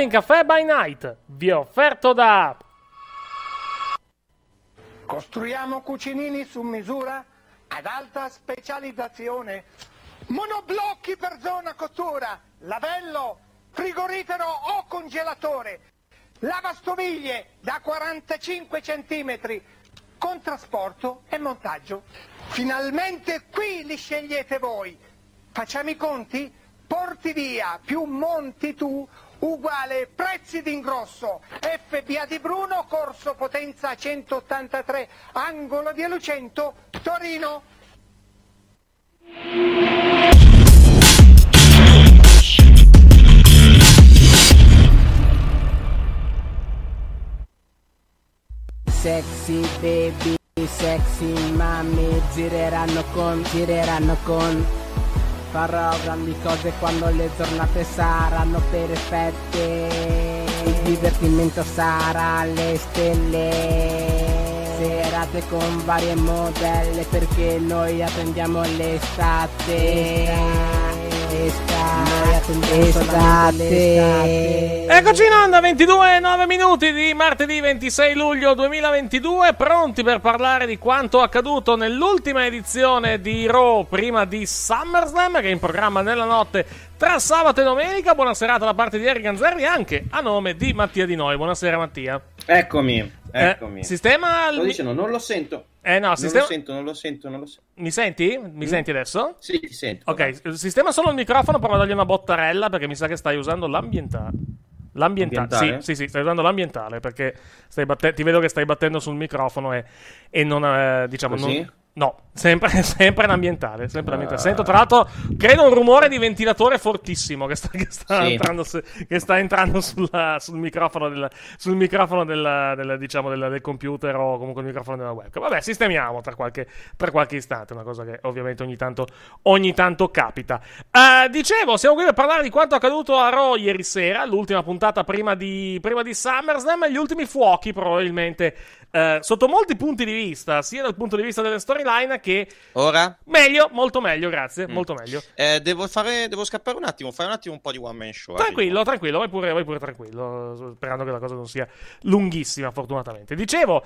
in Caffè by Night vi ho offerto da... Costruiamo cucinini su misura ad alta specializzazione. Monoblocchi per zona cottura, lavello, frigorifero o congelatore. Lavastoviglie da 45 cm con trasporto e montaggio. Finalmente qui li scegliete voi. Facciamo i conti? Porti via più monti tu uguale prezzi d'ingrosso, FBA di Bruno, corso potenza 183, angolo di Lucento, Torino. Sexy baby, sexy mami, gireranno con, gireranno con farò grandi cose quando le giornate saranno perfette il divertimento sarà le stelle serate con varie modelle perché noi attendiamo l'estate. l'estate. Estate. Eccoci in onda 22 9 minuti di martedì 26 luglio 2022 pronti per parlare di quanto accaduto nell'ultima edizione di Raw prima di SummerSlam che è in programma nella notte tra sabato e domenica buona serata da parte di Eric Ganzerri anche a nome di Mattia Di Noi buonasera Mattia Eccomi, eccomi. Eh, sistema... Sto dicendo, non lo sento. Eh no, sistema... Non lo sento, non lo sento, non lo sento. Mi senti? Mi mm. senti adesso? Sì, ti sento. Ok, però. sistema solo il microfono, prova a dargli una bottarella perché mi sa che stai usando l'ambientale. L'ambientale, ambientale? Sì, sì, sì, stai usando l'ambientale perché batte- ti vedo che stai battendo sul microfono e, e non, eh, diciamo, non, No, sempre, sempre l'ambientale. Sempre l'ambientale. Sento tra ah. l'altro, credo un rumore di ventilatore fortissimo che sta, che sta sì. entrando, su, che sta entrando sulla, sul microfono, del, sul microfono della, della, diciamo, della, del computer o comunque il microfono della webcam. Vabbè, sistemiamo tra qualche, tra qualche istante, una cosa che ovviamente ogni tanto, ogni tanto capita. Uh, dicevo, siamo qui per parlare di quanto accaduto a Ro ieri sera, l'ultima puntata prima di, prima di SummerSlam, gli ultimi fuochi probabilmente eh, sotto molti punti di vista, sia dal punto di vista delle storyline che... Ora? Meglio, molto meglio, grazie, mm. molto meglio. Eh, devo, fare, devo scappare un attimo, fare un attimo un po' di one man show. Tranquillo, arrivo. tranquillo, vai pure, vai pure tranquillo, sperando che la cosa non sia lunghissima, fortunatamente. Dicevo,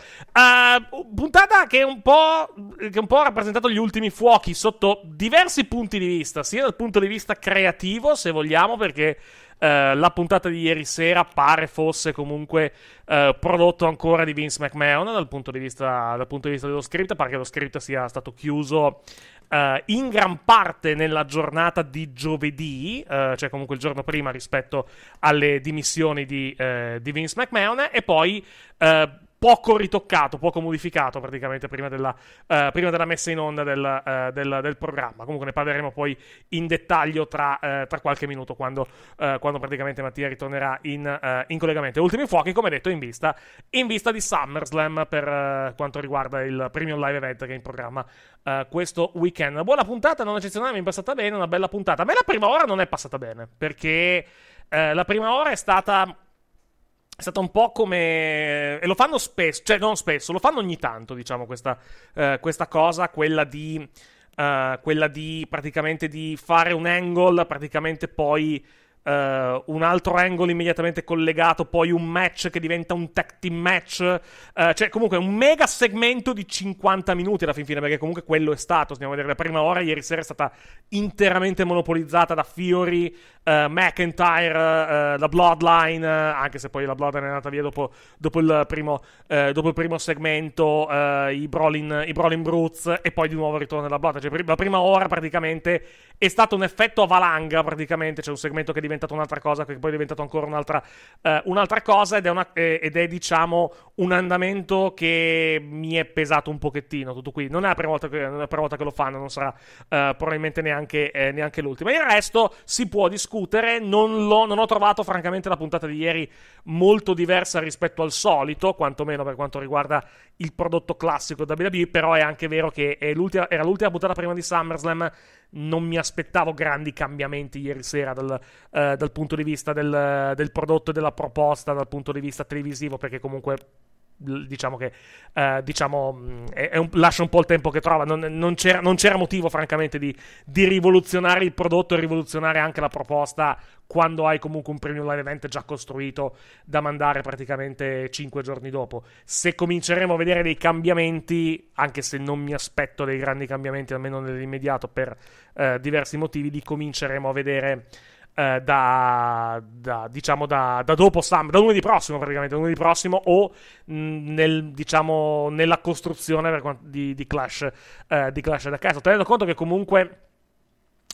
uh, puntata che un, che un po' ha rappresentato gli ultimi fuochi sotto diversi punti di vista, sia dal punto di vista creativo, se vogliamo, perché... Eh, la puntata di ieri sera pare fosse comunque eh, prodotto ancora di Vince McMahon dal punto, di vista, dal punto di vista dello script, pare che lo script sia stato chiuso Uh, in gran parte nella giornata di giovedì, uh, cioè comunque il giorno prima rispetto alle dimissioni di, uh, di Vince McMahon, e poi poco ritoccato, poco modificato praticamente prima della, uh, prima della messa in onda del, uh, del, del, programma. Comunque ne parleremo poi in dettaglio tra, uh, tra qualche minuto quando, quando, praticamente Mattia ritornerà in, in collegamento. Ultimi fuochi, come detto, in vista, in vista di SummerSlam per quanto riguarda il premium live event che è in programma questo weekend. Una buona puntata, non eccezionale, mi è passata bene, una bella puntata. A me la prima ora non è passata bene perché la prima ora è stata è stato un po' come... E lo fanno spesso, cioè non spesso, lo fanno ogni tanto, diciamo, questa, eh, questa cosa, quella di... Uh, quella di praticamente di fare un angle, praticamente poi Uh, un altro angle immediatamente collegato, poi un match che diventa un tag team match. Uh, cioè, comunque, un mega segmento di 50 minuti alla fin fine, perché comunque quello è stato. Stiamo a vedere la prima ora. Ieri sera è stata interamente monopolizzata da Fury, uh, McIntyre, la Bloodline, anche se poi la Bloodline è andata via dopo, dopo, il, primo, dopo il, primo, segmento, i, Brolin, i Brolin Brutes, e poi di nuovo ritorno della Bloodline. Cioè, la prima ora praticamente è stato un effetto a valanga, praticamente. C'è cioè un segmento che diventa diventato un'altra cosa, che poi è diventato ancora un'altra, eh, un'altra cosa ed è, una, eh, ed è, diciamo un andamento che mi è pesato un pochettino tutto qui. Non è la prima volta che, la prima volta che lo fanno, non sarà eh, probabilmente neanche, eh, neanche, l'ultima. Il resto si può discutere, non, l'ho, non, ho trovato francamente la puntata di ieri molto diversa rispetto al solito, quantomeno per quanto riguarda il prodotto classico WWE, però è anche vero che è l'ultima, era l'ultima puntata prima di SummerSlam non mi aspettavo grandi cambiamenti ieri sera dal, eh, dal punto di vista del, del prodotto e della proposta, dal punto di vista televisivo, perché comunque diciamo che eh, diciamo, mm, è, è un, lascia un po' il tempo che trova. Non, non, c'era, non c'era, motivo, francamente, di, di, rivoluzionare il prodotto e rivoluzionare anche la proposta quando hai comunque un premium live event già costruito da mandare praticamente 5 giorni dopo. Se cominceremo a vedere dei cambiamenti, anche se non mi aspetto dei grandi cambiamenti, almeno nell'immediato, per eh, diversi motivi, li cominceremo a vedere eh, da, da, diciamo da, da dopo Slam, da lunedì prossimo praticamente, lunedì prossimo o mh, nel, diciamo, nella costruzione quanto, di, di, Clash, eh, di Clash da casa. Tenendo conto che comunque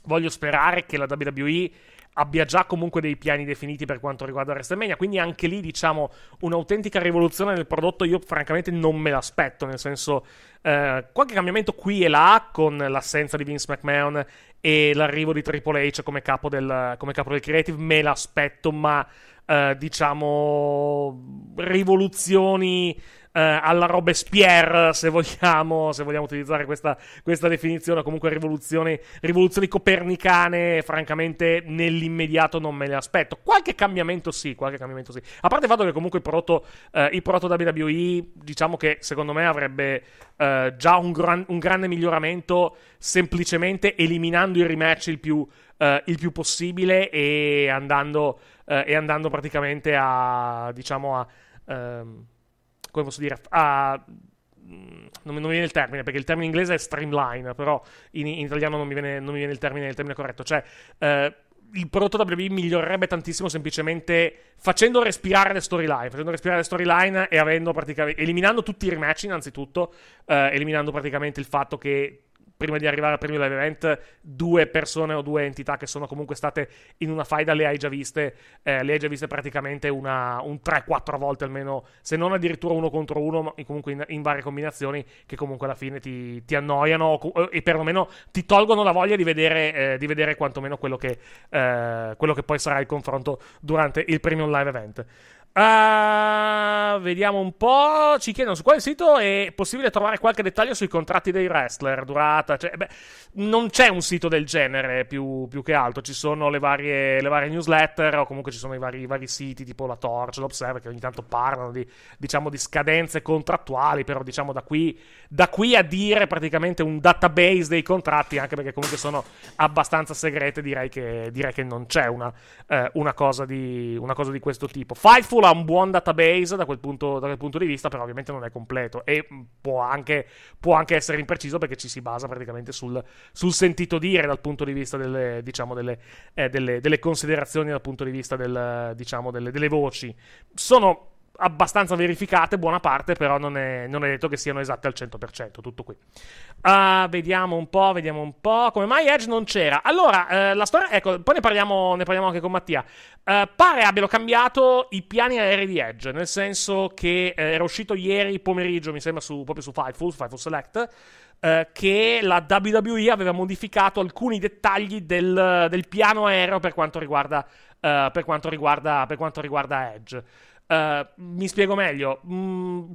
voglio sperare che la WWE abbia già comunque dei piani definiti per quanto riguarda WrestleMania, quindi anche lì diciamo un'autentica rivoluzione nel prodotto io francamente non me l'aspetto, nel senso eh, qualche cambiamento qui e là con l'assenza di Vince McMahon e l'arrivo di Triple H come capo del, come capo del creative me l'aspetto, ma eh, diciamo rivoluzioni eh, alla Robespierre, se vogliamo, se vogliamo utilizzare questa, questa definizione, comunque rivoluzioni, rivoluzioni copernicane, francamente nell'immediato non me le aspetto. Qualche cambiamento sì, qualche cambiamento sì. A parte il fatto che comunque il prodotto, eh, il prodotto WWE, diciamo che secondo me avrebbe eh, già un, gran, un grande miglioramento semplicemente eliminando i rematch il più... Uh, il più possibile e andando, uh, e andando praticamente a, diciamo, a, um come posso dire, a mm, non mi, viene il termine perché il termine inglese è streamline, però in, in italiano non mi, viene, non mi, viene, il termine, il termine corretto. Cioè, eh, il prodotto WB migliorerebbe tantissimo semplicemente facendo respirare le storyline, facendo respirare le storyline e avendo praticamente eliminando tutti i rematch innanzitutto, eh, eliminando praticamente il fatto che prima di arrivare al preview live event, due persone o due entità che sono comunque state in una faida le hai già viste, eh, le hai già viste praticamente una, un 3-4 volte almeno, se non addirittura uno contro uno, ma comunque in, in varie combinazioni che comunque alla fine ti, ti annoiano eh, e perlomeno ti tolgono la voglia di vedere, eh, di vedere quantomeno quello che, eh, quello che poi sarà il confronto durante il premium live event. Uh, vediamo un po'. Ci chiedono su quale sito è possibile trovare qualche dettaglio sui contratti dei wrestler, durata. Cioè, beh, non c'è un sito del genere più, più che altro. Ci sono le varie, le varie, newsletter o comunque ci sono i vari, i vari siti tipo la Torch, l'Observer, che ogni tanto parlano di, diciamo, di scadenze contrattuali. Però diciamo da qui, da qui a dire praticamente un database dei contratti, anche perché comunque sono abbastanza segrete, direi che, direi che non c'è una, eh, una, cosa di, una, cosa di, questo tipo. Fightful ha un buon database da quel, punto, da quel punto, di vista, però ovviamente non è completo e mm, può anche, può anche essere impreciso perché ci si basa praticamente sul, sul sentito dire dal punto di vista delle, diciamo, delle, eh, delle, delle considerazioni, dal punto di vista del, diciamo, delle voci. Sono abbastanza verificate, buona parte, però non è, non è, detto che siano esatte al 100%, tutto qui. Uh, vediamo un po', vediamo un po'. Come mai Edge non c'era? Allora, uh, la storia, ecco, poi ne parliamo, ne parliamo anche con Mattia. Uh, pare abbiano cambiato i piani aerei di Edge, nel senso che eh, era uscito ieri pomeriggio, mi sembra, su, proprio su Fightful, Fightful Select, che la WWE aveva modificato alcuni dettagli del, del piano aereo per quanto riguarda, per quanto riguarda, per quanto riguarda Edge. Eh, mi spiego meglio. Mm,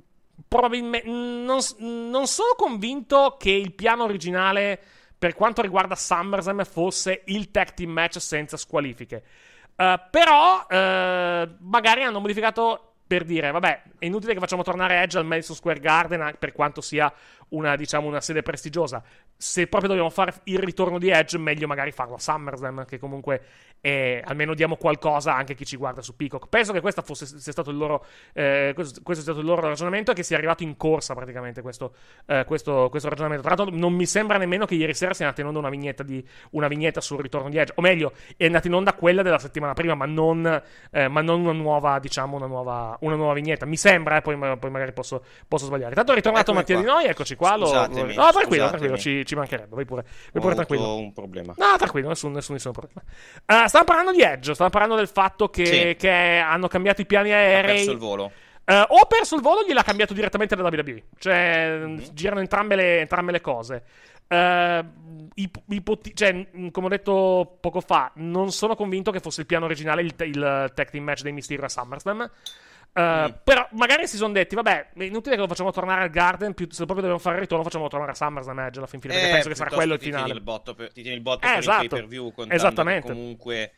probabilmente non, non, sono convinto che il piano originale per quanto riguarda SummerSlam fosse il tag team match senza squalifiche. Uh, però uh, magari hanno modificato per dire, vabbè, è inutile che facciamo tornare Edge al Madison Square Garden per quanto sia una, diciamo, una sede prestigiosa se proprio dobbiamo fare il ritorno di Edge, meglio magari farlo a SummerSlam, che comunque è, almeno diamo qualcosa anche a chi ci guarda su Peacock. Penso che questo fosse, sia stato il loro, eh, questo, questo stato il loro ragionamento e che sia arrivato in corsa praticamente questo, eh, questo, questo, ragionamento. Tra l'altro non mi sembra nemmeno che ieri sera sia andata in onda una vignetta, di, una vignetta sul ritorno di Edge, o meglio, è andata in onda quella della settimana prima, ma non, eh, ma non una nuova, diciamo, una nuova, una nuova vignetta. Mi sembra, eh, poi, poi, magari posso, posso sbagliare. Tanto è ritornato Mattia qua. Di Noi, eccoci qua. Scusatemi, lo... No, tranquillo, tranquillo, ci, ci ci mancherebbe, vai pure, vai pure tranquillo. Non ho un problema. No, tranquillo, nessun, nessun, nessun problema. Uh, ah, stanno parlando di Edge, stanno parlando del fatto che, sì. che hanno cambiato i piani aerei. Ha perso il volo. Uh, eh, o perso il volo, gliel'ha cambiato direttamente da WWE. Cioè, mm-hmm. girano entrambe le, entrambe le cose. Uh, eh, ip- ipoti- cioè, come ho detto poco fa, non sono convinto che fosse il piano originale il, t- il tag team match dei Mysterio a SummerSlam. Uh, mm. Però magari si sono detti, vabbè, è inutile che lo facciamo tornare al Garden, più, se proprio dobbiamo fare il ritorno facciamo tornare a SummerSlam Edge alla fin fine, perché eh, penso che sarà quello il finale. Tieni il botto per, ti tieni il botto eh, per esatto. il pay-per-view, Esattamente. comunque...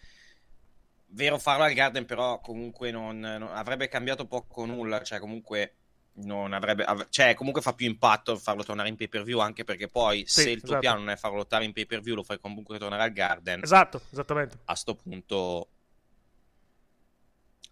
Vero farlo al Garden, però comunque non, non avrebbe cambiato poco o nulla, cioè comunque non avrebbe, av- cioè comunque fa più impatto farlo tornare in pay per view anche perché poi sì, se il tuo esatto. piano non è farlo lottare in pay per view lo fai comunque tornare al Garden esatto esattamente a sto punto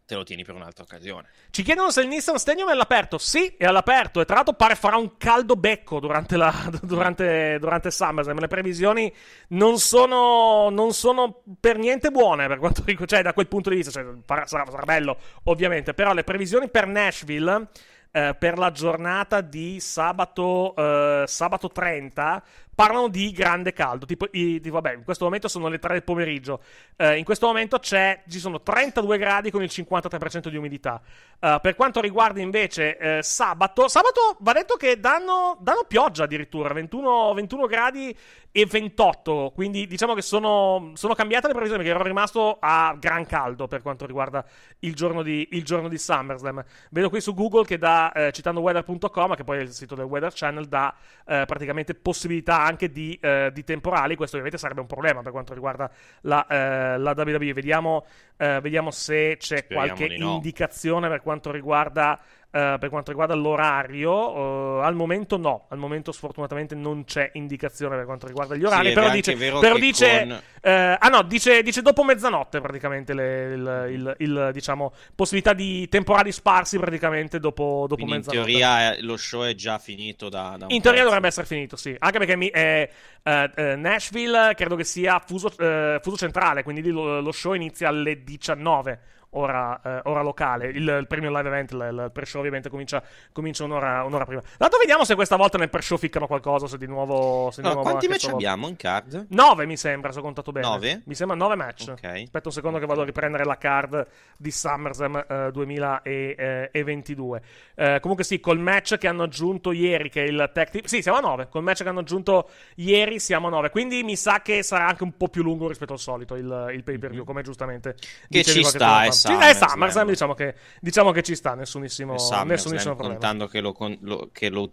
te lo tieni per un'altra occasione. Ci chiedono se il Nissan Stadium è all'aperto. Sì, è all'aperto. E tra l'altro pare farà un caldo becco durante, la, durante, durante SummerSlam. Le previsioni non sono, non sono, per niente buone per quanto riguarda, cioè, da quel punto di vista. Cioè, sarà, sarà bello, ovviamente. Però le previsioni per Nashville. Eh, per la giornata di sabato, eh, sabato 30 parlano di grande caldo. Tipo, i, tipo, vabbè, in questo momento sono le 3 del pomeriggio. Eh, in questo momento c'è, ci sono 32 gradi con il 53% di umidità. Eh, per quanto riguarda invece eh, sabato, sabato va detto che danno, danno pioggia addirittura, 21, 21 gradi e 28. Quindi diciamo che sono, sono cambiate le previsioni perché ero rimasto a gran caldo per quanto riguarda il giorno di, il giorno di SummerSlam. Vedo qui su Google che da, eh, citando weather.com, che poi è il sito del Weather Channel, dà eh, praticamente possibilità anche di, eh, di, temporali. Questo ovviamente sarebbe un problema per quanto riguarda la, eh, la WWE. Vediamo, eh, vediamo, se c'è Speriamo qualche no. indicazione per quanto riguarda eh, per quanto riguarda l'orario, uh, al momento no, al momento sfortunatamente non c'è indicazione per quanto riguarda gli orari, sì, però dice, però dice con... uh, ah no, dice, dice, dopo mezzanotte praticamente le, il, il, il, diciamo, possibilità di temporali sparsi praticamente dopo, dopo mezzanotte. In teoria lo show è già finito da, da In teoria pezzo. dovrebbe essere finito, sì, anche perché mi, eh, eh, Nashville credo che sia fuso, eh, fuso centrale, quindi lo, lo show inizia alle 19 ora, eh, ora locale. Il, il, premio live event, il, il pre-show ovviamente comincia, comincia un'ora, un'ora, prima. Tanto vediamo se questa volta nel pre-show ficcano qualcosa, se di nuovo... Se di allora, nuovo quanti match abbiamo in card? 9 mi sembra, se ho contato bene. 9? Mi sembra 9 match. Okay. Aspetta un secondo che vado a riprendere la card di SummerSlam eh, 2022. Eh, eh, comunque sì, col match che hanno aggiunto ieri, che è il tech team... Sì, siamo a 9. Col match che hanno aggiunto ieri siamo a 9. Quindi mi sa che sarà anche un po' più lungo rispetto al solito il, il pay-per-view, mm-hmm. come giustamente... Che ci sta, è SummerSlam. Sì, eh, SummerSlam diciamo che, diciamo che ci sta, nessunissimo, Summer, nessunissimo problema. Contando che, lo, lo, che lo,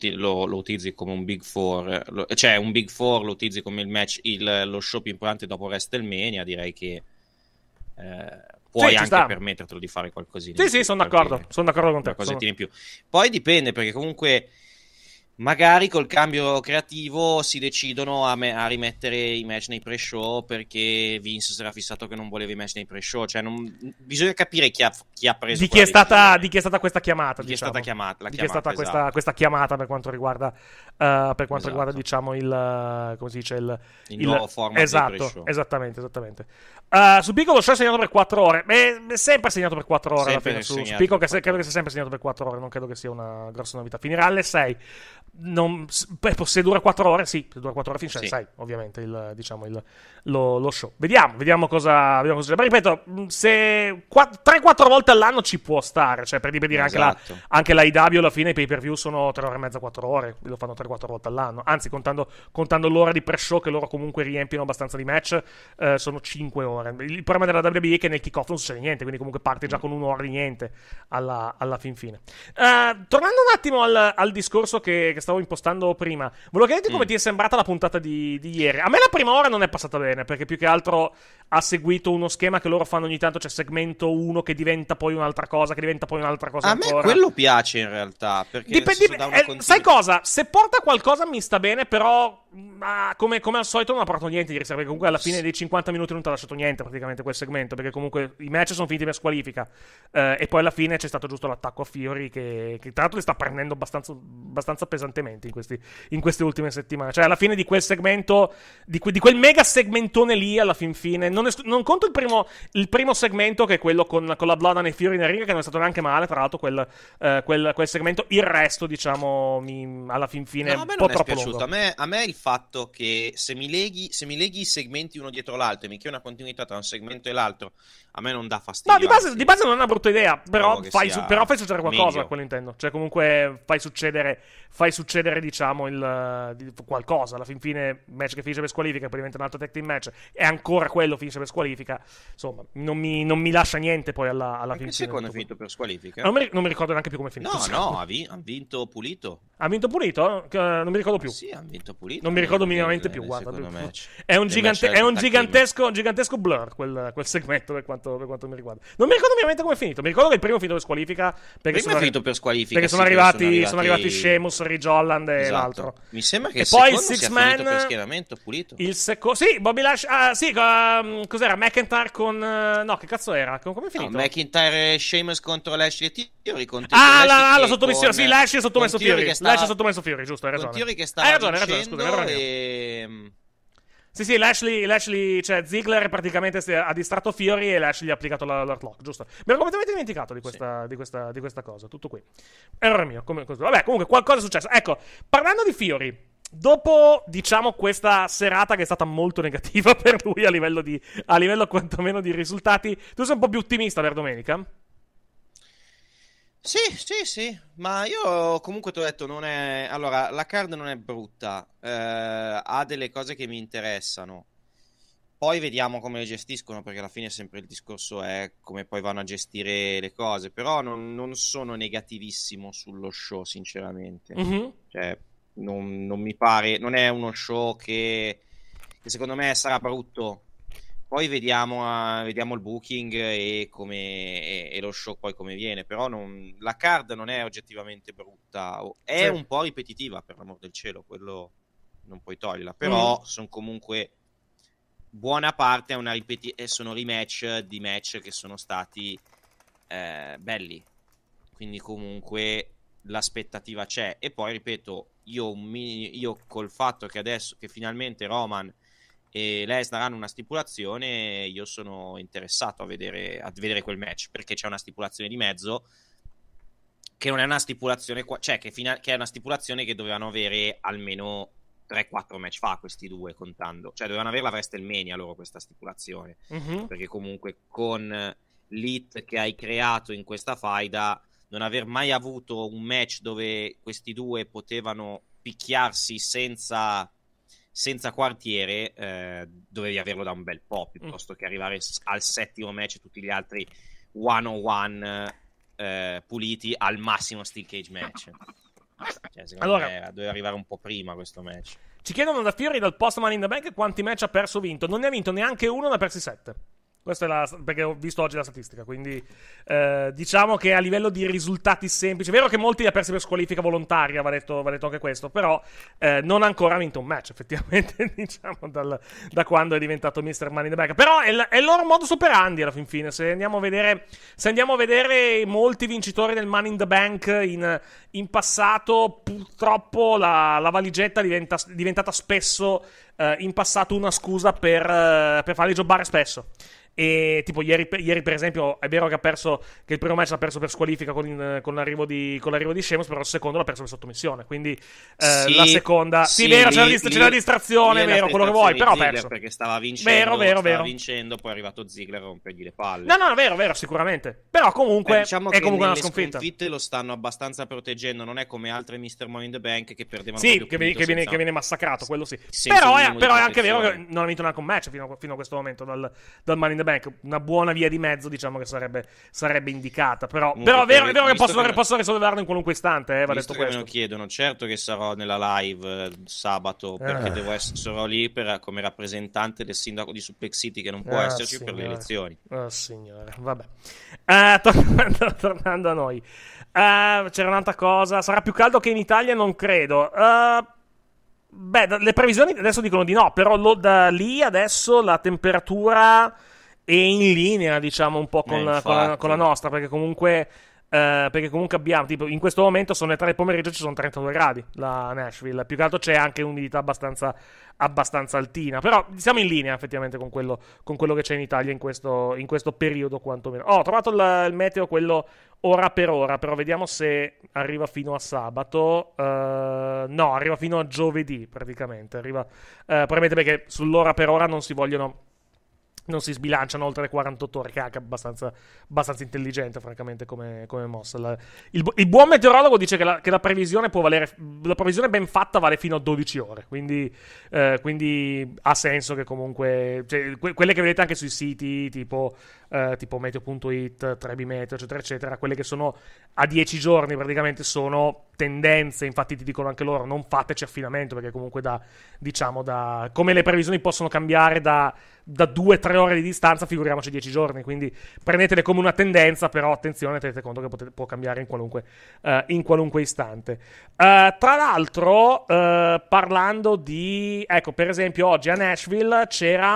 lo, utilizzi come un Big Four, cioè un Big Four lo utilizzi come il match, il, lo show più importante dopo WrestleMania, direi che... Eh, puoi sì, anche sta. permettertelo di fare qualcosina. Sì, sì, sono d'accordo, sono d'accordo con te. Sono... in più. Poi dipende perché comunque Magari col cambio creativo si decidono a, me- a rimettere i match nei pre-show perché Vince si era fissato che non voleva i match nei pre-show. Cioè non... Bisogna capire chi ha, chi ha preso. Di chi, stata, di chi, è stata, questa chiamata? Di chi è stata diciamo. chiamata, di chi chiamata, è stata esatto. questa, questa, chiamata per quanto riguarda, uh, per quanto esatto. riguarda diciamo, il, eh, come si dice, il, il, il nuovo format. Esatto, esattamente, esattamente. Uh, su Piccolo Show è segnato per 4 ore. Beh, è sempre segnato per 4 ore alla fine. Su, su Piccolo, credo che sia sempre segnato per 4 ore. Non credo che sia una grossa novità. Finirà alle 6. Non, se dura 4 ore, sì. Se dura 4 ore, finisce alle sì. 6. Ovviamente, il, diciamo, il, lo, lo, show. Vediamo, vediamo cosa, vediamo cosa Ma ripeto, se 3-4 volte all'anno ci può stare. Cioè, per dire, esatto. anche, la, anche la IW alla fine i pay per view sono 3 ore e mezza, 4 ore. Lo fanno 3-4 volte all'anno. Anzi, contando, contando l'ora di pre-show, che loro comunque riempiono abbastanza di match, eh, sono 5 ore ore. Il problema della WB è che nel kickoff non succede niente, quindi comunque parte già mm. con un'ora di niente alla, alla fin fine. Uh, tornando un attimo al, al discorso che, che, stavo impostando prima, volevo chiederti mm. come ti è sembrata la puntata di, di, ieri. A me la prima ora non è passata bene, perché più che altro ha seguito uno schema che loro fanno ogni tanto, c'è cioè segmento 1 che diventa poi un'altra cosa, che diventa poi un'altra cosa. A ancora. me quello piace in realtà, perché Dipende, eh, sai cosa? Se porta qualcosa mi sta bene, però ma mm, ah, come, come al solito non ha portato niente ieri sera, perché comunque alla fine dei 50 minuti non ti ha lasciato niente niente praticamente quel segmento, perché comunque i match sono finiti per squalifica. Eh, e poi alla fine c'è stato giusto l'attacco a Fiori, che, che tra l'altro li sta prendendo abbastanza, abbastanza pesantemente in, questi, in, queste ultime settimane. Cioè, alla fine di quel segmento, di, que, di quel mega segmentone lì, alla fin fine, non, es- non conto il primo, il primo, segmento, che è quello con, con la Bloodline e Fiori in ring, che non è stato neanche male, tra l'altro, quel, eh, quel, quel segmento. Il resto, diciamo, mi, alla fin fine, no, un po' troppo lungo. A me, a me il fatto che se mi leghi, se mi leghi i segmenti uno dietro l'altro e mi crei una continuità scelta tra un segmento e l'altro, a me non dà fastidio. No, di base, di base non è una brutta idea, però, fai, su- però fai, succedere qualcosa, meglio. quello intendo. Cioè, comunque fai succedere, fai succedere diciamo, il, di, qualcosa. Alla fin fine, match che finisce per squalifica, poi diventa un altro tag team match, e ancora quello finisce per squalifica. Insomma, non mi, non mi lascia niente poi alla, alla fine. secondo è finito per squalifica? Non mi, non mi, ricordo neanche più come è finito. No, no, ha, vi- ha vinto pulito. Ha vinto pulito? Eh, non mi ricordo più. Ah, sì, ha vinto pulito. Non mi ricordo eh, minimamente eh, più, guarda. È un, gigante- è un gigantesco, gigantesco Blur quel, quel segmento per quanto, per quanto, mi riguarda. Non mi ricordo veramente come è finito. Mi ricordo che il primo è finito per squalifica. Perché primo sono, è finito per squalifica. Perché sì, sono, arrivati, sono, arrivati, sono arrivati Sheamus, Ridge Holland e esatto. l'altro. Mi sembra che e poi il Six Man. per schieramento pulito. Il secondo. Sì, Bobby Lash. Ah, sì, um, cos'era? McIntyre con. Eh, no, che cazzo era? come è finito? No, McIntyre e Sheamus contro Lashley e Theory. Ah, la, la, sottomissione. Sì, Lashley è sottomesso Theory. Lashley è sottomesso Theory, giusto. Hai ragione. Hai ragione, hai ragione. Scusami, hai ragione. Sì, sì, Lashley, Lashley cioè Ziggler praticamente ha distratto Fiori e Lashley ha applicato lock, giusto? Mi ero completamente dimenticato di questa, sì. di, questa, di questa, cosa, tutto qui. Errore mio, come, così. vabbè, comunque qualcosa è successo. Ecco, parlando di Fiori, dopo, diciamo, questa serata che è stata molto negativa per lui a livello, di, a livello quantomeno di risultati, tu sei un po' più ottimista per domenica? Sì, sì, sì, ma io comunque ti ho detto, non è... Allora, la card non è brutta, eh, ha delle cose che mi interessano. Poi vediamo come le gestiscono, perché alla fine sempre il discorso è come poi vanno a gestire le cose, però non, non sono negativissimo sullo show, sinceramente. Mm-hmm. Cioè, non, non, mi pare... Non è uno show che, che secondo me sarà brutto, poi vediamo, a, eh, vediamo il booking e, come, e, e, lo show poi come viene. Però non, la card non è oggettivamente brutta. È certo. un po' ripetitiva, per l'amor del cielo. Quello non puoi toglierla. Però mm. sono comunque buona parte ripeti- sono rematch di match che sono stati eh, belli. Quindi comunque l'aspettativa c'è. E poi ripeto, io, io col fatto che adesso che finalmente Roman e Lesnar hanno una stipulazione, io sono interessato a vedere, a vedere, quel match perché c'è una stipulazione di mezzo che non è una stipulazione, cioè che, fina- che è una stipulazione che dovevano avere almeno 3-4 match fa questi due contando, cioè dovevano averla a WrestleMania loro questa stipulazione, uh-huh. perché comunque con l'hit che hai creato in questa faida non aver mai avuto un match dove questi due potevano picchiarsi senza senza quartiere eh, dovevi averlo da un bel po' mm. piuttosto mm. che arrivare al settimo match e tutti gli altri one on one puliti al massimo steel cage match. Cioè, allora, me, doveva arrivare un po' prima questo match. Ci chiedono da Fiori dal postman in the bank quanti match ha perso o vinto. Non ne ha vinto neanche uno, ne ha persi sette. Questa è la, perché ho visto oggi la statistica, quindi eh, diciamo che a livello di risultati semplici, è vero che molti li ha persi per squalifica volontaria, va detto, va detto anche questo, però eh, non ha ancora vinto un match effettivamente, diciamo, dal, da quando è diventato Mr. Money in the Bank. Però è, è il loro modus operandi alla fin fine, se andiamo a vedere, se andiamo a vedere molti vincitori del Money in the Bank in, in passato, purtroppo la, la valigetta diventa, diventata spesso eh, in passato una scusa per, eh, per farli giocare spesso. E tipo ieri, ieri, per esempio è vero che ha perso che il primo match l'ha perso per squalifica con, eh, con l'arrivo, di, con l'arrivo di Sheamus però il secondo l'ha perso per sottomissione quindi eh, sì, la seconda sì, sì vero lì, c'è, lì, la distrazione vero quello che vuoi però ha perso perché stava vincendo vero, vero, vero. vincendo poi è arrivato Ziggler a rompergli le palle no no vero vero sicuramente però comunque Beh, diciamo è comunque una sconfitta sconfitte lo stanno abbastanza proteggendo non è come altre Mr. Money in the Bank che perdevano sì che, viene, che viene, massacrato quello sì però è eh, però è anche vero che non ha vinto una un match fino a, fino a questo momento dal, dal, Money in the Bank. Una buona via di mezzo, diciamo che sarebbe, sarebbe indicata. Però, però è vero, è vero che posso, che posso risolverlo in qualunque istante. Eh, va detto questo. me lo chiedono, certo che sarò nella live eh, sabato perché eh. devo essere sarò lì per, come rappresentante del sindaco di Suplex City che non può ah, esserci signore. per le elezioni. Oh, signore, vabbè. Uh, tornando, tornando, a noi, uh, c'era un'altra cosa. Sarà più caldo che in Italia? Non credo. Uh, Beh, le previsioni adesso dicono di no, però lo, da lì adesso la temperatura è in linea, diciamo, un po' con, eh, con, la, con la nostra, perché comunque eh, perché comunque abbiamo, tipo, in questo momento sono le 3 del pomeriggio, ci sono 32 gradi la Nashville. Più che altro c'è anche un'umidità abbastanza, abbastanza altina. Però siamo in linea effettivamente con quello, con quello che c'è in Italia in questo, in questo periodo, quantomeno. Oh, ho trovato il, il, meteo, quello ora per ora, però vediamo se arriva fino a sabato. Uh, no, arriva fino a giovedì praticamente. Arriva, uh, probabilmente perché sull'ora per ora non si vogliono non si sbilanciano oltre le 48 ore, che è anche abbastanza, abbastanza intelligente, francamente, come, come mossa. La, il, il, buon meteorologo dice che, la, che la, previsione valere, la, previsione ben fatta vale fino a 12 ore, quindi, eh, quindi ha senso che comunque... Cioè, que, quelle che vedete anche sui siti tipo, eh, tipo meteo.it, Trebimeteo, eccetera, eccetera, quelle che sono a 10 giorni praticamente sono tendenze, infatti ti dicono anche loro non fateci affinamento perché comunque da, diciamo, da, come le previsioni possono cambiare da, da 2-3 ore di distanza, figuriamoci 10 giorni, quindi prendetele come una tendenza, però attenzione, tenete conto che potete, può cambiare in qualunque, uh, in qualunque istante. Uh, tra l'altro, uh, parlando di, ecco, per esempio oggi a Nashville c'era...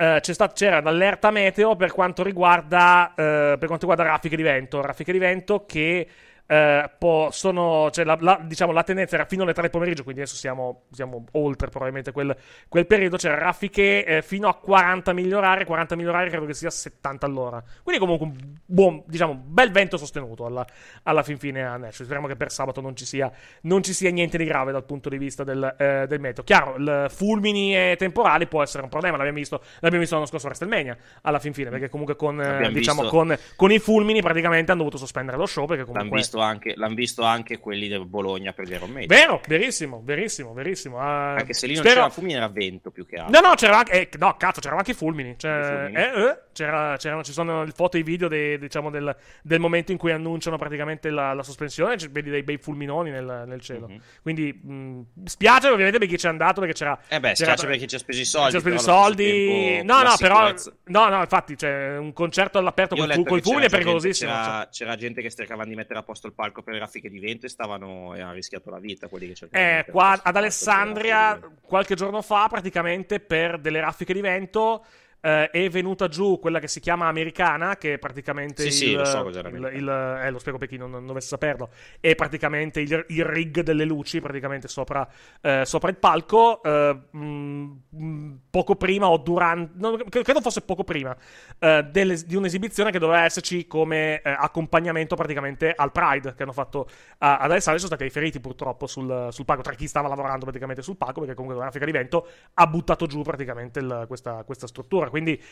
Uh, stato, c'era l'allerta meteo per quanto riguarda, uh, per quanto riguarda raffiche di vento. Raffiche di vento che eh, po- sono, cioè la, la, diciamo, la, tendenza era fino alle 3 del pomeriggio, quindi adesso siamo, siamo oltre probabilmente quel, quel periodo, c'era cioè raffiche eh, fino a 40 migliorare, 40 migliorare credo che sia 70 all'ora. Quindi comunque un buon, diciamo, bel vento sostenuto alla, alla fin fine a Nash. Speriamo che per sabato non ci sia, non ci sia niente di grave dal punto di vista del, eh, del meteo. Chiaro, il fulmini e temporali può essere un problema, l'abbiamo visto, l'abbiamo visto l'anno scorso a WrestleMania, alla fin fine, perché comunque con, eh, diciamo, con, con, i fulmini praticamente hanno dovuto sospendere lo show perché comunque... L'abbiamo visto anche, l'hanno visto anche quelli del Bologna per Vero meglio. Vero, verissimo, verissimo, verissimo. Uh, anche se lì non spero... c'era Fulmini, era vento più che altro. No, no, c'era anche, eh, no, cazzo, c'erano anche Fulmini. Cioè, fulmini. Eh, eh c'era, c'erano, ci sono le foto e i video de, diciamo del, del, momento in cui annunciano praticamente la, la sospensione, c- vedi dei bei fulminoni nel, nel cielo. Mm-hmm. Quindi mh, mm, spiace ovviamente per chi c'è andato perché c'era... Eh beh, spiace perché ci ha speso i soldi. Ci ha speso i soldi... No, no, però... No, no, infatti, c'è cioè, un concerto all'aperto con i fulmini è pericolosissimo. Gente, c'era, c'era, gente che cercava di mettere a posto il palco per le raffiche di vento e stavano... e hanno rischiato la vita quelli che cercavano... Eh, qua ad Alessandria qualche giorno fa praticamente per delle raffiche di vento eh, è venuta giù quella che si chiama americana, che è praticamente sì, il, sì, lo, so il, il, eh, lo spiego per chi non, non dovesse saperlo, è praticamente il, il rig delle luci, praticamente sopra, eh, sopra il palco, mh, eh, mm, mm, poco prima o durante, no, credo fosse poco prima, eh, delle, di un'esibizione che doveva esserci come eh, accompagnamento praticamente al Pride che hanno fatto ad Alessandria, sono stati feriti purtroppo sul, sul palco, tra chi stava lavorando praticamente sul palco, perché comunque una figa di vento ha buttato giù praticamente questa, questa struttura quindi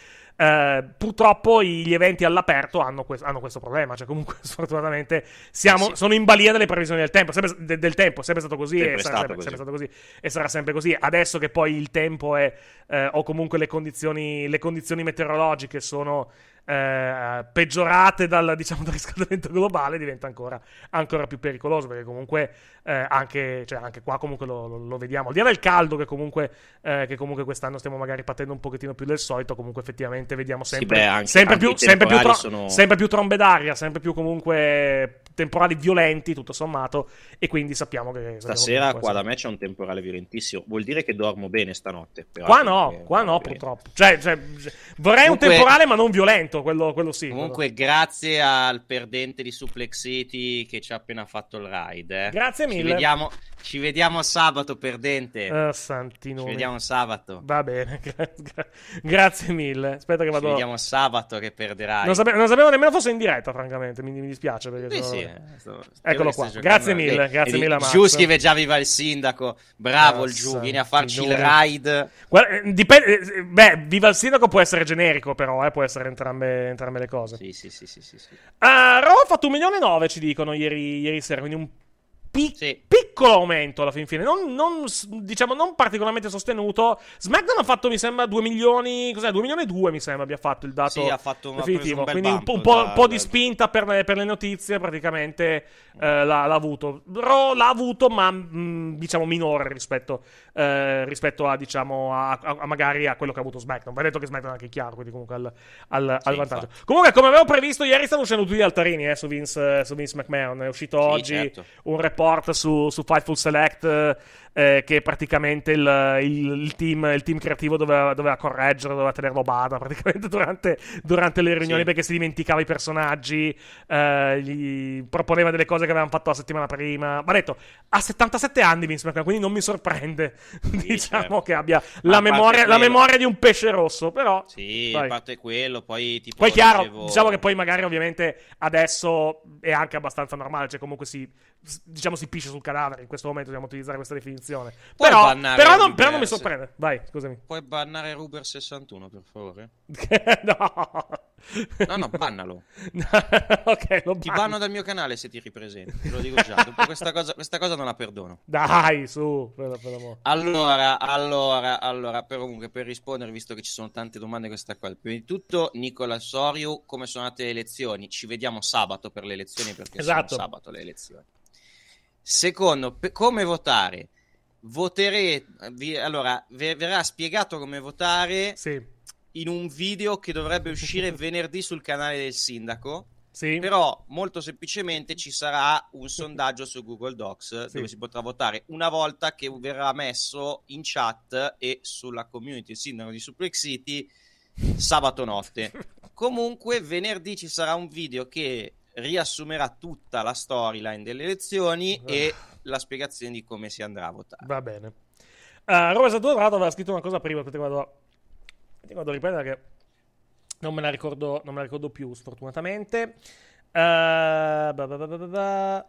eh, purtroppo gli eventi all'aperto hanno, que- hanno, questo problema. Cioè, comunque, sfortunatamente, siamo, sì. sono in balia delle previsioni del tempo. Sempre, de- del tempo, sempre stato così, sempre e sarà sempre, così. sempre, stato così e sarà sempre così. Adesso che poi il tempo è, eh, o comunque le condizioni, le condizioni meteorologiche sono eh, peggiorate dal, diciamo, dal, riscaldamento globale diventa ancora, ancora più pericoloso perché comunque eh, anche, cioè, anche, qua comunque lo, lo, lo, vediamo al di là del caldo che comunque, eh, che comunque, quest'anno stiamo magari patendo un pochettino più del solito comunque effettivamente vediamo sempre, sì, beh, anche, sempre, anche più, sempre, più tro- sono... sempre più trombe d'aria sempre più comunque temporali violenti, tutto sommato, e quindi sappiamo che... Stasera qua da me c'è un temporale violentissimo, vuol dire che dormo bene stanotte. Però qua no, qua no bene. Eh, purtroppo. Cioè, cioè, vorrei comunque, un temporale ma non violento, quello, quello sì. Comunque quello. grazie al perdente di Suplex City che ci ha appena fatto il ride. Eh. Grazie mille. Ci vediamo, ci vediamo sabato perdente. Oh, ah, santi nomi. Ci vediamo sabato. Va bene, gra- gra- grazie mille. Aspetta che vado. Ci vediamo sabato che perderai. Non, sape- non sapevo nemmeno fosse in diretta, francamente. Mi, mi dispiace. Perché sono... sì, eh, sto... Eccolo qua. Grazie mille. E, grazie e, mille, Giù scrive già viva il sindaco. Bravo oh, il Giù, vieni a farci il ride. Guarda, eh, dipende... Eh, beh, viva il sindaco può essere generico, però, eh? può essere entrambe, entrambe, le cose. Sì, sì, sì. sì, sì, sì. Uh, ah, Roma ha fatto 1 milione e 9, ci dicono ieri, ieri sera, quindi un Pi- sì. piccolo aumento alla fin fine, non, non, diciamo, non particolarmente sostenuto. SmackDown ha fatto, mi sembra, 2 milioni, cos'è? 2 milioni e 2 mi sembra abbia fatto il dato sì, fatto definitivo, un quindi un, po', da, un po da, di spinta per le, per le notizie praticamente mm. eh, l'ha, l'ha, avuto. Però l'ha avuto, ma mh, mm, diciamo minore rispetto, eh, rispetto a, diciamo, a, a, a, magari a quello che ha avuto SmackDown. Va detto che SmackDown è anche chiaro, quindi comunque al, al, sì, al vantaggio. Infatti. Comunque, come avevo previsto, ieri stanno uscendo tutti gli altarini eh, su, Vince, su Vince McMahon, è uscito oggi certo. un report report su, su Fightful Select eh, eh, che praticamente il, il, il, team, il team, creativo doveva, doveva, correggere, doveva tenerlo bada praticamente durante, durante le riunioni sì. perché si dimenticava i personaggi, eh, gli proponeva delle cose che avevano fatto la settimana prima. Ma detto, ha 77 anni Vince McMahon, quindi non mi sorprende sì, diciamo certo. che abbia la memoria, la memoria, di un pesce rosso, però... Sì, vai. a parte quello, poi tipo... Poi chiaro, dicevo... diciamo che poi magari ovviamente adesso è anche abbastanza normale, cioè comunque si... Diciamo, diciamo si pisce sul cadavere. In questo momento dobbiamo utilizzare questa definizione. Puoi però, però, non, però non mi sorprende. Vai, scusami. Puoi bannare Ruber61, per favore? no. No, no, bannalo. ok, lo Ti banno dal mio canale se ti ripresenti. Te lo dico già. questa, cosa, questa, cosa, non la perdono. Dai, su. Per, per allora, allora, allora. Per, comunque, per rispondere, visto che ci sono tante domande, questa qua. Prima di tutto, Nicola Soriu, come sono andate le elezioni? Ci vediamo sabato per le elezioni perché esatto. sabato le elezioni. Secondo, pe- come votare? Voterete, vi, allora, ver- verrà spiegato come votare sì. in un video che dovrebbe uscire venerdì sul canale del sindaco. Sì. Però molto semplicemente ci sarà un sondaggio su Google Docs sì. dove si potrà votare una volta che verrà messo in chat e sulla community il sindaco di Suplex City sabato notte. Comunque venerdì ci sarà un video che riassumerà tutta la storyline delle elezioni uh. e la spiegazione di come si andrà a votare. Va bene. Uh, Rosa Dorato aveva scritto una cosa prima, te vado, vado a riprendere che non me la ricordo, me la ricordo più, sfortunatamente. Uh, bah bah bah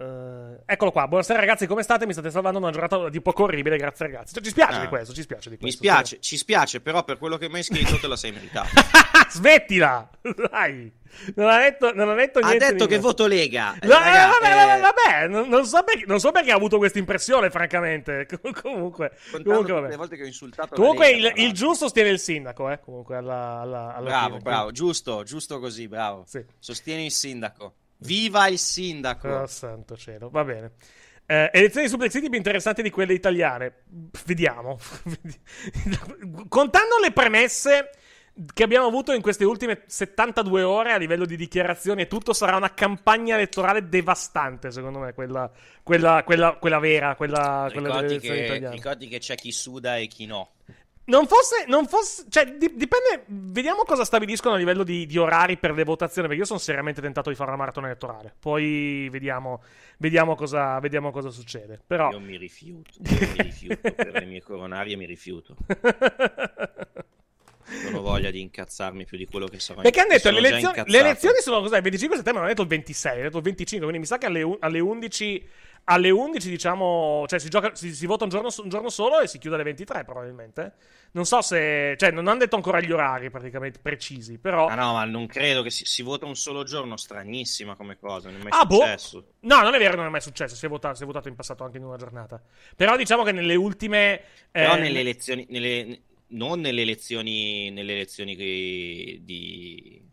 Uh, eccolo qua, buonasera ragazzi, come state? Mi state salvando una giornata di poco orribile, grazie ragazzi. Cioè, ci spiace ah. di questo, ci spiace di questo. Mi spiace, però. ci spiace, però per quello che mi hai scritto te la sei meritata. Smettila! Dai! Non ha detto, non ha detto niente. Ha detto che voto Lega. Eh, no, eh, Raga, vabbè, eh... vabbè, non, non, so perché, non, so perché, ha avuto questa impressione, francamente. comunque, comunque le volte che ho insultato. Comunque, Lega, il, il, giusto stiene il sindaco, eh. Comunque, alla, alla, alla bravo, fine. bravo, giusto, giusto così, bravo. Sì. Sostieni il sindaco. Viva il sindaco! Oh, santo cielo, va bene. Eh, elezioni di Suplex City più interessanti di quelle italiane. Vediamo. Contando le premesse che abbiamo avuto in queste ultime 72 ore a livello di dichiarazioni e tutto, sarà una campagna elettorale devastante, secondo me, quella, quella, quella, quella vera, quella, quella delle elezioni che, italiane. Ricordi che c'è chi suda e chi no. Non fosse, non fosse cioè, dipende. Vediamo cosa stabiliscono a livello di, di, orari per le votazioni. Perché io sono seriamente tentato di fare una maratona elettorale. Poi vediamo, vediamo, cosa, vediamo cosa, succede. Però... Io mi rifiuto. Io mi rifiuto. per le mie coronarie mi rifiuto. Non ho voglia di incazzarmi più di quello che sono. Perché hanno detto le elezioni, le elezioni sono cos'è? Il 25 settembre, hanno detto il 26, hanno detto il 25, quindi mi sa che alle, alle 11 alle 11 diciamo cioè si, gioca, si, si vota un giorno, un giorno, solo e si chiude alle 23 probabilmente non so se cioè non hanno detto ancora gli orari praticamente precisi però ah no ma non credo che si, si vota un solo giorno stranissima come cosa non è mai ah, boh. successo boh. no non è vero non è mai successo si è, votato, si è votato in passato anche in una giornata però diciamo che nelle ultime eh... però nelle elezioni nelle non nelle elezioni, nelle elezioni di, di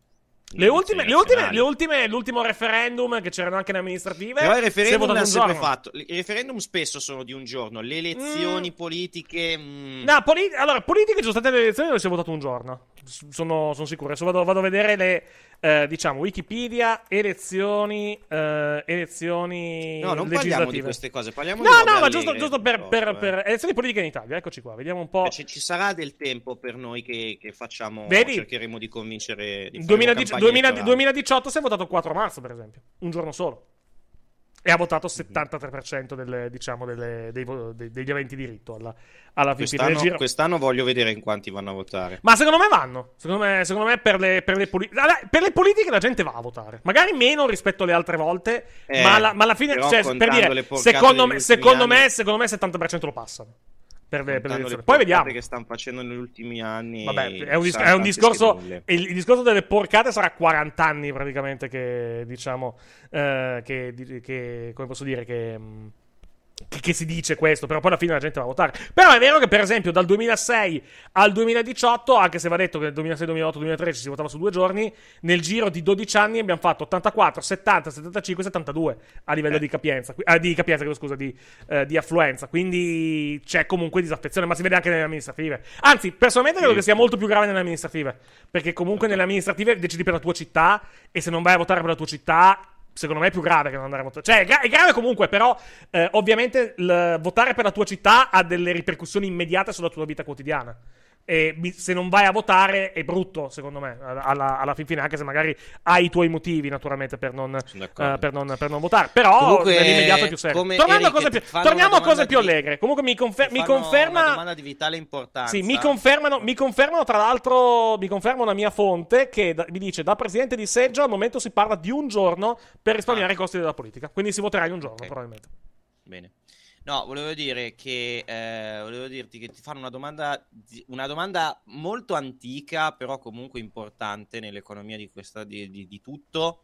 le ultime, le ultime, le ultime, l'ultimo referendum che c'erano anche le amministrative. Però il referendum l'ha sempre fatto. I referendum spesso sono di un giorno. Le elezioni mm. politiche. Mm. No, poli- allora, politiche sono state le elezioni dove si è votato un giorno sono, sono sicuro. Adesso vado, vado, a vedere le, eh, diciamo, Wikipedia, elezioni, eh, elezioni No, non parliamo di queste cose, parliamo no, di... No, no, ma giusto, giusto per, cose, per, per, elezioni politiche in Italia, eccoci qua, vediamo un po'... Cioè, ci sarà del tempo per noi che, che facciamo, Vedi? cercheremo di convincere... Di 2018, 2018 si è votato 4 marzo, per esempio, un giorno solo e ha votato il mhm. 73% delle, diciamo, delle, dei, dei, degli aventi diritto alla, alla quest'anno, del giro. Quest'anno voglio vedere in quanti vanno a votare. Ma secondo me vanno. Secondo me, secondo me per, le, per, le poli- per, le, politiche la gente va a votare. Magari meno rispetto alle altre volte, eh, ma, la, ma, alla fine, cioè, per dire, secondo me, secondo, me, secondo me il 70% lo passano. Per le, per le Poi vediamo. che stanno facendo negli ultimi anni. Vabbè, è un, è un discorso. Il, il, discorso delle porcate sarà 40 anni praticamente. Che diciamo. Eh, che, che, come posso dire? Che. Mh, mm, che, che, si dice questo, però poi alla fine la gente va a votare. Però è vero che, per esempio, dal 2006 al 2018, anche se va detto che nel 2006, 2008, 2013 si votava su due giorni, nel giro di 12 anni abbiamo fatto 84, 70, 75, 72 a livello eh. di capienza, eh, di capienza, scusa, di, eh, di, affluenza. Quindi c'è comunque disaffezione, ma si vede anche nelle amministrative. Anzi, personalmente sì. credo che sia molto più grave nelle amministrative, perché comunque nelle amministrative decidi per la tua città e se non vai a votare per la tua città secondo me è più grave che non andare a votare. Cioè, è, gra- è grave comunque, però eh, ovviamente l- votare per la tua città ha delle ripercussioni immediate sulla tua vita quotidiana. E se non vai a votare è brutto, secondo me, alla, alla fine, anche se magari hai i tuoi motivi, naturalmente, per non, uh, per non, per non votare. Però Comunque, nell'immediato è più serio. Tornando a cose più, torniamo a cose più allegre. Comunque mi, confer- mi conferma... Una domanda di vitale importanza. Sì, mi confermano, mi confermano, tra l'altro, mi conferma una mia fonte che da, mi dice da presidente di seggio al momento si parla di un giorno per risparmiare ah. i costi della politica. Quindi si voterà in un giorno, okay. probabilmente. Bene. No, volevo dire che eh, volevo dirti che ti fanno una domanda, una domanda molto antica, però comunque importante nell'economia di, questa, di, di, di tutto.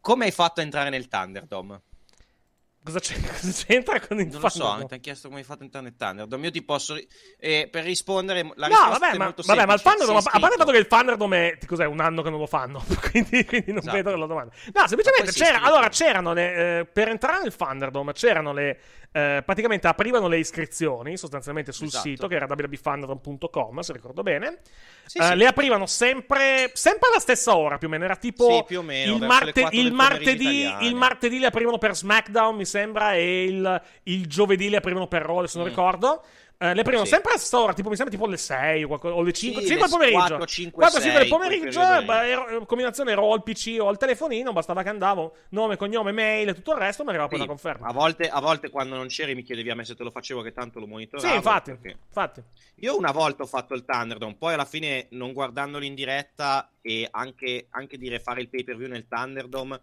Come hai fatto a entrare nel Thunderdome? Cosa, cosa c'entra con il Non lo so, mi ti ha chiesto come hai fatto a entrare nel Thunderdome. Io ti posso. Eh, per rispondere, la no, risposta vabbè, è ma, molto vabbè, semplice. Vabbè, ma il Thunderdome. A parte il fatto che il Thunderdome è. Cos'è? Un anno che non lo fanno. quindi, quindi, non esatto. vedo la domanda. No, semplicemente c'era, allora, c'erano le. Eh, per entrare nel Thunderdome c'erano le eh, praticamente aprivano le iscrizioni sostanzialmente sul esatto. sito che era www.fandom.com se ricordo bene sì, eh, sì. le aprivano sempre, sempre alla stessa ora più o meno era tipo sì, o meno, il, marte- il, martedì, il, martedì le aprivano per SmackDown mi sembra e il, il giovedì le aprivano per Raw se non mm. ricordo eh, le prime sì. sempre a stora, tipo, mi sembra tipo le 6 o, qualcosa, o alle 5, sì, 5 al pomeriggio. 4, 5, 4 6, 5 del pomeriggio, beh, ero, eh, combinazione ero al PC o al telefonino, bastava che andavo, nome, cognome, mail e tutto il resto, mi arrivava poi sì. la conferma. A volte, a volte, quando non c'eri mi chiedevi a me se te lo facevo che tanto lo monitoravo. Sì, infatti, perché... infatti. Io una volta ho fatto il Thunderdome, poi alla fine non guardandolo in diretta e anche, anche dire fare il pay per view nel Thunderdome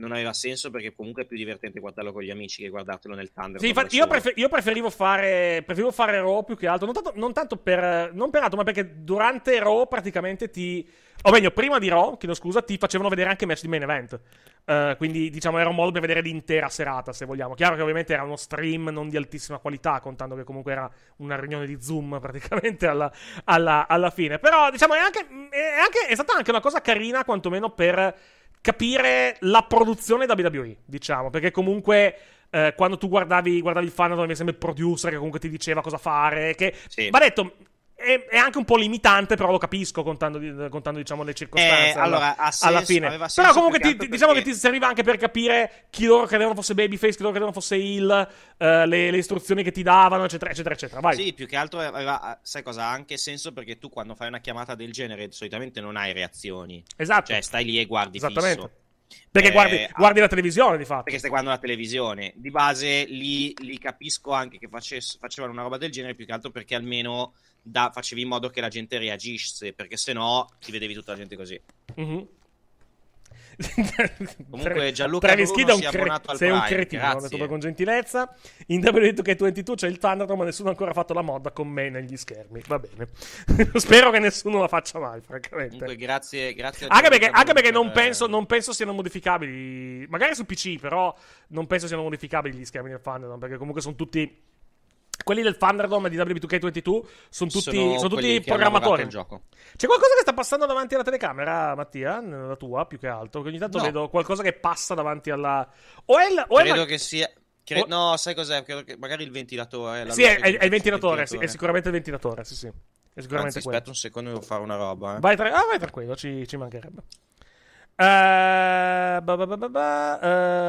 non aveva senso perché comunque è più divertente guardarlo con gli amici che guardartelo nel Thunder. Sì, infatti io, prefer- io, preferivo fare preferivo fare Raw più che altro, non tanto, non tanto per non per altro, ma perché durante Raw praticamente ti o meglio, prima di Raw, chiedo scusa, ti facevano vedere anche match di main event. Uh, quindi, diciamo, era un modo per vedere l'intera serata, se vogliamo. Chiaro che ovviamente era uno stream non di altissima qualità, contando che comunque era una riunione di Zoom praticamente alla, alla, alla fine. Però, diciamo, è, anche, è, anche, è stata anche una cosa carina, quantomeno per capire la produzione WWE, diciamo, perché comunque... Eh, quando tu guardavi, guardavi il fan, dove mi sembra il producer che comunque ti diceva cosa fare. Che sì. va detto, è, è, anche un po' limitante, però lo capisco contando, contando diciamo, le circostanze. Eh, allora, alla, senso, alla fine. Però comunque ti, perché... diciamo che ti serviva anche per capire chi loro credevano fosse Babyface, chi loro credevano fosse Hill, uh, le, le, istruzioni che ti davano, eccetera, eccetera, eccetera. Vai. Sì, più che altro aveva, sai cosa, ha anche senso perché tu quando fai una chiamata del genere solitamente non hai reazioni. Esatto. Cioè stai lì e guardi Esattamente. Fisso. Perché eh, guardi, ah, guardi, la televisione, di fatto. Perché stai guardando la televisione. Di base, lì, lì capisco anche che facess- facevano una roba del genere, più che altro perché almeno da- facevi in modo che la gente reagisse, perché se no ti vedevi tutta la gente così. Mm-hmm. Comunque Gianluca Travis Bruno un, cre- sei un cretino, grazie. ho detto con gentilezza. In WTK22 c'è il Thunderdome, ma nessuno ha ancora fatto la moda con me negli schermi. Va bene. Spero che nessuno la faccia mai, francamente. Comunque grazie, grazie anche, perché, anche perché, non, penso, non penso siano modificabili, magari su PC, però non penso siano modificabili gli schermi del Thunderdome, perché comunque sono tutti quelli del Thunderdome di WB2K22 sono tutti, sono sono tutti programmatori. C'è qualcosa che sta passando davanti alla telecamera, Mattia? La tua, più che altro? Che ogni tanto no. vedo qualcosa che passa davanti alla. O è il, o Credo è la... che sia. Cre... O... No, sai cos'è? Credo che magari il ventilatore. Sì, è, è, è, il ventilatore, sì, è sicuramente il ventilatore, sì, sì. È sicuramente Anzi, aspetta un secondo, devo fare una roba. Eh. Vai, tra... ah, vai tranquillo, ci, ci mancherebbe. Uh, eh, bah bah bah eh,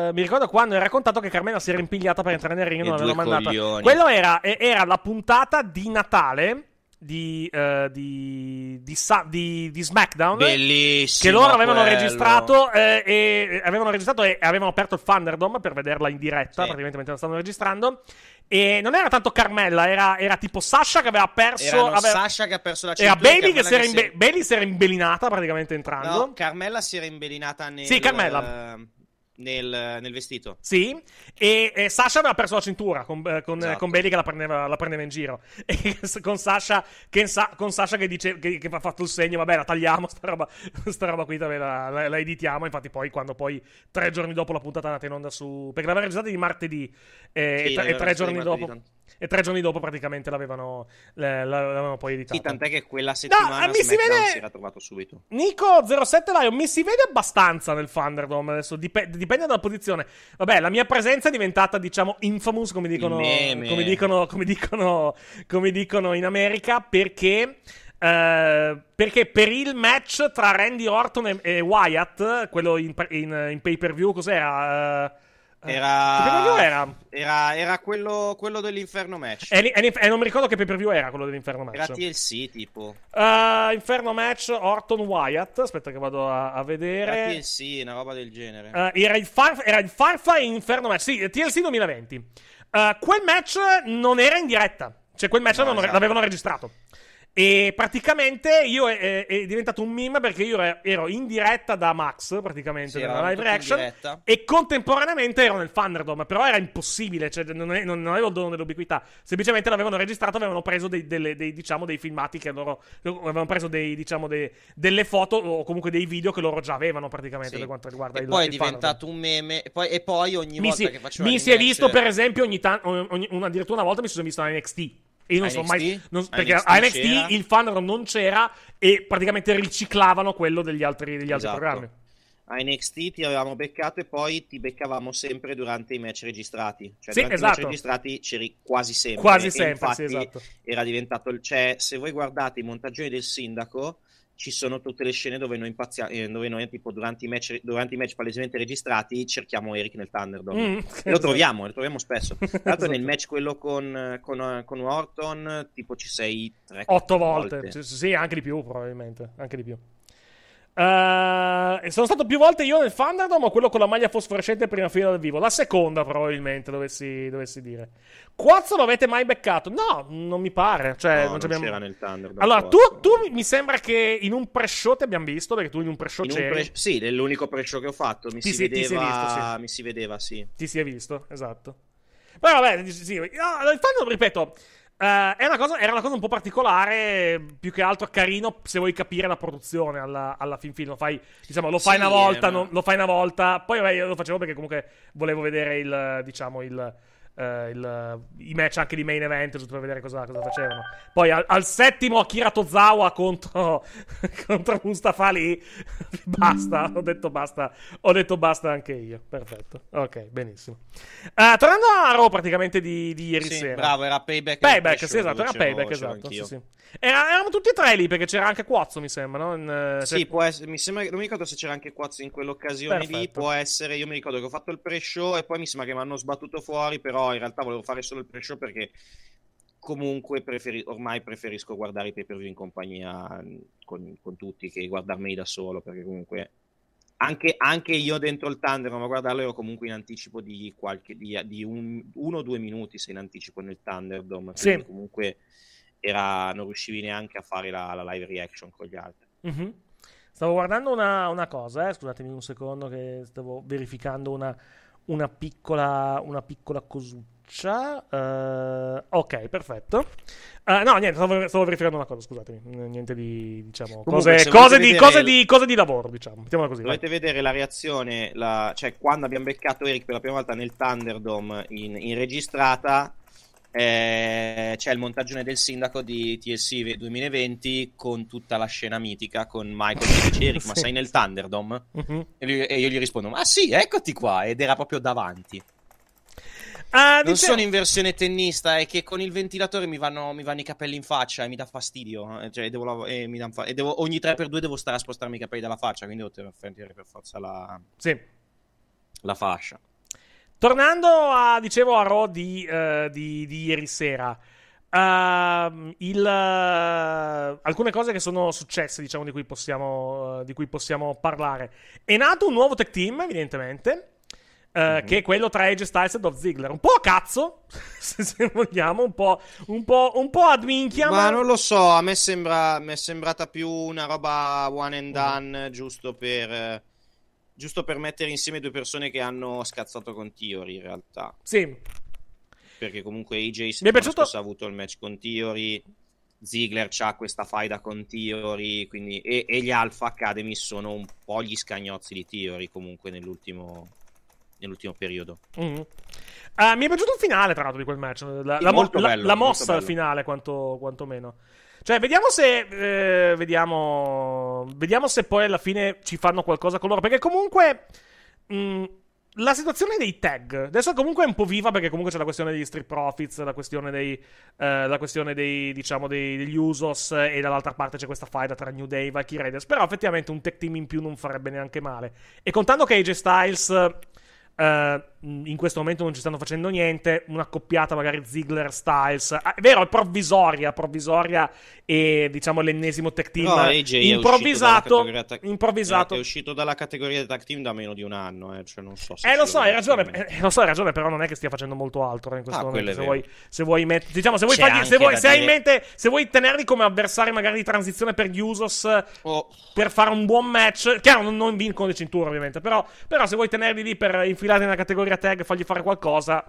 uh, mi ricordo quando hai raccontato che Carmela si era impigliata per entrare nel ring e non l'avevo mandato. Quello era, era, la puntata di Natale di, uh, di, di, di, di, SmackDown. Bellissimo. Che loro avevano quello. registrato, eh, e, avevano registrato e avevano aperto il Thunderdome per vederla in diretta, sì. praticamente mentre la stavano registrando. E non era tanto Carmella, era, era tipo Sasha che aveva perso. Erano aveva... Sasha che ha perso la cintura. Era Bailey che, si era, imbe- si... Bailey si era imbelinata praticamente entrando. No, Carmella si era imbelinata nel. Sì, Carmella. Eh, nel, nel, vestito. Sì, e, e, Sasha aveva perso la cintura con, eh, con, esatto. con Bailey che la prendeva, la prendeva, in giro. E con Sasha che, con Sasha che, dice, che, che, ha fatto il segno, vabbè la tagliamo, sta roba, sta roba qui la, la, la, editiamo. Infatti poi quando poi tre giorni dopo la puntata è andata in onda su... Perché l'aveva registrata di martedì eh, sì, e, tre, e, tre giorni dopo... E tre giorni dopo praticamente l'avevano, l'avevano poi editato. Sì, tant'è che quella eh, settimana no, mi si, vede... si era trovato subito. Nico07 Lion, mi si vede abbastanza nel Thunderdome adesso, dipende dipende dalla posizione. Vabbè, la mia presenza è diventata, diciamo, infamous, come dicono, come dicono, come dicono, come dicono in America, perché... Uh, perché per il match tra Randy Orton e, e Wyatt, quello in, in, in pay per view, cos'era? Uh, eh. Era... Era... era... era? quello, quello dell'Inferno Match. E, e, e, non mi ricordo che pay per view era quello dell'Inferno Match. Era TLC tipo. Uh, Inferno Match Orton Wyatt. Aspetta che vado a, a vedere. Era TLC, una roba del genere. Uh, era, il Farf- era il Farfight Inferno Match. Sì, TLC 2020. Uh, quel match non era in diretta. Cioè, quel match no, esatto. l'avevano registrato. E praticamente io è, eh, eh, è, diventato un meme perché io ero in diretta da Max, praticamente, sì, nella live reaction. E contemporaneamente ero nel Thunderdome, però era impossibile, cioè non, è, non avevo il dono dell'ubiquità. Semplicemente l'avevano registrato, avevano preso dei, delle, dei, diciamo, dei filmati che loro... avevano preso dei, diciamo, dei, delle foto o comunque dei video che loro già avevano praticamente sì. per quanto riguarda e il poi il è diventato Thunderdome. un meme e poi, e poi ogni mi volta si, che facevo... Mi si è visto per esempio ogni tanto, addirittura una volta mi sono visto a NXT e io non so mai. Non, perché a NXT c'era. il fandom non c'era e praticamente riciclavano quello degli altri, degli esatto. programmi. A NXT ti avevamo beccato e poi ti beccavamo sempre durante i match registrati. Cioè, sì, esatto. i match esatto. registrati c'eri quasi sempre. Quasi sempre, sì, esatto. Era diventato. Cioè, se voi guardate i montagioni del sindaco ci sono tutte le scene dove noi, impazziamo, eh, dove noi tipo, durante, i match, durante i match palesemente registrati cerchiamo Eric nel Thunderdome. Mm, lo troviamo, lo troviamo spesso. Tra l'altro nel esatto. match quello con, con, con Orton, tipo ci sei 3 Otto volte. volte. Sì, anche di più probabilmente, anche di più. Uh, sono stato più volte io nel Thunderdome ma quello con la maglia fosforescente prima fila dal vivo? La seconda, probabilmente, dovessi, dovessi dire. Quazzo l'avete mai beccato? No, non mi pare. Cioè, no, non, non abbiamo... c'era nel Thunderdome. Allora, tu, tu, mi sembra che in un pre-show ti abbiamo visto, perché tu in un pre-show in c'eri. Pre- sì, nell'unico pre-show che ho fatto. Mi ti si, si vedeva, si visto, sì. mi si vedeva, sì. Ti si è visto, esatto. Però vabbè, sì, sì. No, il Thunderdome, ripeto... Uh, una cosa, era una cosa un po' particolare, più che altro carino se vuoi capire la produzione alla, alla fin fine. Lo fai, diciamo, lo fai sì, una eh, volta, eh, no, lo fai una volta. Poi vabbè, io lo facevo perché comunque volevo vedere il, diciamo, il, eh, il, i match anche di main event, giusto per vedere cosa, cosa facevano. Poi al, al, settimo Akira Tozawa contro, contro Mustafa lì. basta, ho detto basta. Ho detto basta anche io. Perfetto. Ok, benissimo. Uh, tornando a Raw praticamente di, di ieri sì, sera. Bravo, era Payback. Payback, sì, esatto, era Payback, esatto. Sì, sì. Era, eravamo tutti e tre lì perché c'era anche Quazzo, mi sembra, no? In, uh, sì, può essere, mi sembra, non mi ricordo se c'era anche Quazzo in quell'occasione Perfetto. lì, può essere, io mi ricordo che ho fatto il pre-show e poi mi sembra che mi hanno sbattuto fuori, però però in realtà volevo fare solo il pre-show perché comunque preferi- ormai preferisco guardare i pay-per-view in compagnia mm, con, con tutti che guardarmi da solo perché comunque anche, anche, io dentro il Thunder, ma guardarlo ero comunque in anticipo di, qualche, di, di un, uno o due minuti se in anticipo nel Thunderdome sì. comunque era, non riuscivi neanche a fare la, la live reaction con gli altri mm-hmm. stavo guardando una, una cosa eh, scusatemi un secondo che stavo verificando una una piccola, una piccola cosuccia. Uh, ok, perfetto. Uh, no, niente, stavo, stavo, verificando una cosa, scusatemi. Niente di, diciamo, Comunque, cose, cose, di, cose, il... di, cose, di, lavoro, diciamo. Mettiamola così. Dovete vai. vedere la reazione, la... cioè quando abbiamo beccato Eric per la prima volta nel Thunderdome in, in registrata eh, c'è il montagione del sindaco di TLC 2020 con tutta la scena mitica con Michael che dice Eric ma sei nel Thunderdome? Uh-huh. E, lui, e, io gli rispondo ma sì eccoti qua ed era proprio davanti ah, non dicevo... sono in versione tennista è che con il ventilatore mi vanno, mi vanno i capelli in faccia e mi dà fastidio eh, cioè, devo, e eh, mi fa- e devo, ogni 3x2 devo stare a spostarmi i capelli dalla faccia quindi devo tenere per forza la, sì. la fascia Tornando a, dicevo, a Raw di, uh, di, di ieri sera. Uh, il, uh, alcune cose che sono successe, diciamo, di cui, possiamo, eh, di cui possiamo parlare. È nato un nuovo tech team, evidentemente. Uh, mm. che è quello tra Edge Styles e Dolph Ziggler. Un po' a cazzo, se, se vogliamo, un po', un po', un po ad minchia. Ma, ma, non lo so, a me sembra, mi è sembrata più una roba one and mm. done, mm. giusto per giusto per mettere insieme due persone che hanno scazzato con Theory in realtà. Sì. Perché comunque AJ mi è piaciuto... ha avuto il match con Theory, Ziggler ha questa faida con Theory, quindi... e, e, gli Alpha Academy sono un po' gli scagnozzi di Theory comunque nell'ultimo, nell'ultimo periodo. Mm-hmm. Uh, mi è piaciuto il finale, tra l'altro, di quel match. La, la, mo- bello, la mossa al finale, quanto, quantomeno. Cioè, vediamo se. Eh, vediamo. Vediamo se poi alla fine ci fanno qualcosa con loro. Perché comunque. Mh, mm, la situazione dei tag adesso comunque è un po' viva perché comunque c'è la questione degli street profits, la questione, dei, eh, la questione dei, diciamo, dei, degli usos e dall'altra parte c'è questa faida tra New Day e Viking Raiders, però effettivamente un tag team in più non farebbe neanche male. E contando che AJ Styles eh, in questo momento non ci stanno facendo niente. Una coppiata, magari Ziggler Styles. Ah, è vero, è provvisoria. Provvisoria e diciamo l'ennesimo tech team. No, AJ improvvisato. È ta- improvvisato. È uscito dalla categoria tag team da meno di un anno. Eh, cioè, non so se eh lo so, hai ragione. Eh, lo so, hai ragione, però non è che stia facendo molto altro in questo ah, momento. Se vuoi, se vuoi, met- diciamo, se vuoi, fargli, se, vuoi, se dire... hai in mente, se vuoi tenerli come avversari, magari di transizione per gli Usos oh. per fare un buon match. Chiaro, non, non vincono le cinture, ovviamente. Però, però se vuoi tenerli lì per infilare infilare nella categoria tag, fargli fare qualcosa,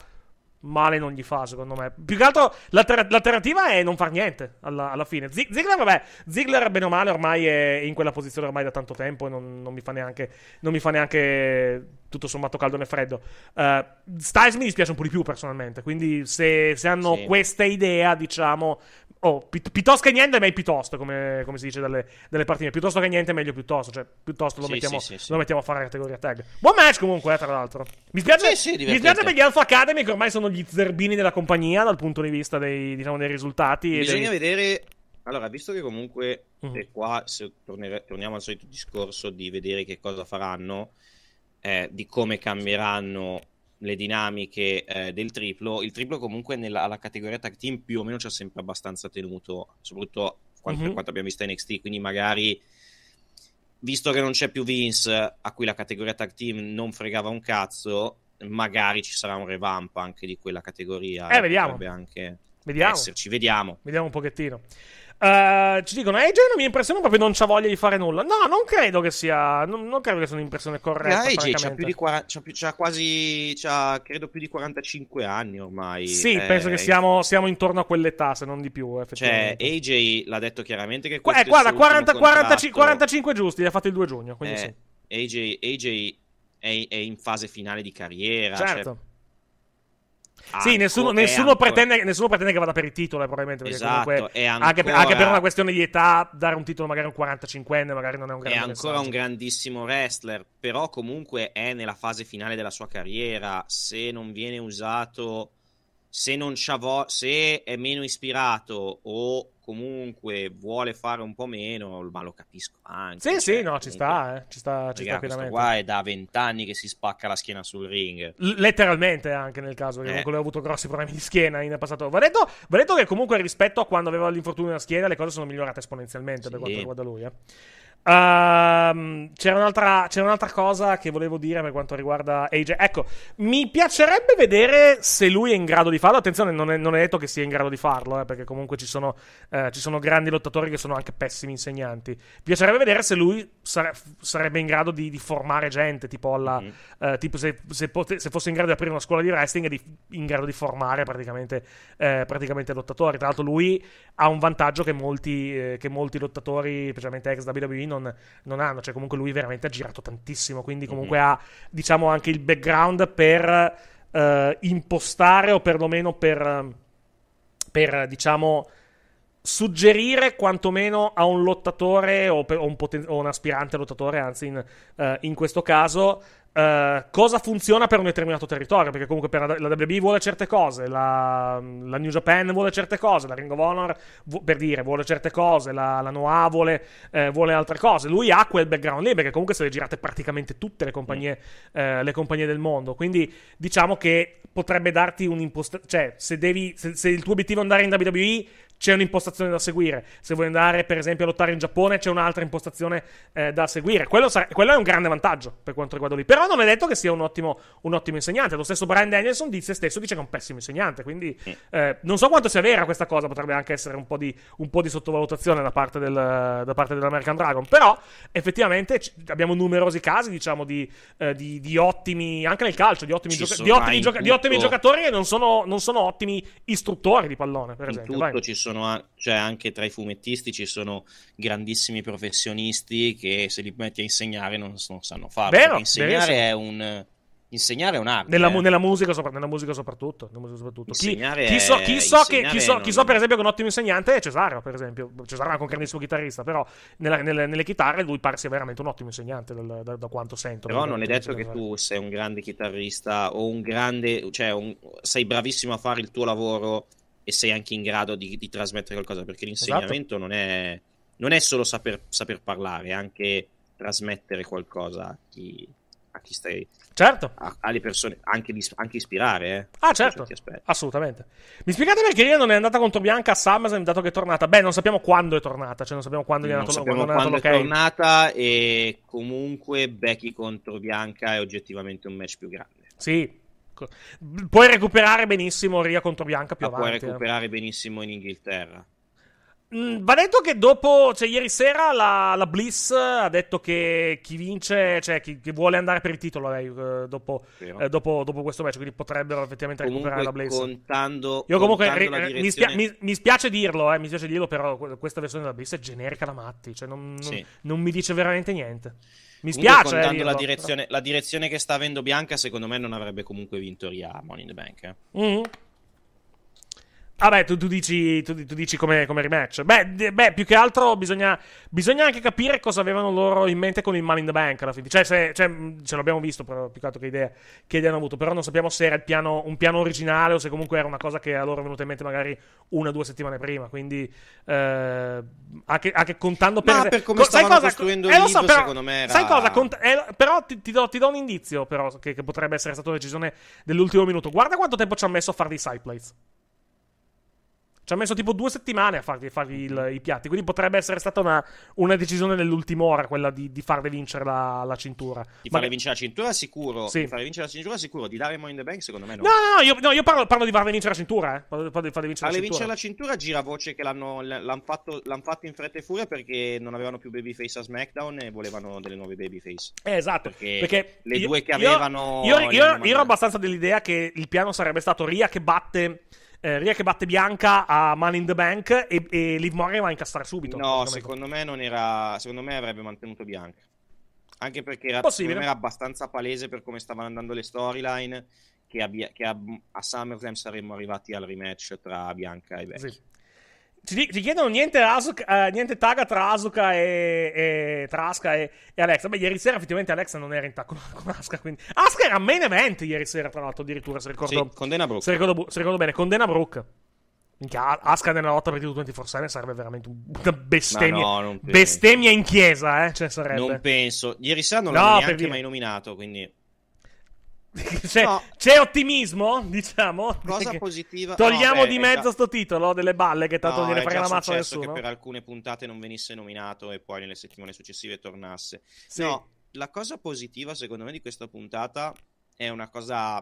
male non gli fa, secondo me. Più che altro l'alter- l'alternativa è non far niente alla, alla fine. Z- Ziggler, vabbè, Ziggler bene o male ormai è in quella posizione ormai da tanto tempo e non, non mi, fa neanche, non mi fa neanche tutto sommato caldo né freddo. Uh, eh, Styles mi dispiace un po' di più personalmente, quindi se, se hanno sì. questa idea, diciamo, Oh, pi- piuttosto che niente, meglio piuttosto, come, come si dice dalle, dalle, partite. Piuttosto che niente, meglio piuttosto. Cioè, piuttosto lo, sì, mettiamo, sì, sì, lo mettiamo, a fare la categoria tag. Buon match comunque, eh, tra l'altro. Mi spiace, mi spiace per gli Alpha Academy, che ormai sono gli zerbini della compagnia dal punto di vista dei, diciamo, dei risultati. Bisogna dei... vedere. Allora, visto che comunque, mm-hmm. e qua tornere... torniamo al solito discorso di vedere che cosa faranno, eh, di come cambieranno le dinamiche eh, del triplo, il triplo comunque nella, alla categoria tag team più o meno ci ha sempre abbastanza tenuto, soprattutto quanto, mm-hmm. per mhm. quanto abbiamo visto NXT, quindi magari visto che non c'è più Vince, a cui la categoria tag team non fregava un cazzo, magari ci sarà un revamp anche di quella categoria. Eh, vediamo. anche vediamo. esserci, vediamo. Vediamo un pochettino. Uh, ci dicono, eh, Genoa mi impressiona proprio non c'ha voglia di fare nulla. No, non credo che sia, non, non credo che sia un'impressione corretta. Eh, AJ c'ha più di 40, c'ha, più, c'ha quasi, c'ha, credo più di 45 anni ormai. Sì, eh, penso che siamo, siamo, intorno a quell'età, se non di più, effettivamente. Cioè, AJ l'ha detto chiaramente che eh, questo Eh, guarda, 40, 40, 45 giusti, li ha fatti il 2 giugno, quindi eh, sì. AJ, AJ è, è, in fase finale di carriera. Cioè certo. Cioè sì, nessuno, nessuno, pretende, nessuno, pretende, che vada per il titolo, probabilmente. Esatto, comunque, ancora... anche, per, anche, per, una questione di età, dare un titolo magari a un 45enne magari non è un grande È ancora messaggio. un grandissimo wrestler, però comunque è nella fase finale della sua carriera. Se non viene usato se, non vo- se è meno ispirato o comunque vuole fare un po' meno, ma lo capisco anche. Sì, cioè, sì, no, ci sta, eh. ci sta, ci ragazzi, sta qua è da vent'anni che si spacca la schiena sul ring. L- letteralmente anche nel caso, perché eh. comunque lui ha avuto grossi problemi di schiena in passato. Va detto, va detto, che comunque rispetto a quando aveva l'infortunio della schiena, le cose sono migliorate esponenzialmente sì. per quanto riguarda lui. Eh. Ehm, c'era, un'altra, c'era, un'altra, cosa che volevo dire per quanto riguarda AJ. Ecco, mi piacerebbe vedere se lui è in grado di farlo. Attenzione, non è, non è detto che sia in grado di farlo, eh, perché comunque ci sono, eh, ci sono, grandi lottatori che sono anche pessimi insegnanti. Mi piacerebbe vedere se lui sare, sarebbe in grado di, di, formare gente, tipo, alla, mm-hmm. eh, tipo se, se, pote, se, fosse in grado di aprire una scuola di wrestling e di, in grado di formare praticamente, eh, praticamente, lottatori. Tra l'altro, lui ha un vantaggio che molti, eh, che molti lottatori, specialmente ex WWE, non, non, hanno, cioè comunque lui veramente ha girato tantissimo, quindi mhm. comunque mm-hmm. ha diciamo anche il background per eh, impostare o perlomeno per, per diciamo suggerire quantomeno a un lottatore o, per, o, un, poten- o un, aspirante lottatore, anzi in, uh, in questo caso, Uh, cosa funziona per un determinato territorio, perché comunque per la WB vuole certe cose, la, la, New Japan vuole certe cose, la Ring of Honor vu- per dire vuole certe cose, la, la NOAA vuole, eh, vuole, altre cose. Lui ha quel background lì, perché comunque se le girate praticamente tutte le compagnie, mm. eh, le compagnie del mondo. Quindi diciamo che potrebbe darti un'impostazione, cioè se, devi, se, se il tuo obiettivo è andare in WWE, c'è un'impostazione da seguire. Se vuoi andare, per esempio, a lottare in Giappone, c'è un'altra impostazione eh, da seguire. Quello, sare- quello, è un grande vantaggio per quanto riguarda lì. Però non è detto che sia un ottimo, un ottimo insegnante. Lo stesso Brian Danielson dice stesso dice che è un pessimo insegnante. Quindi eh, non so quanto sia vera questa cosa, potrebbe anche essere un po' di, un po di sottovalutazione da parte, del, da parte, dell'American Dragon. Però effettivamente c- abbiamo numerosi casi, diciamo, di, eh, di, di, ottimi, anche nel calcio, di ottimi, gioca- ottimi, gioca- ottimi giocatori che non sono, non sono, ottimi istruttori di pallone, per esempio. Tutto Ci sono sono, cioè anche tra i fumettisti ci sono grandissimi professionisti che se li metti a insegnare non, non sanno farlo. Vero, insegnare è un insegnare è un'arte. Nella, eh. nella, musica, sopra, nella musica, soprattutto. Nella musica soprattutto. Chi, chi, so, chi, so che, chi, so, chi so, per esempio, che un ottimo insegnante è Cesaro, per esempio. Cesaro è anche un grandissimo chitarrista, però nella, nelle, nelle, chitarre lui pare sia veramente un ottimo insegnante, da, da, da quanto sento. Però non è detto che tu sei un grande chitarrista o un grande, cioè un, sei bravissimo a fare il tuo lavoro e sei anche in grado di, di trasmettere qualcosa, perché l'insegnamento esatto. non, è, non, è, solo saper, saper, parlare, è anche trasmettere qualcosa a chi, a chi stai... Certo. A, alle persone, anche, anche ispirare. Eh, ah, certo. Assolutamente. Mi spiegate perché io non è andata contro Bianca a SummerSlam dato che è tornata? Beh, non sappiamo quando è tornata, cioè non sappiamo quando non è, nato, sappiamo quando quando è, è tornata e comunque Becky contro Bianca è oggettivamente un match più grande. Sì, Ecco. Puoi recuperare benissimo Ria contro Bianca più Ma avanti. Puoi eh. recuperare benissimo in Inghilterra. Mm, va detto che dopo, cioè ieri sera la, la Bliss ha detto che chi vince, cioè chi, chi vuole andare per il titolo lei, eh, eh, dopo, eh, dopo, dopo, questo match, quindi potrebbero effettivamente comunque recuperare la Bliss. Contando, Io comunque contando re, eh, direzione... mi, spia- mi, mi, spiace dirlo, eh, mi spiace dirlo, però questa versione della Bliss è generica da matti, cioè non, non, sì. non mi dice veramente niente. Mi spiace. Contando la direzione, la, direzione, che sta avendo Bianca, secondo me non avrebbe comunque vinto Ria Money in the Bank. Eh. Mm-hmm. Vabbè, tu, tu dici, tu, tu dici come, come, rematch. Beh, beh, più che altro bisogna, bisogna, anche capire cosa avevano loro in mente con il Money in the Bank alla fine. Cioè, se, cioè mm, ce l'abbiamo visto, però, più che altro che idea che idee hanno avuto. Però non sappiamo se era piano, un piano originale o se comunque era una cosa che a loro è venuta in mente magari una o due settimane prima. Quindi, eh, anche, anche, contando per... Ma per come stavano cosa? costruendo eh, il so, però, secondo me era... Sai cosa? Cont- eh, però ti, ti, do, ti, do, un indizio, però, che, che potrebbe essere stata una decisione dell'ultimo minuto. Guarda quanto tempo ci ha messo a fare dei side plates. Ci ha messo tipo due settimane a fargli, fargli il, i piatti. Quindi potrebbe essere stata una, una decisione nell'ultima ora quella di, di farle vincere la, la cintura. Di Ma... vincere la cintura, sicuro. Sì. Di farle vincere la cintura, sicuro. Di dare Money in the Bank, secondo me no. No, no, no io, no, io parlo, parlo, di farle vincere la cintura. Eh. Parlo, parlo di farle vincere, farle la, vincere la cintura. Gira voce che l'hanno, l'hanno, fatto, l'hanno fatto in fretta e furia perché non avevano più babyface a SmackDown e volevano delle nuove babyface. Eh, esatto. Perché, perché le io, due che avevano. Io, io, io ero abbastanza dell'idea che il piano sarebbe stato Ria che batte eh, Ria che batte Bianca a Man in the Bank e, e Liv Morgan va a incastrare subito. No, secondo me non era. Secondo me avrebbe mantenuto Bianca. Anche perché era, era abbastanza palese per come stavano andando le storyline. Che, a, che a, a SummerSlam saremmo arrivati al rematch tra Bianca e Becky. Sì. Ci, ci chiedono niente, Asuka, eh, niente tag tra Asuka e, e tra Asuka e, e, Alexa. Beh, ieri sera effettivamente Alexa non era in tag con, con Asuka, quindi... Asuka era main event ieri sera, tra l'altro, addirittura, se ricordo... Sì, con Dana Brooke. Se ricordo, se ricordo bene, con Dana Brooke. Minchia, Asuka nella lotta per il 24 sarebbe veramente una bestemmia. No, no, bestemmia in chiesa, eh? Cioè, sarebbe... Non penso. Ieri sera non l'ho neanche mai nominato, quindi... C'è, cioè, no. c'è, ottimismo, diciamo. Cosa positiva. Togliamo no, di eh, mezzo già... sto titolo delle balle che tanto no, gliene frega la mazza nessuno. che per alcune puntate non venisse nominato e poi nelle settimane successive tornasse. Sì. No, la cosa positiva secondo me di questa puntata è una cosa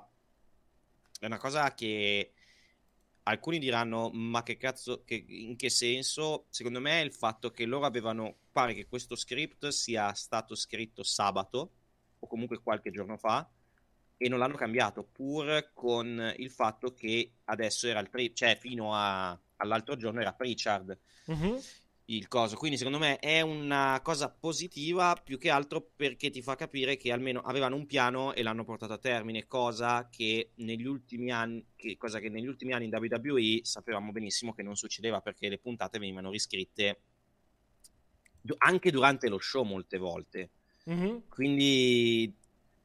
è una cosa che alcuni diranno ma che cazzo che, in che senso? Secondo me è il fatto che loro avevano pare che questo script sia stato scritto sabato o comunque qualche giorno fa e non l'hanno cambiato, pur con il fatto che adesso era il pre- cioè fino a, all'altro giorno era Pritchard mm-hmm. il coso. Quindi secondo me è una cosa positiva più che altro perché ti fa capire che almeno avevano un piano e l'hanno portato a termine, cosa che negli ultimi anni, che, cosa che negli ultimi anni in WWE sapevamo benissimo che non succedeva perché le puntate venivano riscritte anche durante lo show molte volte. Mm-hmm. Quindi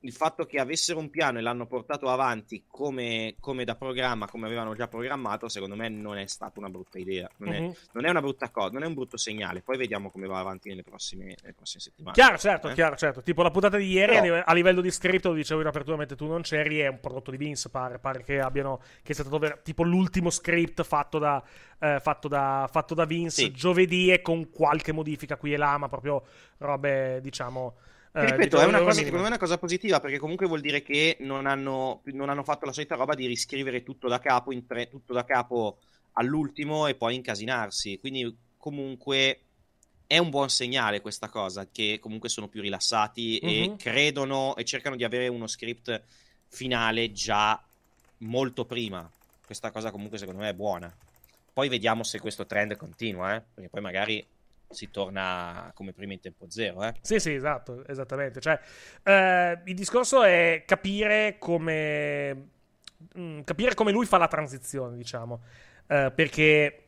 il fatto che avessero un piano e l'hanno portato avanti come, come, da programma, come avevano già programmato, secondo me non è stata una brutta idea. Non, mm-hmm. è, mhm. non è, una brutta cosa, non è un brutto segnale. Poi vediamo come va avanti nelle prossime, nelle prossime settimane. Chiaro, certo, eh? chiaro, certo. Tipo la puntata di ieri Però... a livello di scritto, lo dicevo in apertura mentre tu non c'eri, è un prodotto di Vince, pare, pare che abbiano, che sia stato ver- tipo l'ultimo script fatto da, eh, fatto da, fatto da Vince sì. giovedì e con qualche modifica qui e là, ma proprio robe, diciamo... Eh, che, ripeto, è una, cosa, è una, cosa, positiva perché comunque vuol dire che non hanno, non hanno fatto la solita roba di riscrivere tutto da capo, tre, tutto da capo all'ultimo e poi incasinarsi. Quindi comunque è un buon segnale questa cosa, che comunque sono più rilassati mm-hmm. e mhm. credono e cercano di avere uno script finale già molto prima. Questa cosa comunque secondo me è buona. Poi vediamo se questo trend continua, eh? perché poi magari si torna come prima in tempo zero. Eh? Sì, sì, esatto, esattamente. Cioè, eh, il discorso è capire come, mh, mm, capire come lui fa la transizione, diciamo, eh, perché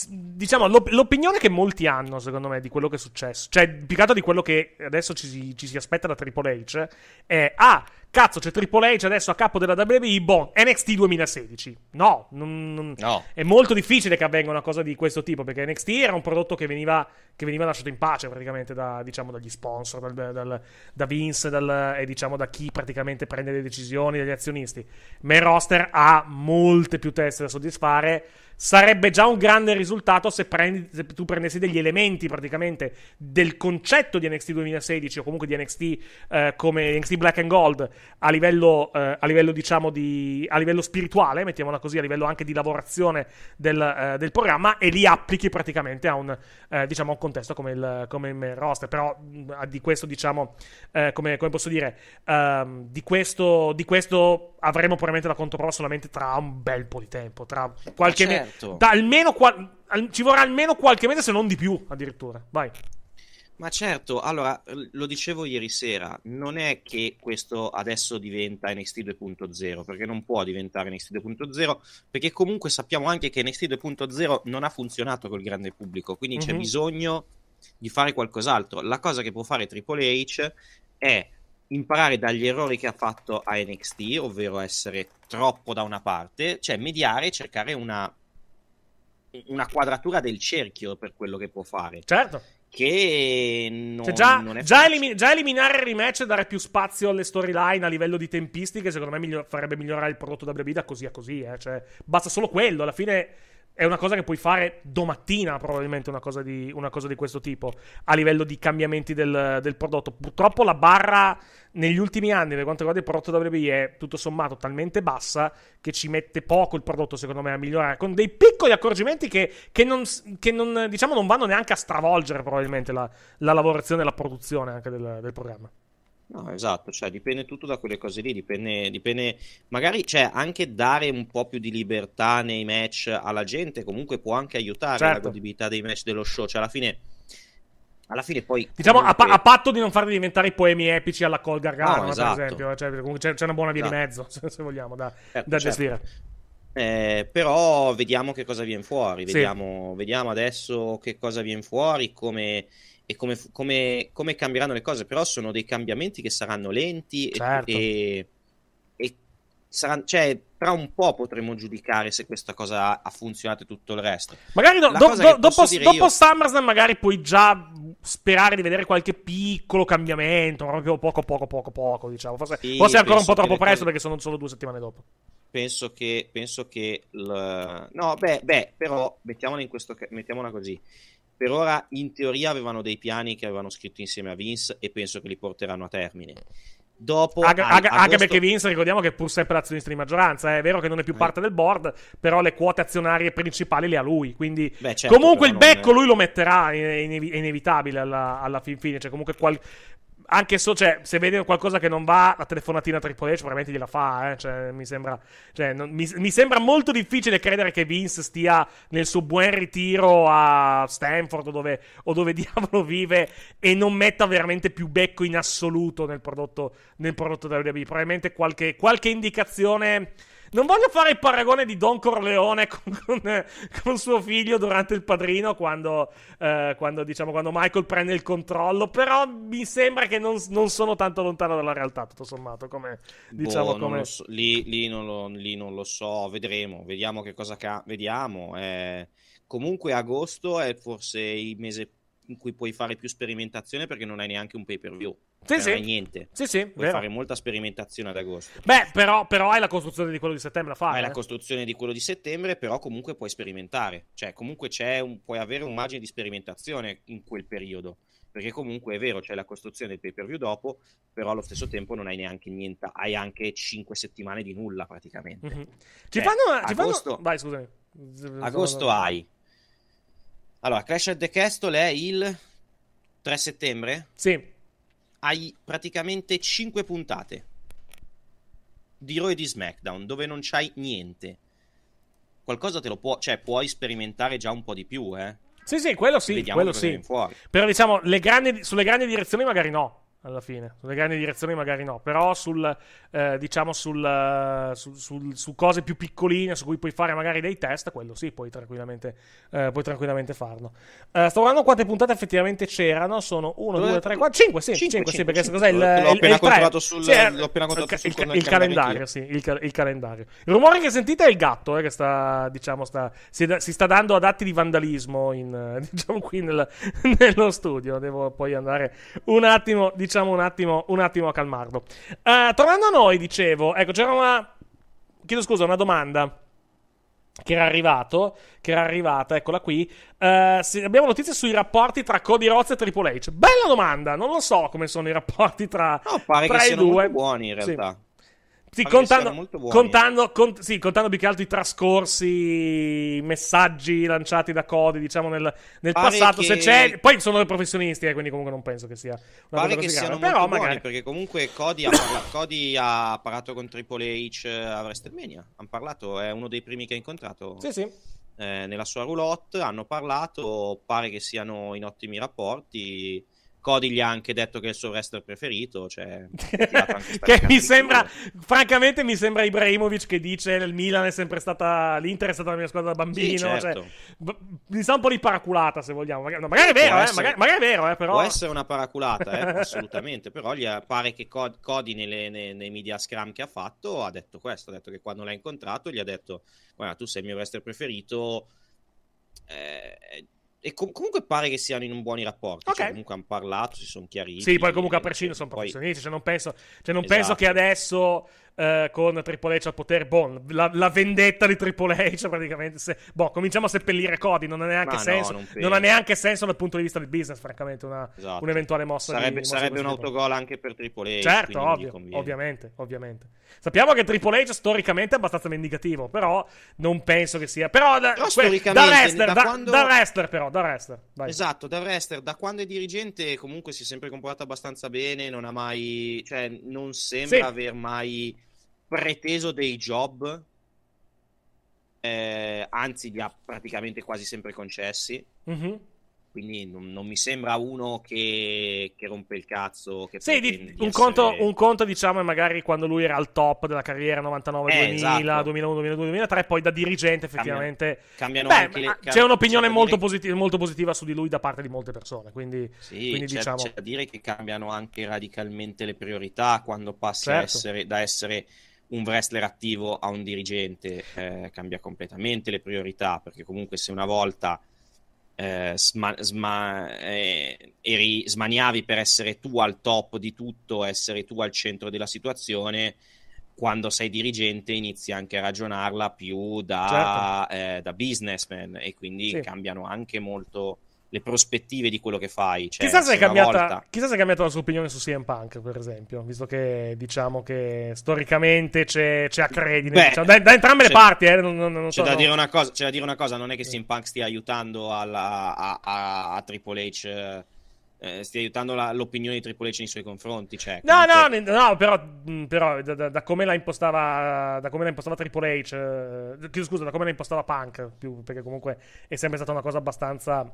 diciamo l'op- l'opinione che molti hanno secondo me di quello che è successo cioè più che altro di quello che adesso ci si, ci si aspetta da Triple H è ah Cazzo, c'è Triple H adesso a capo della WWE, boh, NXT 2016. No, non, non, no, è molto difficile che avvenga una cosa di questo tipo, perché NXT era un prodotto che veniva, che veniva lasciato in pace praticamente da, diciamo, dagli sponsor, dal, dal, da Vince dal, e diciamo da chi praticamente prende le decisioni, dagli azionisti. Ma il roster ha molte più teste da soddisfare sarebbe già un grande risultato se, prendi, se, tu prendessi degli elementi praticamente del concetto di NXT 2016 o comunque di NXT eh, come NXT Black and Gold a livello, eh, a livello diciamo di, a livello spirituale, mettiamola così, a livello anche di lavorazione del, eh, del programma e li applichi praticamente a un, eh, diciamo, un contesto come il, come il roster. Però mm, di questo diciamo, eh, come, come, posso dire, ehm, di questo, di, questo, avremo probabilmente la controprova solamente tra un bel po' di tempo, tra qualche eh, certo. mese, almeno qual- al- ci vorrà almeno qualche mese se non di più addirittura. Vai. Ma certo, allora lo dicevo ieri sera, non è che questo adesso diventa NXT 2.0, perché non può diventare NXT 2.0, perché comunque sappiamo anche che NXT 2.0 non ha funzionato col grande pubblico, quindi mm-hmm. c'è mhm. bisogno di fare qualcos'altro. La cosa che può fare Triple H è imparare dagli errori che ha fatto a NXT, ovvero essere troppo da una parte, cioè mediare e cercare una una quadratura del cerchio per quello che può fare. Certo che non, cioè già, non già, elimi- già, eliminare il rematch e dare più spazio alle storyline a livello di tempistiche, secondo me miglior- farebbe migliorare il prodotto da WWE da così a così. Eh? Cioè, basta solo quello. Alla fine è una cosa che puoi fare domattina, probabilmente una cosa di, una cosa di questo tipo, a livello di cambiamenti del, del, prodotto. Purtroppo la barra negli ultimi anni, per quanto riguarda il prodotto WBI, è tutto sommato talmente bassa che ci mette poco il prodotto, secondo me, a migliorare, con dei piccoli accorgimenti che, che, non, che non, diciamo, non, vanno neanche a stravolgere probabilmente la, la lavorazione e la produzione anche del, del programma. No, esatto, cioè dipende tutto da quelle cose lì, dipende, dipende, magari cioè, anche dare un po' più di libertà nei match alla gente comunque può anche aiutare certo. la godibilità dei match dello show, cioè alla fine alla fine poi diciamo comunque... a, pa- a, patto di non farli diventare i poemi epici alla Col Gargano no, esatto. per esempio, cioè, comunque c'è, c'è, una buona via esatto. di mezzo se, vogliamo da, certo, da certo. gestire. Certo. Eh, però vediamo che cosa viene fuori, sì. vediamo adesso che cosa viene fuori, come e come, come, come, cambieranno le cose, però sono dei cambiamenti che saranno lenti certo. e, e saranno, cioè, tra un po' potremo giudicare se questa cosa ha funzionato e tutto il resto. Magari no, do, do, dopo, dopo io... SummerSlam magari puoi già sperare di vedere qualche piccolo cambiamento, proprio poco poco poco poco, diciamo. Forse, sì, forse è ancora un po' troppo presto cose... perché sono solo due settimane dopo. Penso che... Penso che l... No, beh, beh, però mettiamola, in questo, mettiamola così per ora in teoria avevano dei piani che avevano scritto insieme a Vince e penso che li porteranno a termine. Dopo, Ag- Ag- agosto... anche perché Vince, ricordiamo che è pur sempre l'azionista di maggioranza, eh, è vero che non è più eh. parte del board, però le quote azionarie principali le ha lui, quindi Beh, certo, comunque il becco non... lui lo metterà, è, inevitabile alla, alla fin fine, cioè comunque qual- anche so, cioè, se vede qualcosa che non va, la telefonatina Triple H probabilmente gliela fa, eh? cioè, mi, sembra, cioè, non, mi, mi sembra, molto difficile credere che Vince stia nel suo buon ritiro a Stanford o dove, o dove diavolo vive e non metta veramente più becco in assoluto nel prodotto, nel prodotto WWE. Probabilmente qualche, qualche indicazione non voglio fare il paragone di Don Corleone con, con, con suo figlio durante il padrino, quando, eh, quando, diciamo, quando, Michael prende il controllo. Però mi sembra che non, non sono tanto lontano dalla realtà, tutto sommato. Come, diciamo, boh, come... so. lì, lì, non lo, lì, non lo, so, vedremo. Vediamo che cosa ca- vediamo. Eh, comunque, agosto è forse il mese in cui puoi fare più sperimentazione perché non hai neanche un pay per view. Sì, cioè, sì. niente. Sì, sì. Puoi vero. fare molta sperimentazione ad agosto. Beh, però, però hai la costruzione di quello di settembre da fare. Hai eh? la costruzione di quello di settembre, però comunque puoi sperimentare. Cioè, comunque un, puoi avere un margine di sperimentazione in quel periodo. Perché comunque è vero, c'è la costruzione del pay per view dopo, però allo stesso tempo non hai neanche niente, hai anche 5 settimane di nulla praticamente. Mm-hmm. Ci, cioè, fanno, agosto, fanno... Vai, scusami. Agosto hai. Allora, Crash at the Castle è il 3 settembre? Sì hai praticamente 5 puntate di Raw di SmackDown dove non c'hai niente. Qualcosa te lo può, cioè puoi sperimentare già un po' di più, eh. Sì, sì, quello sì, Vediamo quello sì. Però diciamo, grandi, sulle grandi direzioni magari no alla fine. Sulle grandi direzioni magari no, però sul, eh, diciamo sul, eh, sul, sul, su cose più piccoline su cui puoi fare magari dei test, quello sì, puoi tranquillamente, eh, puoi tranquillamente farlo. Eh, sto guardando quante puntate effettivamente c'erano, sono 1, 2, 3, 4, 5, sì, 5, sì, perché cos'è il, l'ho, il, appena il controllato sì, l'ho appena controllato il, il, calendario, sì, il, il, calendario. Il rumore che sentite è il gatto eh, che sta, diciamo, sta, si, si, sta dando ad atti di vandalismo in, eh, diciamo qui nel, nello studio. Devo poi andare un attimo, diciamo, facciamo un attimo, un attimo a calmarlo. Uh, tornando a noi, dicevo, ecco, c'era una. Chiedo scusa, una domanda che era arrivato, che era arrivata, eccola qui. Uh, eh, se, abbiamo notizie sui rapporti tra Cody Rhodes e Triple H. Bella domanda, non lo so come sono i rapporti tra, no, pare tra che i siano due. buoni in realtà. Sì. Sì, contando, contando, cont- sì, contando più che altro i trascorsi, messaggi lanciati da Cody, diciamo, nel, nel passato. Che... poi sono dei professionisti, eh, quindi comunque non penso che sia una pare cosa che siano però buoni, magari... perché comunque Cody ha, parla- Cody ha parlato con Triple H eh, a WrestleMania. Hanno parlato, è uno dei primi che ha incontrato. Sì, sì. Eh, nella sua roulotte hanno parlato, pare che siano in ottimi rapporti Cody gli ha anche detto che è il suo wrestler preferito. Cioè, che mi sembra, francamente, mi sembra Ibrahimovic che dice il Milan è sempre stata, l'Inter è stata la mia squadra da bambino. Sì, cioè, certo. cioè, mi sa un po' di paraculata, se vogliamo. Magari, no, magari è vero, eh, essere, eh, magari, magari, è vero, eh, però. Può essere una paraculata, eh, assolutamente. Però gli pare che Cody nelle, nei, nei media scrum che ha fatto ha detto questo, ha detto che quando l'ha incontrato gli ha detto, guarda, tu sei il mio wrestler preferito. Eh, e com- comunque pare che siano in un buoni rapporti. Cioè okay. Cioè, comunque hanno parlato, si sono chiariti. Sì, poi comunque a eh, prescindere eh, sono professionisti. Cioè, non penso, cioè non esatto. penso che adesso eh, con Triple H al potere, boh, la, la, vendetta di Triple H praticamente. Se, boh, cominciamo a seppellire Cody, non ha neanche Ma senso. No, non, non, ha neanche senso dal punto di vista del business, francamente, una, esatto. un'eventuale mossa. Sarebbe, di, sarebbe un autogol anche per Triple H. Certo, ovvio, ovviamente, ovviamente. Sappiamo che Triple H storicamente è abbastanza vendicativo, però non penso che sia. Però, da, però storicamente, da wrestler, da, quando... da wrestler però, da wrestler. Vai. Esatto, da wrestler, da quando è dirigente comunque si è sempre comportato abbastanza bene, non ha mai, cioè non sembra sì. aver mai preteso dei job, eh, anzi li ha praticamente quasi sempre concessi. Mm-hmm. Quindi non, non, mi sembra uno che, che rompe il cazzo. Che sì, di, un, essere... conto, un, conto, diciamo è magari quando lui era al top della carriera 99-2000, eh, esatto. 2003 poi da dirigente effettivamente... Cambiano, cambiano Beh, le... C'è un'opinione c'è cioè, molto, dire... positiva, molto, positiva, su di lui da parte di molte persone, quindi, sì, quindi c'è, diciamo... c'è da dire che cambiano anche radicalmente le priorità quando passa certo. da essere un wrestler attivo a un dirigente eh, cambia completamente le priorità, perché comunque se una volta eh, sma- sma- eh, eri, smaniavi per essere tu al top di tutto, essere tu al centro della situazione, quando sei dirigente inizi anche a ragionarla più da, certo. Eh, da businessman e quindi sì. cambiano anche molto le prospettive di quello che fai. Cioè, chissà, se è cambiata, volta... chissà se è cambiata la sua opinione su CM Punk, per esempio, visto che diciamo che storicamente c'è, c'è accredine Beh, diciamo, da, da, entrambe le parti. Eh, c'è, da dire una cosa, non è che CM Punk stia aiutando alla, a, a, a, Triple H. Eh, eh, stia aiutando la, l'opinione di Triple H nei suoi confronti. Cioè, no, comunque... no, no, però, mm, però da, da, da, come la impostava, da come la impostava Triple H, eh, scusa, da come la impostava Punk, più, perché comunque è sempre stata una cosa abbastanza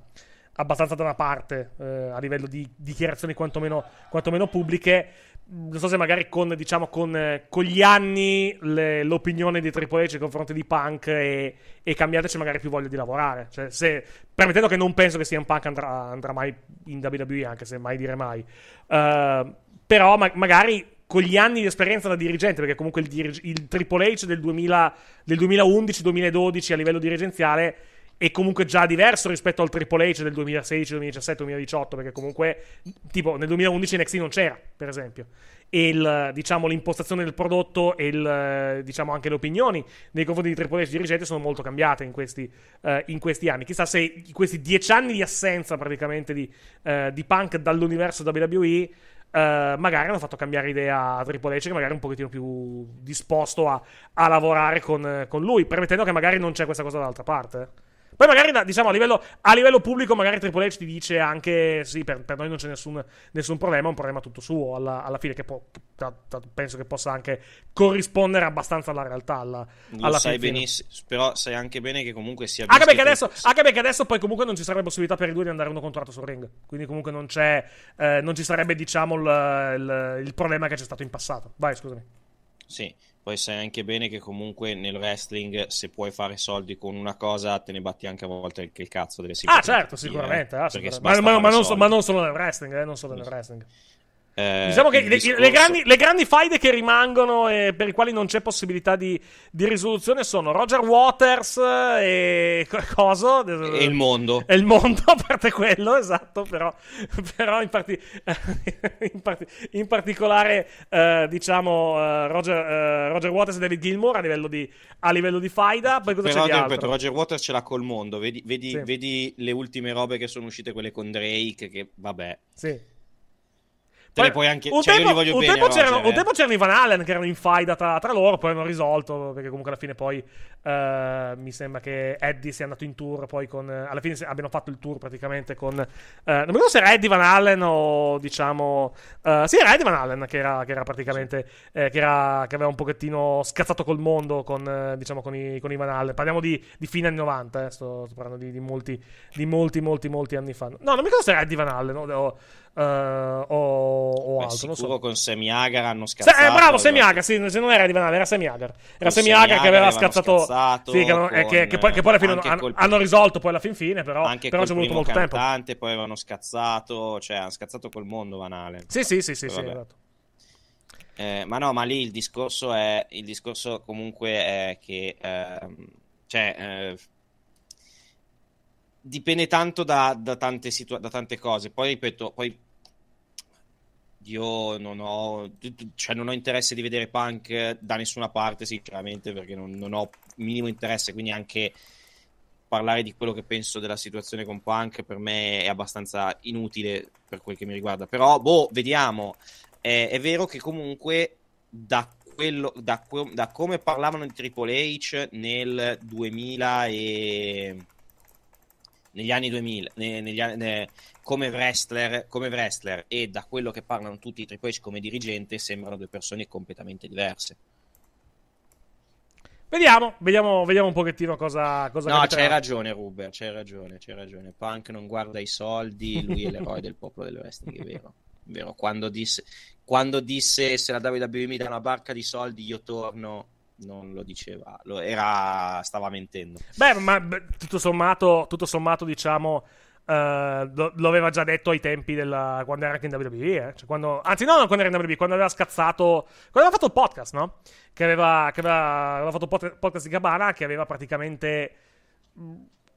abbastanza da una parte eh, a livello di dichiarazioni quantomeno, quantomeno, pubbliche. Mm, non so se magari con, diciamo, con, eh, con gli anni le, l'opinione di Triple H nei confronti di Punk e, e cambiateci magari più voglia di lavorare. Cioè, se, permettendo che non penso che sia un Punk andrà, andrà mai in WWE, anche se mai dire mai. Uh, però ma- magari con gli anni di esperienza da dirigente, perché comunque il, dirige- il Triple H del, 2000, del 2011-2012 a livello dirigenziale è comunque già diverso rispetto al Triple H del 2016, 2017, 2018, perché comunque tipo nel 2011 NXT non c'era, per esempio. E il, diciamo, l'impostazione del prodotto e il, diciamo, anche le opinioni nei confronti di Triple H dirigenti sono molto cambiate in questi, uh, in questi anni. Chissà se questi dieci anni di assenza praticamente di, uh, di Punk dall'universo WWE Uh, eh, magari hanno fatto cambiare idea a Triple H, che magari è un pochettino più disposto a, a lavorare con, con, lui, permettendo che magari non c'è questa cosa dall'altra parte. Poi magari, diciamo, a livello, a livello pubblico, magari Triple H ti dice anche, sì, per, per noi non c'è nessun, nessun, problema, è un problema tutto suo alla, alla fine, che può, ta, ta, penso che possa anche corrispondere abbastanza alla realtà. Alla, Lo alla sai benissimo, però sai anche bene che comunque sia... Anche perché, adesso, anche perché adesso poi comunque non ci sarebbe possibilità per i due di andare uno contro l'altro sul ring, quindi comunque non c'è, eh, non ci sarebbe, diciamo, il, il, il problema che c'è stato in passato. Vai, scusami. Sì, poi sai anche bene che comunque nel wrestling se puoi fare soldi con una cosa te ne batti anche a volte il, cazzo delle simpatie. Ah certo, eh, sicuramente, eh, ah, sicuramente. Ma, ma, ma, non so, ma, non solo nel wrestling, eh, non solo nel wrestling. Eh, diciamo che le, discorso... le, grandi, le, grandi, faide che rimangono e per i quali non c'è possibilità di, di risoluzione sono Roger Waters e cosa? E il mondo. E il mondo, a parte quello, esatto, però, però in, parti... in, parti... in, particolare eh, diciamo eh, Roger, eh, Roger, Waters e David Gilmour a livello di, a livello di faida. Poi cosa però, c'è ripeto, Roger Waters ce l'ha col mondo, vedi, vedi, sì. vedi le ultime robe che sono uscite, quelle con Drake, che vabbè. Sì. Te poi, puoi anche. Un cioè, tempo, un bene, tempo, c'erano, cioè. un tempo c'erano, i Van Allen che erano in faida tra, tra, loro, poi hanno risolto. Perché comunque alla fine poi uh, mi sembra che Eddie sia andato in tour. Poi con. Alla fine abbiano fatto il tour praticamente con. Uh, non mi ricordo se era Eddie Van Allen o diciamo. Uh, sì, era Eddie Van Allen che era, che era praticamente. Eh, che, era, che, aveva un pochettino scazzato col mondo con, diciamo, con, i, con i Van Allen. Parliamo di, di fine anni 90. Eh, sto, sto, parlando di, di, molti, di molti, molti, molti anni fa. No, non mi ricordo se era Eddie Van Allen o. o o Beh, altro. Sicuro so. con Semiagar hanno scazzato. Se, eh, bravo, Semiagar, sì, se non era di Vanave, era Semiagar. Era Semiagar che aveva scazzato... scazzato sì, che, con, eh, che, che, poi, che, poi, alla fine hanno, col, hanno, risolto poi alla fin fine, però, anche però ci è voluto molto cantante, Tante, Poi avevano scazzato, cioè hanno scazzato col mondo Vanale. Sì, sì, sì, sì, sì esatto. Eh, ma no, ma lì il discorso è il discorso comunque è che ehm, cioè, eh, dipende tanto da, da, tante situa- da tante cose. Poi ripeto, poi io non ho, cioè non ho interesse di vedere punk da nessuna parte, sinceramente, perché non, non ho minimo interesse, quindi anche parlare di quello che penso della situazione con punk per me è abbastanza inutile per quel che mi riguarda. Però, boh, vediamo. Eh, è vero che comunque da quello, da, que- da, come parlavano di Triple H nel 2000 e negli anni 2000, ne, negli anni, ne, come, wrestler, come, wrestler, e da quello che parlano tutti i Triple H come dirigente sembrano due persone completamente diverse. Vediamo, vediamo, vediamo un pochettino cosa... cosa no, c'hai ragione Ruber, c'hai ragione, c'hai ragione. Punk non guarda i soldi, lui è l'eroe del popolo del wrestling, è vero. È vero, quando disse, quando disse se la WWE mi dà una barca di soldi io torno non lo diceva, lo era, stava mentendo. Beh, ma tutto, sommato, tutto sommato, diciamo, Uh, lo, lo, aveva già detto ai tempi della, quando era anche in WWE. Eh? Cioè quando, anzi, no, non quando era in WWE, quando aveva scazzato. Quando aveva fatto il podcast, no? Che aveva, che aveva, aveva fatto il podcast di Cabana, che aveva praticamente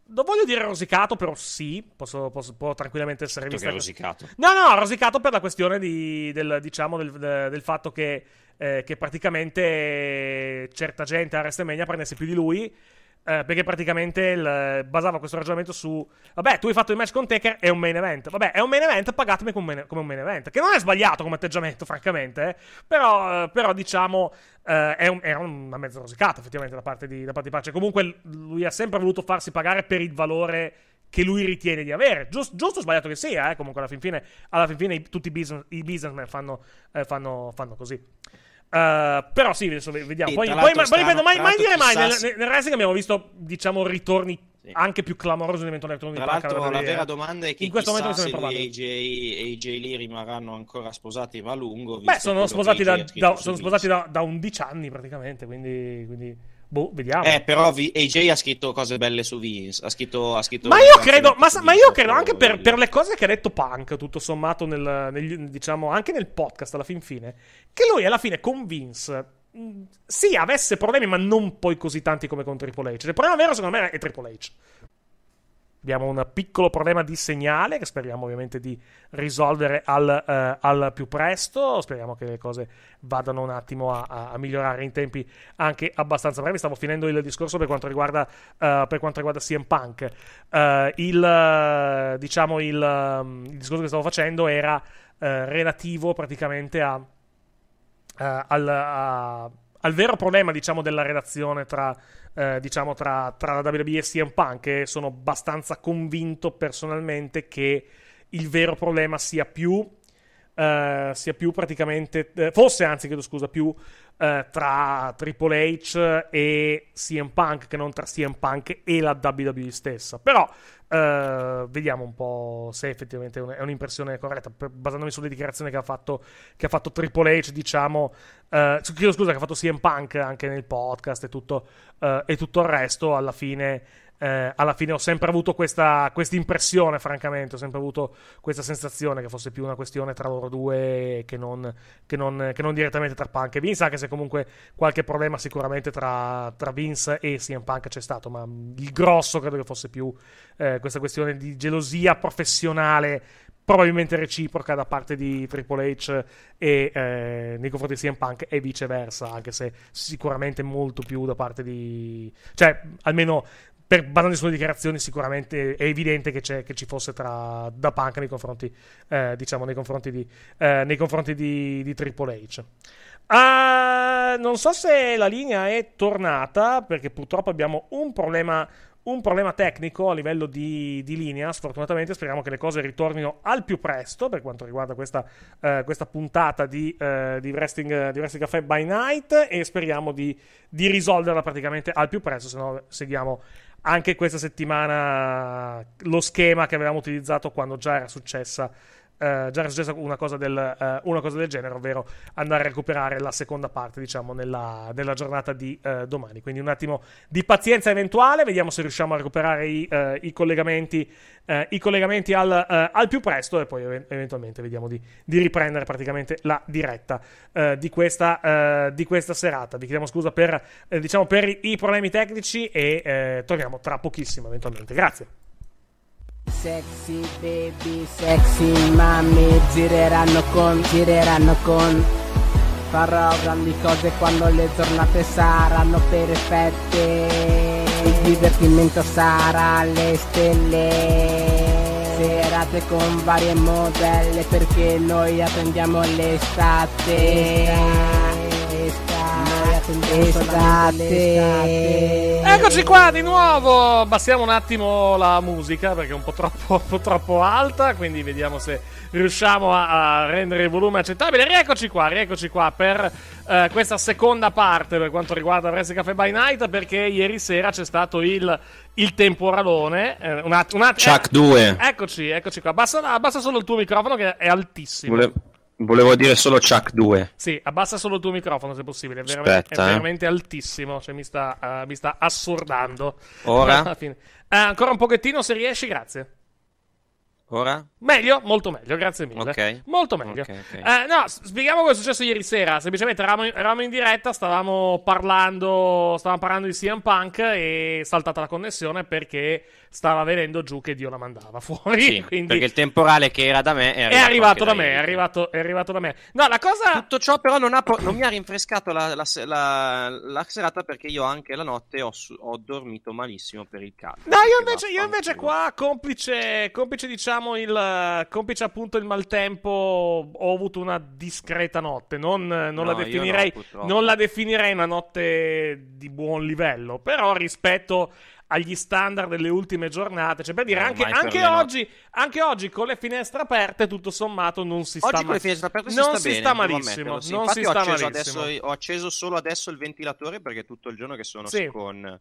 non voglio dire rosicato, però sì, posso, posso, può tranquillamente essere certo visto. rosicato. No, no, rosicato per la questione di, del, diciamo, del, del, fatto che, eh, che praticamente certa gente a WrestleMania prendesse più di lui eh, perché praticamente il, eh, basava questo ragionamento su vabbè tu hai fatto il match con Taker è un main event vabbè è un main event pagatemi come un main, event che non è sbagliato come atteggiamento francamente eh. però, eh, però, diciamo eh, un, era una mezza rosicata effettivamente da parte di, da parte di Pace comunque lui ha sempre voluto farsi pagare per il valore che lui ritiene di avere. Giusto, giusto o sbagliato che sia, eh? comunque alla fin fine, alla fin fine i, tutti i, business, i businessmen fanno, eh, fanno, fanno, così. Uh, però sì, adesso vediamo. Sì, poi, ripeto, mai, mai dire mai. Nel, nel, nel wrestling abbiamo visto, diciamo, ritorni sì. anche più clamorosi nell'evento elettronico. Tra l'altro, la vera eh, domanda è che in questo momento se AJ e AJ lì rimarranno ancora sposati va a lungo. Beh, sono sposati, da, da, sono sposati da, da, 11 anni praticamente, quindi... quindi... Boh, vediamo. Eh, però v- AJ ha scritto cose belle su Vince. Ha scritto, ha scritto ma io credo, ma, ma, io credo anche per, per, le cose che ha detto Punk, tutto sommato, nel, nel, diciamo, anche nel podcast alla fin fine, che lui alla fine con Vince. Mm, sì, avesse problemi, ma non poi così tanti come con Triple H. Il problema vero, secondo me, è Triple H. Abbiamo un piccolo problema di segnale che speriamo ovviamente di risolvere al, eh, al più presto. Speriamo che le cose vadano un attimo a, a, a, migliorare in tempi anche abbastanza brevi. Stavo finendo il discorso per quanto riguarda, uh, per quanto riguarda CM Punk. Uh, il, diciamo, il, um, il, discorso che stavo facendo era uh, relativo praticamente a, al, a al vero problema, diciamo, della relazione tra, eh, diciamo, tra, tra la WWE e CM Punk, e sono abbastanza convinto personalmente che il vero problema sia più eh, sia più praticamente, eh, fosse anzi, chiedo scusa, più eh, tra Triple H e CM Punk che non tra CM Punk e la WWE stessa. Però eh, vediamo un po' se effettivamente è un'impressione corretta, per, basandomi sulle dichiarazioni che ha fatto, che ha fatto Triple H, diciamo, eh, chiedo scusa, che ha fatto CM Punk anche nel podcast e tutto, e tutto il resto, alla fine eh, alla fine ho sempre avuto questa impressione, francamente, ho sempre avuto questa sensazione che fosse più una questione tra loro due che non, che non, che non direttamente tra Punk e Vince, anche se comunque qualche problema sicuramente tra, tra, Vince e CM Punk c'è stato, ma il grosso credo che fosse più eh, questa questione di gelosia professionale probabilmente reciproca da parte di Triple H e, eh, nei confronti di CM Punk e viceversa, anche se sicuramente molto più da parte di... cioè almeno per basare sulle dichiarazioni, sicuramente è evidente che, c'è, che ci fosse tra, da Punk nei confronti, eh, diciamo, nei confronti, di, eh, nei confronti di, di Triple H. Uh, non so se la linea è tornata perché purtroppo abbiamo un problema un problema tecnico a livello di, di, linea. Sfortunatamente speriamo che le cose ritornino al più presto per quanto riguarda questa, eh, questa puntata di, eh, di, wrestling, di Wrestling Café by Night e speriamo di, di risolverla praticamente al più presto, se no seguiamo anche questa settimana lo schema che avevamo utilizzato quando già era successa eh, già era successa una cosa, del, eh, una cosa, del, genere, ovvero andare a recuperare la seconda parte, diciamo, nella, nella giornata di eh, domani. Quindi un attimo di pazienza eventuale, vediamo se riusciamo a recuperare i, eh, i collegamenti, eh, i collegamenti al, eh, al, più presto e poi eventualmente vediamo di, di riprendere praticamente la diretta di questa, di, questa, serata. Vi chiediamo scusa per, diciamo, per i problemi tecnici e torniamo tra pochissimo eventualmente. Grazie. Sexy baby, sexy mami, gireranno con, gireranno con. Farò grandi cose quando le giornate saranno perfette. Il divertimento sarà le stelle serate con varie modelle perché noi attendiamo l'estate. l'estate. Estate. Eccoci qua di nuovo. Bassiamo un attimo la musica perché è un po' troppo, po troppo alta. Quindi vediamo se riusciamo a, a, rendere il volume accettabile. Rieccoci qua, rieccoci qua per eh, questa seconda parte per quanto riguarda Presse Caffè by Night. Perché ieri sera c'è stato il, il temporalone. Eh, un attimo. un att- Chuck eh, 2. Eccoci, eccoci qua. Abbassa, basta, solo il tuo microfono che è altissimo. Vole- Volevo dire solo Chuck 2. Sì, abbassa solo il tuo microfono se possibile, è, veramente, Aspetta, è eh. altissimo, cioè mi sta, uh, mi sta assordando. Ora? Ah, ancora un pochettino se riesci, grazie. Ora? Meglio? Molto meglio, grazie mille. Okay. Molto meglio. Okay, okay. Eh, no, spieghiamo cosa è successo ieri sera. Semplicemente eravamo in, eravamo in, diretta, stavamo parlando, stavamo parlando di CM Punk e saltata la connessione perché stava venendo giù che Dio la mandava fuori. Sì, quindi... Perché il temporale che era da me è arrivato, è arrivato da, me. È arrivato, è arrivato, da me. No, la cosa... Tutto ciò però non, ha, non mi ha rinfrescato la, la, la, la, serata perché io anche la notte ho, ho dormito malissimo per il caldo. No, io invece, io invece qua, complice, complice diciamo il eh, complice appunto il maltempo, ho avuto una discreta notte. Non, non, no, la definirei, no, non la definirei una notte di buon livello, però rispetto agli standard delle ultime giornate. Cioè, per dire, eh, anche, anche, oggi, anche, oggi, con le finestre aperte, tutto sommato, non si sta malissimo. Non, si, sta, malissimo. Non si sta malissimo. ho acceso solo adesso il ventilatore perché tutto il giorno che sono sì. con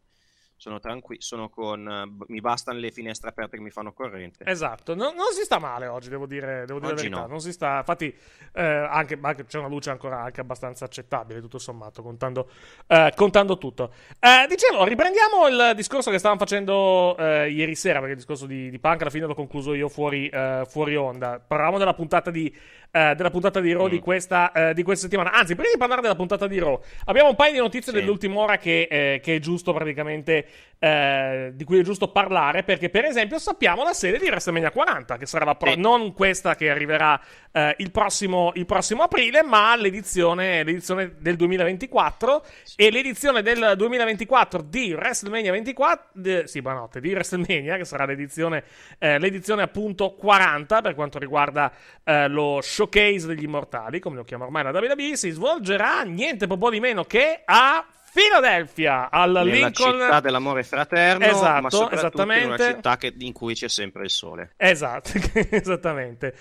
sono tranquillo, sono con, mi bastano le finestre aperte che mi fanno corrente. Esatto, non, non si sta male oggi, devo dire, devo dire la verità, no. non si sta, infatti eh, anche, anche, c'è una luce ancora anche abbastanza accettabile, tutto sommato, contando, eh, contando tutto. Eh, dicevo, riprendiamo il discorso che stavamo facendo eh, ieri sera, perché il discorso di, di Punk alla fine l'ho concluso io fuori, eh, fuori onda, parlavamo della puntata di, eh, della puntata di Raw mm. di, questa, di questa settimana, anzi, prima di parlare della puntata di Raw, abbiamo un paio di notizie sì. dell'ultima ora che, che è giusto praticamente eh, di cui è giusto parlare, perché per esempio sappiamo la sede di WrestleMania 40, che sarà la pro- sì. non questa che arriverà eh, il, prossimo, il, prossimo, aprile, ma l'edizione, l'edizione del 2024 sì. e l'edizione del 2024 di WrestleMania 24, de, sì, buonanotte, di WrestleMania, che sarà l'edizione, eh, l'edizione appunto 40 per quanto riguarda eh, lo showcase degli immortali, come lo chiama ormai la WWE, si svolgerà niente po' di meno che a Filadelfia al Nella Lincoln città dell'amore fraterno esatto, ma esattamente. in una città che, in cui c'è sempre il sole esatto esattamente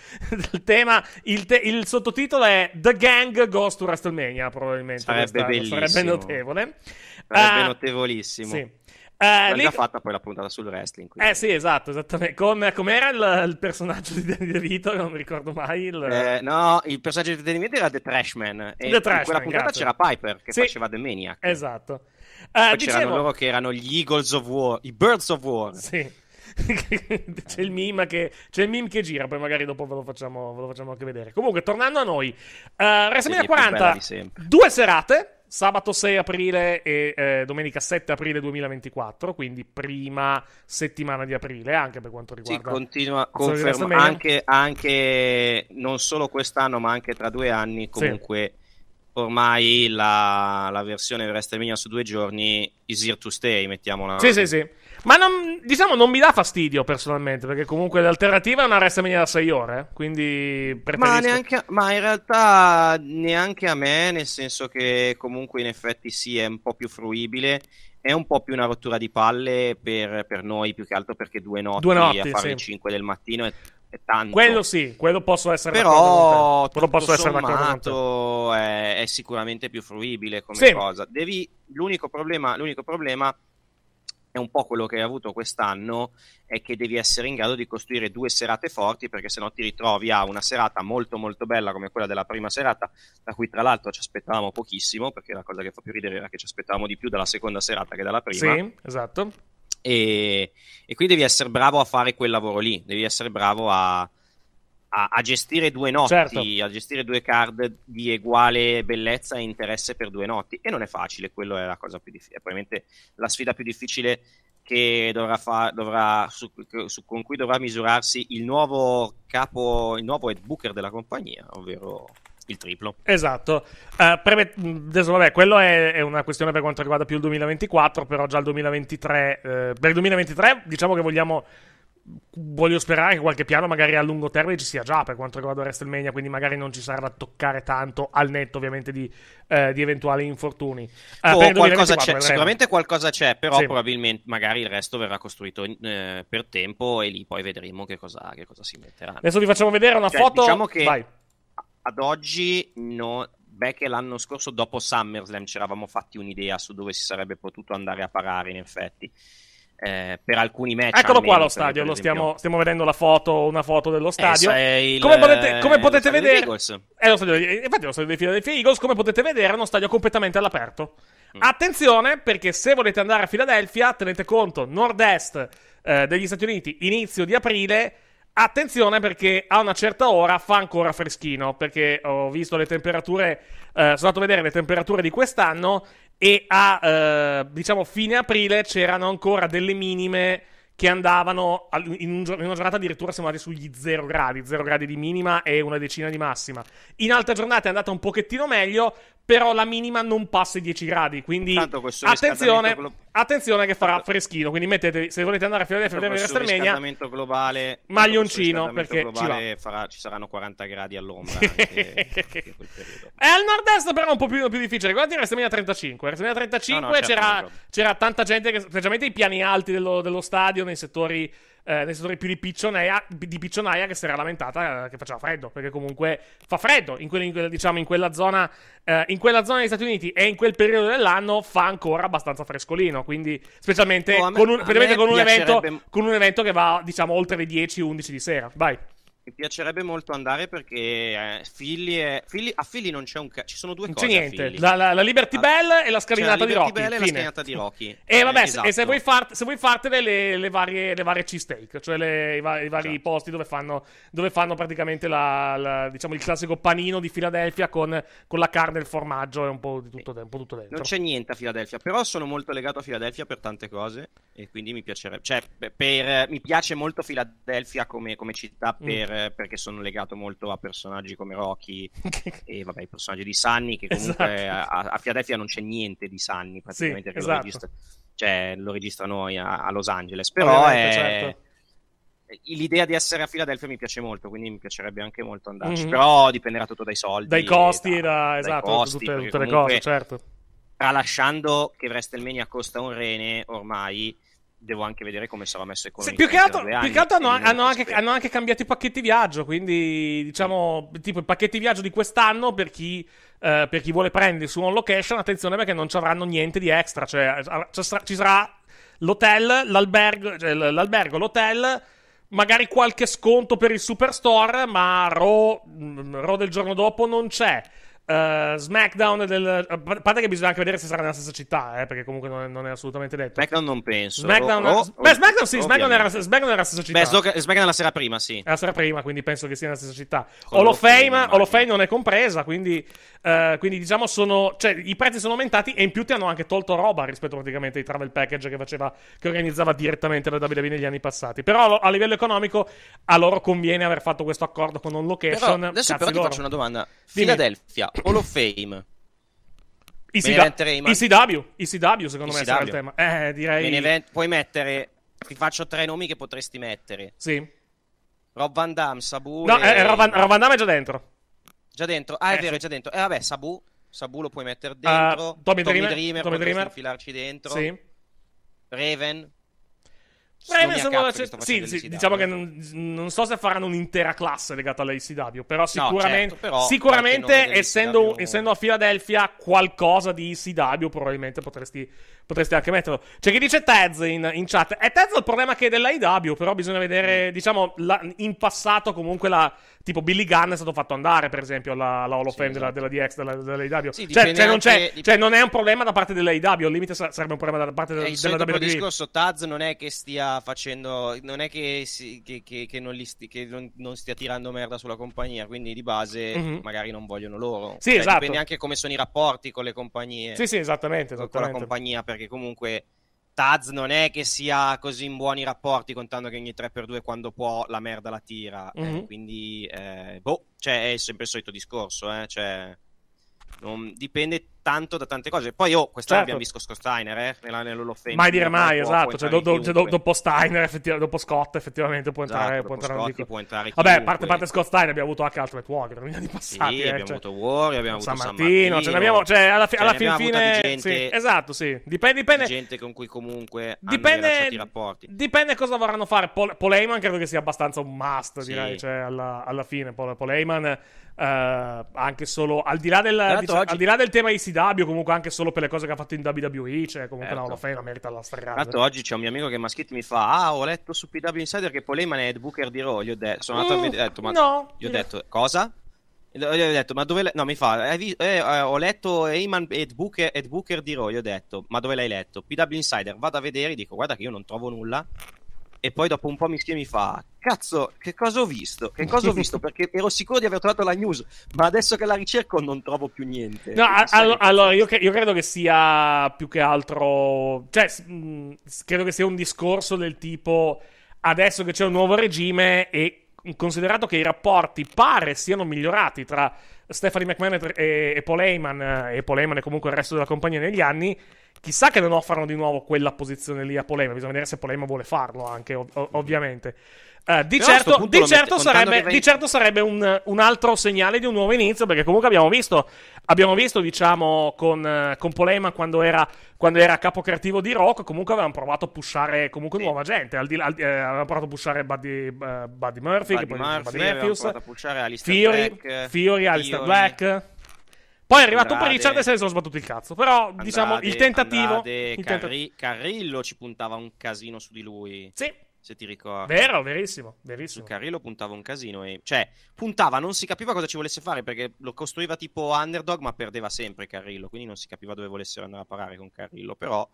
il tema il, te, il, sottotitolo è The Gang Goes to WrestleMania probabilmente sarebbe quest'anno. bellissimo sarebbe notevole sarebbe uh, notevolissimo sì eh, L'ha già fatta poi la puntata sul wrestling. Quindi. Eh sì, esatto, esattamente. Con, com'era il, il, personaggio di Danny DeVito? Non mi ricordo mai. Il... Eh, no, il personaggio di Danny DeVito era The Trashman. E The Trashman, in quella puntata grazie. c'era Piper che sì. faceva The Maniac. Esatto. Eh, poi dicevo... c'erano loro che erano gli Eagles of War, i Birds of War. Sì. c'è, il che, c'è il meme che gira poi magari dopo ve lo facciamo, ve lo facciamo anche vedere comunque tornando a noi uh, WrestleMania 40 due serate sabato 6 aprile e eh, domenica 7 aprile 2024, quindi prima settimana di aprile, anche per quanto riguarda... Sì, continua, confermo, anche, anche, non solo quest'anno, ma anche tra due anni, comunque... Sì. Ormai la, la versione WrestleMania su due giorni is here to stay, mettiamola. Sì, sì, sì. Ma non, diciamo, non mi dà fastidio personalmente, perché comunque l'alternativa è una resta WrestleMania da 6 ore. Eh, quindi preferisco. Ma, neanche, ma in realtà neanche a me, nel senso che comunque in effetti sì, è un po' più fruibile è un po' più una rottura di palle per, per, noi, più che altro perché due notti, due notti a fare le 5 del mattino è, è, tanto. Quello sì, quello posso essere Però, d'accordo con te. Però, sommato, è, è, sicuramente più fruibile come sì. cosa. Devi, l'unico problema, l'unico problema è un po' quello che hai avuto quest'anno è che devi essere in grado di costruire due serate forti perché se no ti ritrovi a una serata molto molto bella come quella della prima serata da cui tra l'altro ci aspettavamo pochissimo perché la cosa che fa più ridere era che ci aspettavamo di più dalla seconda serata che dalla prima sì esatto e, e qui devi essere bravo a fare quel lavoro lì devi essere bravo a a, a, gestire due notti, certo. a gestire due card di uguale bellezza e interesse per due notti. E non è facile, quello è la cosa più difficile. probabilmente la sfida più difficile che dovrà fa- dovrà, su, su, con cui dovrà misurarsi il nuovo capo, il nuovo head booker della compagnia, ovvero il triplo. Esatto. Uh, preme- adesso vabbè, quello è, è, una questione per quanto riguarda più il 2024, però già il 2023, eh, per il 2023 diciamo che vogliamo voglio sperare che qualche piano magari a lungo termine ci sia già per quanto riguarda WrestleMania, quindi magari non ci sarà da toccare tanto al netto ovviamente di, eh, di eventuali infortuni. Eh, oh, qualcosa 2024, sicuramente qualcosa c'è, però sì. probabilmente magari il resto verrà costruito eh, per tempo e lì poi vedremo che cosa, che cosa si metterà. Adesso vi facciamo vedere una cioè, foto. Diciamo che Vai. ad oggi no, beh che l'anno scorso dopo SummerSlam ci eravamo fatti un'idea su dove si sarebbe potuto andare a parare in effetti eh, per alcuni match. Eccolo qua lo stadio, lo stiamo, stiamo, vedendo la foto, una foto dello eh, stadio. Il, come potete, eh, come potete vedere, è lo stadio, infatti è lo stadio dei Philadelphia Eagles, come potete vedere è uno stadio completamente all'aperto. Mm. Attenzione perché se volete andare a Philadelphia, tenete conto, nord-est eh, degli Stati Uniti, inizio di aprile, Attenzione perché a una certa ora fa ancora freschino, perché ho visto le temperature, eh, sono andato a vedere le temperature di quest'anno e a eh, diciamo fine aprile c'erano ancora delle minime che andavano in, un, in una giornata addirittura siamo andati sugli 0 gradi, 0 gradi di minima e una decina di massima. In altre giornate è andata un pochettino meglio, però la minima non passa i 10 gradi. Quindi attenzione, glo- attenzione che farà freschino. Quindi mettetevi, se volete andare a Filadelfia per Castermegna, globale, maglioncino perché globale ci, farà, ci, saranno 40 gradi all'ombra. anche, anche è al nord-est però è un po' più, più difficile. Guardate Restemania 35. Restemania 35 no, no, certo, c'era, c'era, tanta gente, che, specialmente i piani alti dello, dello stadio, nei settori eh, nel più di piccionaia, di piccionaia che si era lamentata eh, che faceva freddo, perché comunque fa freddo in, quel, in quel, diciamo, in quella zona eh, in quella zona degli Stati Uniti e in quel periodo dell'anno fa ancora abbastanza frescolino, quindi specialmente, oh, me, con, un, con, un evento, con un evento che va diciamo oltre le 10-11 di sera. Vai. Mi piacerebbe molto andare perché eh, Philly è... Philly... a Philly non c'è un ca... ci sono due cose. c'è niente, la, la, la, Liberty ah, Bell ah, e la scalinata cioè la di Rocky. Bell e la scalinata di Rocky. E eh, vabbè, esatto. e se esatto. vuoi, fart, se vuoi fartele le, le, varie, le varie cheesesteak, cioè le, i, va, i, vari esatto. posti dove fanno, dove fanno praticamente diciamo, il classico panino di Filadelfia con, con, la carne, e il formaggio e un po' di tutto, un po tutto dentro. Non c'è niente a Filadelfia, però sono molto legato a Filadelfia per tante cose e quindi mi piacerebbe... Cioè, per, mi piace molto Filadelfia come, come città mm. per... Mm eh, perché sono legato molto a personaggi come Rocky e vabbè, il personaggio di Sanni, che comunque esatto. a, a, Philadelphia non c'è niente di Sanni praticamente, sì, esatto. lo, registra, cioè, lo registrano a, a, Los Angeles, però è... certo. L'idea di essere a Filadelfia mi piace molto, quindi mi piacerebbe anche molto andarci. Mm-hmm. Però dipenderà tutto dai soldi. Dai costi, da, da, esatto, dai costi, tutte, tutte le cose, certo. Tralasciando che WrestleMania costa un rene ormai, devo anche vedere come sarà messo economicamente. Sì, più che altro, anni, più che altro hanno, hanno, anche, hanno, anche, cambiato i pacchetti viaggio, quindi diciamo, tipo i pacchetti viaggio di quest'anno per chi, eh, per chi vuole prendersi un location, attenzione perché non ci avranno niente di extra, cioè ci sarà l'hotel, l'albergo, cioè, l'albergo l'hotel, magari qualche sconto per il Superstore, ma RO, mm, Raw del giorno dopo non c'è. Uh, SmackDown del... A parte che bisogna anche vedere se sarà nella stessa città, eh, perché comunque non è, non è, assolutamente detto. SmackDown non penso. SmackDown... Oh, oh, beh, SmackDown sì, SmackDown era, SmackDown era, la stessa città. Beh, SmackDown è la sera prima, sì. È la sera prima, quindi penso che sia nella stessa città. Hall of Fame, non è compresa, quindi, uh, quindi diciamo sono... Cioè, i prezzi sono aumentati e in più ti hanno anche tolto roba rispetto praticamente ai travel package che faceva... che organizzava direttamente la WWE negli anni passati. Però a livello economico a loro conviene aver fatto questo accordo con un location. Però, adesso Cazzi però ti loro. faccio una domanda. Philadelphia Hall of Fame. ECW, ECW, secondo ECW. me sarà il tema. Eh, direi... Event... Puoi mettere... Ti faccio tre nomi che potresti mettere. Sì. Rob Van Damme, Sabu... No, e... eh, Rob, Van... Rob Van Damme è già dentro. Già dentro? Ah, è eh, vero, è già dentro. Eh, vabbè, Sabu... Sabu lo puoi mettere ah, dentro. Uh, Tommy, Tommy Dreamer, Tommy Dreamer, Tommy Dreamer. infilarci dentro. Sì. Raven. Slovenia c'è... Sì, sì diciamo che non, non, so se faranno un'intera classe legata all'ACW, però sicuramente, no, certo, però sicuramente essendo, ACW... essendo, a Filadelfia qualcosa di ACW probabilmente potresti, potresti anche metterlo. C'è chi dice Tez in, in, chat. È Tez il problema che è dell'AIW, però bisogna vedere, mm. diciamo, la, in passato comunque la, tipo Billy Gunn è stato fatto andare, per esempio, alla, alla Hall of Fame esatto. della, della, DX, della, dell'AW. Sì, cioè, cioè, non anche, dip... cioè, non è un problema da parte dell'AW, al limite sarebbe un problema da parte eh, del, della WWE. Il discorso Taz non è che stia facendo, non è che, si, che, che, che, non, sti, che non, non, stia tirando merda sulla compagnia, quindi di base mm-hmm. magari non vogliono loro. Sì, cioè, esatto. Dipende anche come sono i rapporti con le compagnie. Sì, sì, esattamente. esattamente. Con la compagnia, perché comunque Taz non è che sia così in buoni rapporti, contando che ogni 3x2 quando può la merda la tira. Mm-hmm. Eh, mhm. quindi, eh, boh, cioè, è sempre il solito discorso. Eh, cioè, non, dipende tanto da tante cose. Poi, oh, quest'anno certo. abbiamo visto Scott Steiner, eh, nella, nell'Olofame. Mai dire mai, esatto. cioè, do, do, cioè, dopo Steiner, effettivamente, dopo Scott, effettivamente, può esatto, entrare, può entrare, Scott, dico... può entrare Vabbè, parte, parte Scott Steiner, abbiamo avuto anche Ultimate Warrior, quindi di passati. Sì, eh, abbiamo cioè... avuto Warrior, abbiamo San avuto Martino, San Martino. Ce cioè, abbiamo, cioè, alla, fi- cioè, alla fin fine... Gente, sì, esatto, sì. Dipende, dipende... Di gente con cui comunque dipende, i rapporti. Dipende cosa vorranno fare. Paul, Paul credo che sia abbastanza un must, sì. direi. Cioè, alla, alla fine, Paul, Uh, anche solo al di là del, dic- diciamo, oggi... al di là del tema ICW CW comunque anche solo per le cose che ha fatto in WWE, cioè comunque certo. no, lo fai la merita alla strada. Tanto oggi c'è un mio amico che mi ha scritto e mi fa "Ah, ho letto su PW Insider che Poleman è il Booker di Raw". Gli ho detto sono andato mm, a vedere, detto, ma no, gli ho detto "Cosa?" Gli ho detto, ma dove. Le... No, mi fa. Eh, eh, ho letto Eyman Ed Booker, Ed Booker di Roy. Ho detto, ma dove l'hai letto? PW Insider, vado a vedere. Dico, guarda che io non trovo nulla e poi dopo un po' mi, mi fa cazzo che cosa ho visto che cosa ho visto perché ero sicuro di aver trovato la news ma adesso che la ricerco non trovo più niente no all- allora io, cre- io, credo che sia più che altro cioè mh, credo che sia un discorso del tipo adesso che c'è un nuovo regime e considerato che i rapporti pare siano migliorati tra Stephanie McMahon e, e Paul Heyman e Paul Heyman e comunque il resto della compagnia negli anni Chissà che non offrano di nuovo quella posizione lì a Polema. Bisogna vedere se Polema vuole farlo anche, ov- mm-hmm. ovviamente. Uh, di, certo, di, certo mette, sarebbe, di, certo, sarebbe, un, un, altro segnale di un nuovo inizio, perché comunque abbiamo visto, abbiamo visto diciamo, con, con Polema quando era, quando era capo creativo di Rock, comunque avevamo provato a pushare comunque sì. nuova gente, al di, al, eh, avevano provato a pushare Buddy, uh, Buddy Murphy, Buddy che poi Murphy, Buddy Matthews, Theory, Black, Theory, Alistair Theory. Black poi è arrivato Andrade, un Pritchard e se ne sono sbattuti il cazzo. Però, Andrade, diciamo, il tentativo. Andrade, il Carri- Carrillo ci puntava un casino su di lui. Sì. Se ti ricordi. Vero, verissimo, verissimo. Su Carrillo puntava un casino. E... Cioè, puntava, non si capiva cosa ci volesse fare perché lo costruiva tipo underdog, ma perdeva sempre Carrillo. Quindi non si capiva dove volessero andare a parare con Carrillo. Però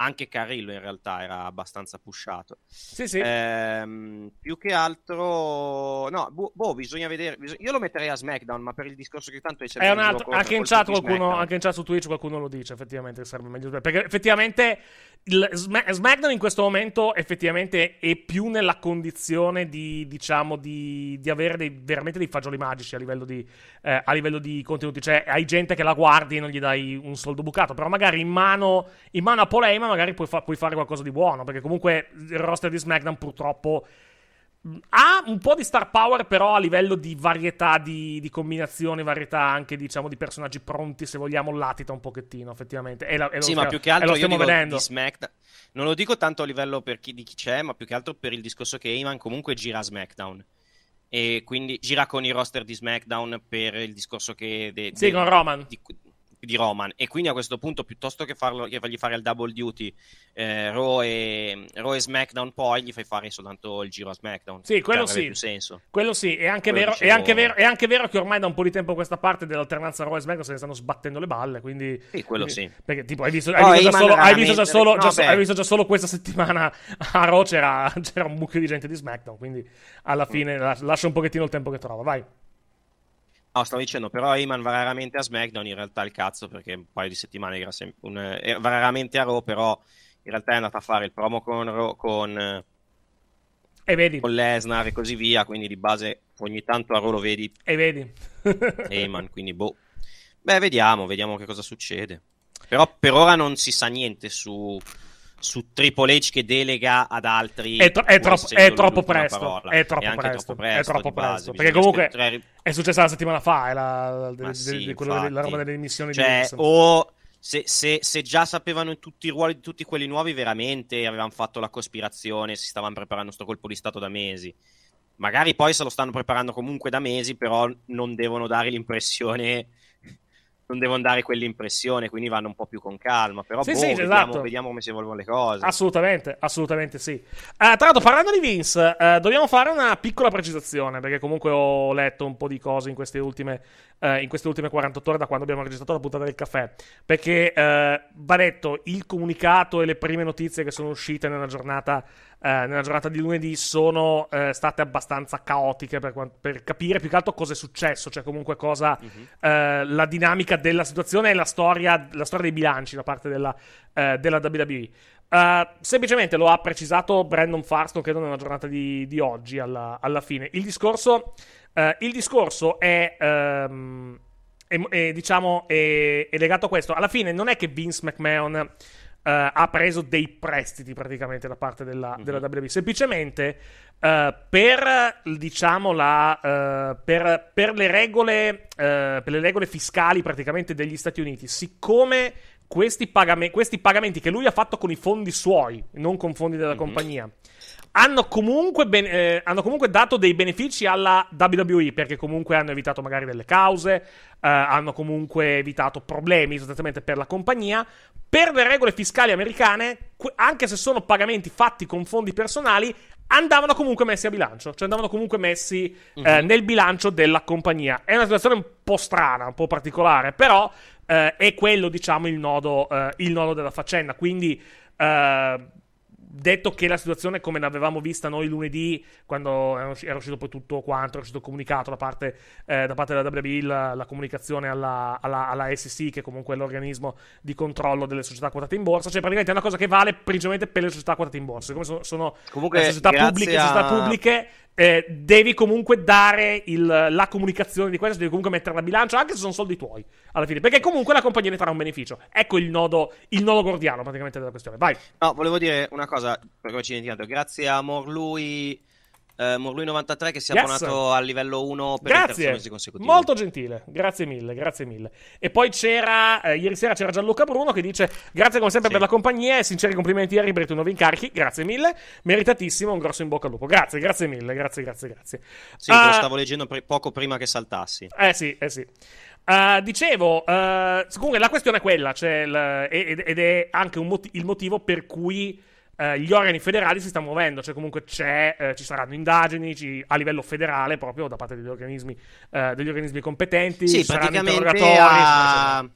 anche Carrillo in realtà era abbastanza pushato. Sì, sì. Ehm, più che altro, no, boh, boh bisogna vedere. Bisog... Io lo metterei a SmackDown, ma per il discorso che tanto è un altro. Anche in, chat qualcuno, anche in chat su Twitch qualcuno lo dice. Effettivamente, sarebbe meglio. Perché effettivamente il SmackDown in questo momento effettivamente è più nella condizione di, diciamo, di, di avere dei, veramente dei fagioli magici a livello, di, eh, a livello di contenuti. Cioè, hai gente che la guardi e non gli dai un soldo bucato, però magari in mano, in mano a Polema magari puoi, fa- puoi fare qualcosa di buono, perché comunque il roster di SmackDown purtroppo ha un po' di star power, però a livello di varietà di, di combinazioni, varietà anche diciamo di personaggi pronti, se vogliamo, latita un pochettino, effettivamente. È la, è sì, stiamo, ma più che altro lo stiamo vedendo. Di SmackDown. Non lo dico tanto a livello chi, di chi c'è, ma più che altro per il discorso che Eman comunque gira a SmackDown. E quindi gira con i roster di SmackDown per il discorso che. De, de, sì, con Roman. Di, di Roman e quindi a questo punto piuttosto che, farlo, che fargli fare il double duty eh, Raw, e, Raw, e, SmackDown poi gli fai fare soltanto il giro a SmackDown sì quello cioè, sì più senso. quello sì è anche, vero, è, anche vero, è anche, vero, che ormai da un po' di tempo a questa parte dell'alternanza Raw e SmackDown se ne stanno sbattendo le balle quindi sì quello quindi, sì perché tipo hai visto, hai no, visto, già, solo, hai visto già solo, no, già, hai visto già solo questa settimana a Raw c'era, c'era, un mucchio di gente di SmackDown quindi alla mm. fine mm. lascia un pochettino il tempo che trova vai No, stavo dicendo, però Heyman va raramente a SmackDown, in realtà il cazzo, perché un paio di settimane era sempre un, eh, va raramente a Raw, però in realtà è andato a fare il promo con, con, con Lesnar e così via, quindi di base ogni tanto a Raw lo vedi. E vedi. Heyman, quindi boh. Beh, vediamo, vediamo che cosa succede. Però per ora non si sa niente su su Triple H che delega ad altri. È, tro- è, troppo, è troppo, presto, è troppo, è presto, troppo presto. È troppo presto. perché comunque tre... è successa la settimana fa. È la, de, de, sì, de, delle, la roba delle emissioni cioè, di O. Se, se, se, già sapevano tutti i ruoli di tutti quelli nuovi, veramente avevano fatto la cospirazione, si stavano preparando questo colpo di Stato da mesi. Magari poi se lo stanno preparando comunque da mesi, però non devono dare l'impressione non devono dare quell'impressione, quindi vanno un po' più con calma. Però sì, boh, sì, vediamo, esatto. vediamo, come si evolvono le cose. Assolutamente, assolutamente sì. Uh, tra l'altro, parlando di Vince, uh, dobbiamo fare una piccola precisazione, perché comunque ho letto un po' di cose in queste ultime, uh, in queste ultime 48 ore da quando abbiamo registrato la puntata del caffè. Perché va detto, il comunicato e le prime notizie che sono uscite nella giornata eh, nella giornata di lunedì sono eh, state abbastanza caotiche per, per, capire più che altro cosa è successo, cioè comunque cosa uh-huh. eh, la dinamica della situazione e la storia, la storia dei bilanci da parte della, eh, della WWE. Uh, eh, semplicemente lo ha precisato Brandon Farston, credo, nella giornata di, di oggi alla, alla, fine. Il discorso, il discorso è... Um, è, è, diciamo, è, è, legato a questo. Alla fine non è che Vince McMahon Uh, ha preso dei prestiti praticamente da parte della, mm-hmm. della WWE. Semplicemente uh, per, diciamo, la, uh, per, per, le regole, per le regole fiscali praticamente degli Stati Uniti, siccome questi, pagam- questi, pagamenti che lui ha fatto con i fondi suoi, non con fondi della mm-hmm. compagnia hanno comunque, ben, eh, hanno comunque, dato dei benefici alla WWE perché comunque hanno evitato magari delle cause, eh, hanno comunque evitato problemi esattamente per la compagnia. Per le regole fiscali americane, anche se sono pagamenti fatti con fondi personali, andavano comunque messi a bilancio, cioè andavano comunque messi uh-huh. eh, mhm. nel bilancio della compagnia. È una situazione un po' strana, un po' particolare, però eh, è quello, diciamo, il nodo, eh, il nodo della faccenda. Quindi eh, detto che la situazione, come l'avevamo vista noi lunedì, quando era uscito poi tutto quanto, era uscito comunicato da parte, eh, da parte della WWE, la, la comunicazione alla, alla, alla, SEC, che comunque è l'organismo di controllo delle società quotate in borsa, cioè praticamente è una cosa che vale principalmente per le società quotate in borsa. Come sono, sono comunque, società pubbliche, a... società pubbliche, eh, devi comunque dare il, la comunicazione di questo, devi comunque mettere la bilancia, anche se sono soldi tuoi, alla fine, perché comunque la compagnia ne farà un beneficio. Ecco il nodo, il nodo gordiano praticamente della questione. Vai. No, volevo dire una cosa, perché ho dimenticato, grazie a Morlui eh, Morlui93 che si è yes. abbonato a livello 1 per grazie. il mese consecutivo. Molto gentile, grazie mille, grazie mille. E poi c'era, eh, ieri sera c'era Gianluca Bruno che dice grazie come sempre sì. per la compagnia e sinceri complimenti a per i nuovi incarichi, grazie mille, meritatissimo, un grosso in bocca al lupo. Grazie, grazie mille, grazie, grazie, grazie. Sì, uh, lo ah, stavo leggendo pre- poco prima che saltassi. Eh sì, eh sì. Uh, dicevo, uh, comunque la questione è quella, cioè il, ed, ed, è anche mot- il motivo per cui eh, gli organi federali si stanno muovendo, cioè comunque eh, ci saranno indagini ci, a livello federale proprio da parte degli organismi, eh, degli organismi competenti, sì, ci saranno interrogatori. A... Ah,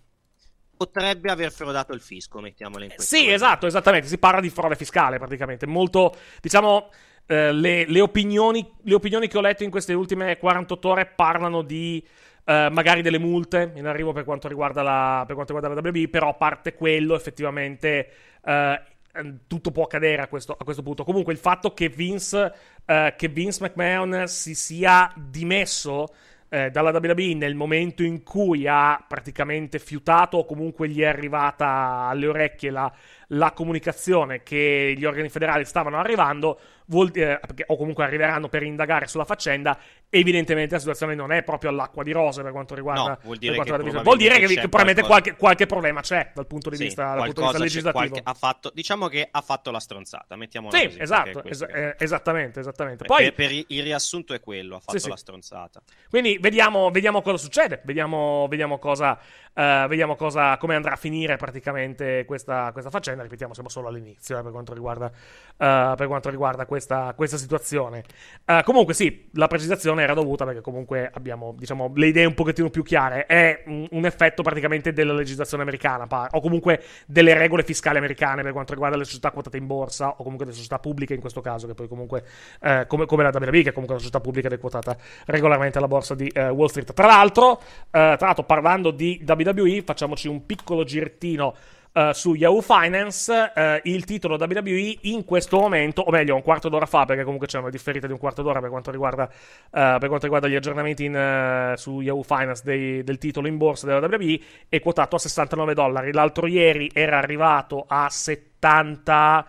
potrebbe aver frodato il fisco, mettiamolo in eh, questo. Sì, esatto, esattamente, si parla di frode fiscale praticamente, molto, diciamo... Eh, le, le, opinioni, le opinioni che ho letto in queste ultime 48 ore parlano di Uh, magari delle multe in arrivo per quanto riguarda la, per quanto riguarda la WB, però a parte quello effettivamente Ehm, tutto può accadere a questo, a questo, punto. Comunque il fatto che Vince, eh, che Vince McMahon si sia dimesso eh, dalla WWE nel momento in cui ha praticamente fiutato o comunque gli è arrivata alle orecchie la, la comunicazione che gli organi federali stavano arrivando vuol dire, eh, perché, o comunque arriveranno per indagare sulla faccenda, evidentemente la situazione non è proprio all'acqua di rose per quanto riguarda no, vuol dire, riguarda che, probabilmente vuol dire che, che, probabilmente qualche, qualche, problema c'è dal punto di sì, vista, punto di vista legislativo. Qualche, ha fatto, diciamo che ha fatto la stronzata, mettiamola sì, così. Esatto, es- eh, che... esattamente, esattamente. Poi, per, per il, riassunto è quello, ha fatto sì, la stronzata. Quindi vediamo, vediamo, cosa succede, vediamo, vediamo cosa, Uh, vediamo cosa, come andrà a finire praticamente questa, questa faccenda. Ripetiamo, siamo solo all'inizio eh, per quanto riguarda, uh, per quanto riguarda questa, questa situazione. Uh, comunque, sì, la precisazione era dovuta perché comunque abbiamo diciamo, le idee un pochettino più chiare. È un, effetto praticamente della legislazione americana o comunque delle regole fiscali americane per quanto riguarda le società quotate in borsa o comunque le società pubbliche in questo caso, che poi comunque eh, come, come, la WB, che è comunque una società pubblica ed è quotata regolarmente alla borsa di eh, Wall Street. Tra l'altro, tra l'altro, parlando di WB WWE, facciamoci un piccolo girettino Uh, eh, su Yahoo Finance uh, il titolo WWE in questo momento, o meglio un quarto d'ora fa, perché comunque c'è una differita di un quarto d'ora per quanto riguarda, uh, per quanto riguarda gli aggiornamenti in, su Yahoo Finance dei, del titolo in borsa della WWE, è quotato a 69 dollari. L'altro ieri era arrivato a 70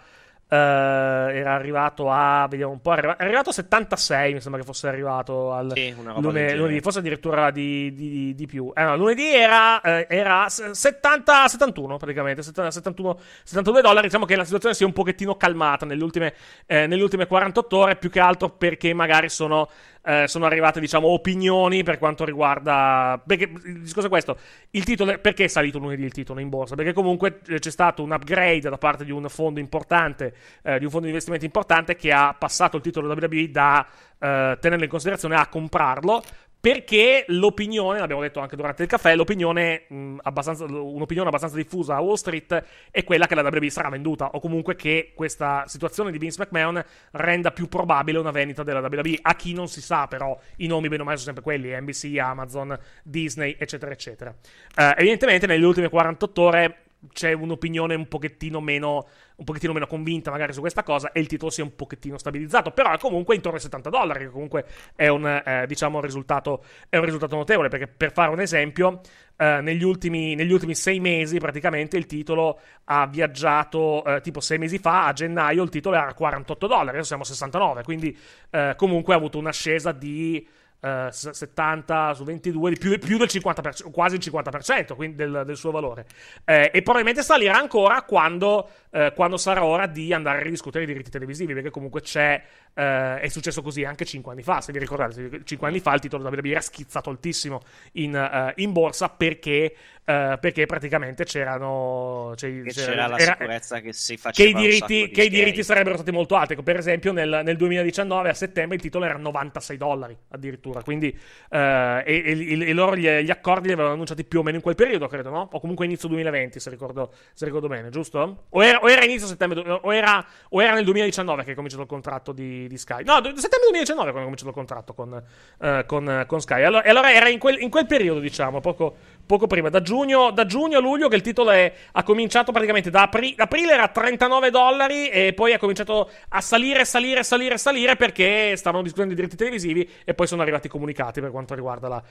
Uh, era arrivato a. Vediamo un po'. Era arrivato a 76. Mi sembra che fosse arrivato al sì, lune, lunedì, forse addirittura di, di, di più. Eh, no, lunedì era, eh, era 70, 71 praticamente. 70, 71, 72 dollari. Diciamo che la situazione si è un pochettino calmata nelle ultime, eh, nelle ultime 48 ore. Più che altro perché magari sono eh, sono arrivate, diciamo, opinioni per quanto riguarda. Perché il discorso è questo: il titolo. Perché è salito lunedì il titolo in borsa? Perché comunque eh, c'è stato un upgrade da parte di un fondo importante, eh, di un fondo di investimento importante che ha passato il titolo WWE da eh, tenerlo in considerazione a comprarlo perché l'opinione, l'abbiamo detto anche durante il caffè, l'opinione mh, abbastanza, un'opinione abbastanza diffusa a Wall Street è quella che la WB sarà venduta, o comunque che questa situazione di Vince McMahon renda più probabile una vendita della WB. A chi non si sa, però, i nomi bene o male sono sempre quelli: NBC, Amazon, Disney, eccetera, eccetera. Eh, evidentemente, nelle ultime 48 ore c'è un'opinione un pochettino, meno, un pochettino meno convinta magari su questa cosa e il titolo si è un pochettino stabilizzato però è comunque intorno ai 70 dollari che comunque è un, eh, diciamo, risultato, è un risultato, notevole perché per fare un esempio eh, negli, ultimi, negli, ultimi, sei mesi praticamente il titolo ha viaggiato eh, tipo sei mesi fa a gennaio il titolo era 48 dollari adesso siamo a 69 quindi eh, comunque ha avuto un'ascesa di eh, 70 su 22, più, più del 50%, quasi il 50% del, del, suo valore. Eh, e probabilmente salirà ancora quando eh, quando sarà ora di andare a ridiscutere i diritti televisivi, perché comunque c'è, eh, è successo così anche 5 anni fa, se vi ricordate, 5 anni fa il titolo WWE era schizzato altissimo in, uh, in borsa perché, uh, perché, praticamente c'erano... Cioè, c'era, c'era, la era, che si faceva Che i diritti, che i diritti sarebbero stati molto alti, per esempio nel, nel, 2019 a settembre il titolo era 96 dollari addirittura, quindi uh, e, e, e loro gli, gli, accordi li avevano annunciati più o meno in quel periodo, credo, no? O comunque inizio 2020, se ricordo, se ricordo bene, giusto? O era, o era inizio settembre, o era, o era nel 2019 che è cominciato il contratto di, di Sky. No, settembre 2019 quando è cominciato il contratto con, uh, con, eh, con Sky. Allora, allora era in quel, in quel, periodo, diciamo, poco, poco prima, da giugno, da giugno, a luglio, che il titolo è, ha cominciato praticamente da apri- aprile era a 39 dollari e poi ha cominciato a salire, salire, salire, salire perché stavano discutendo i diritti televisivi e poi sono arrivati i comunicati per quanto riguarda, la, uh,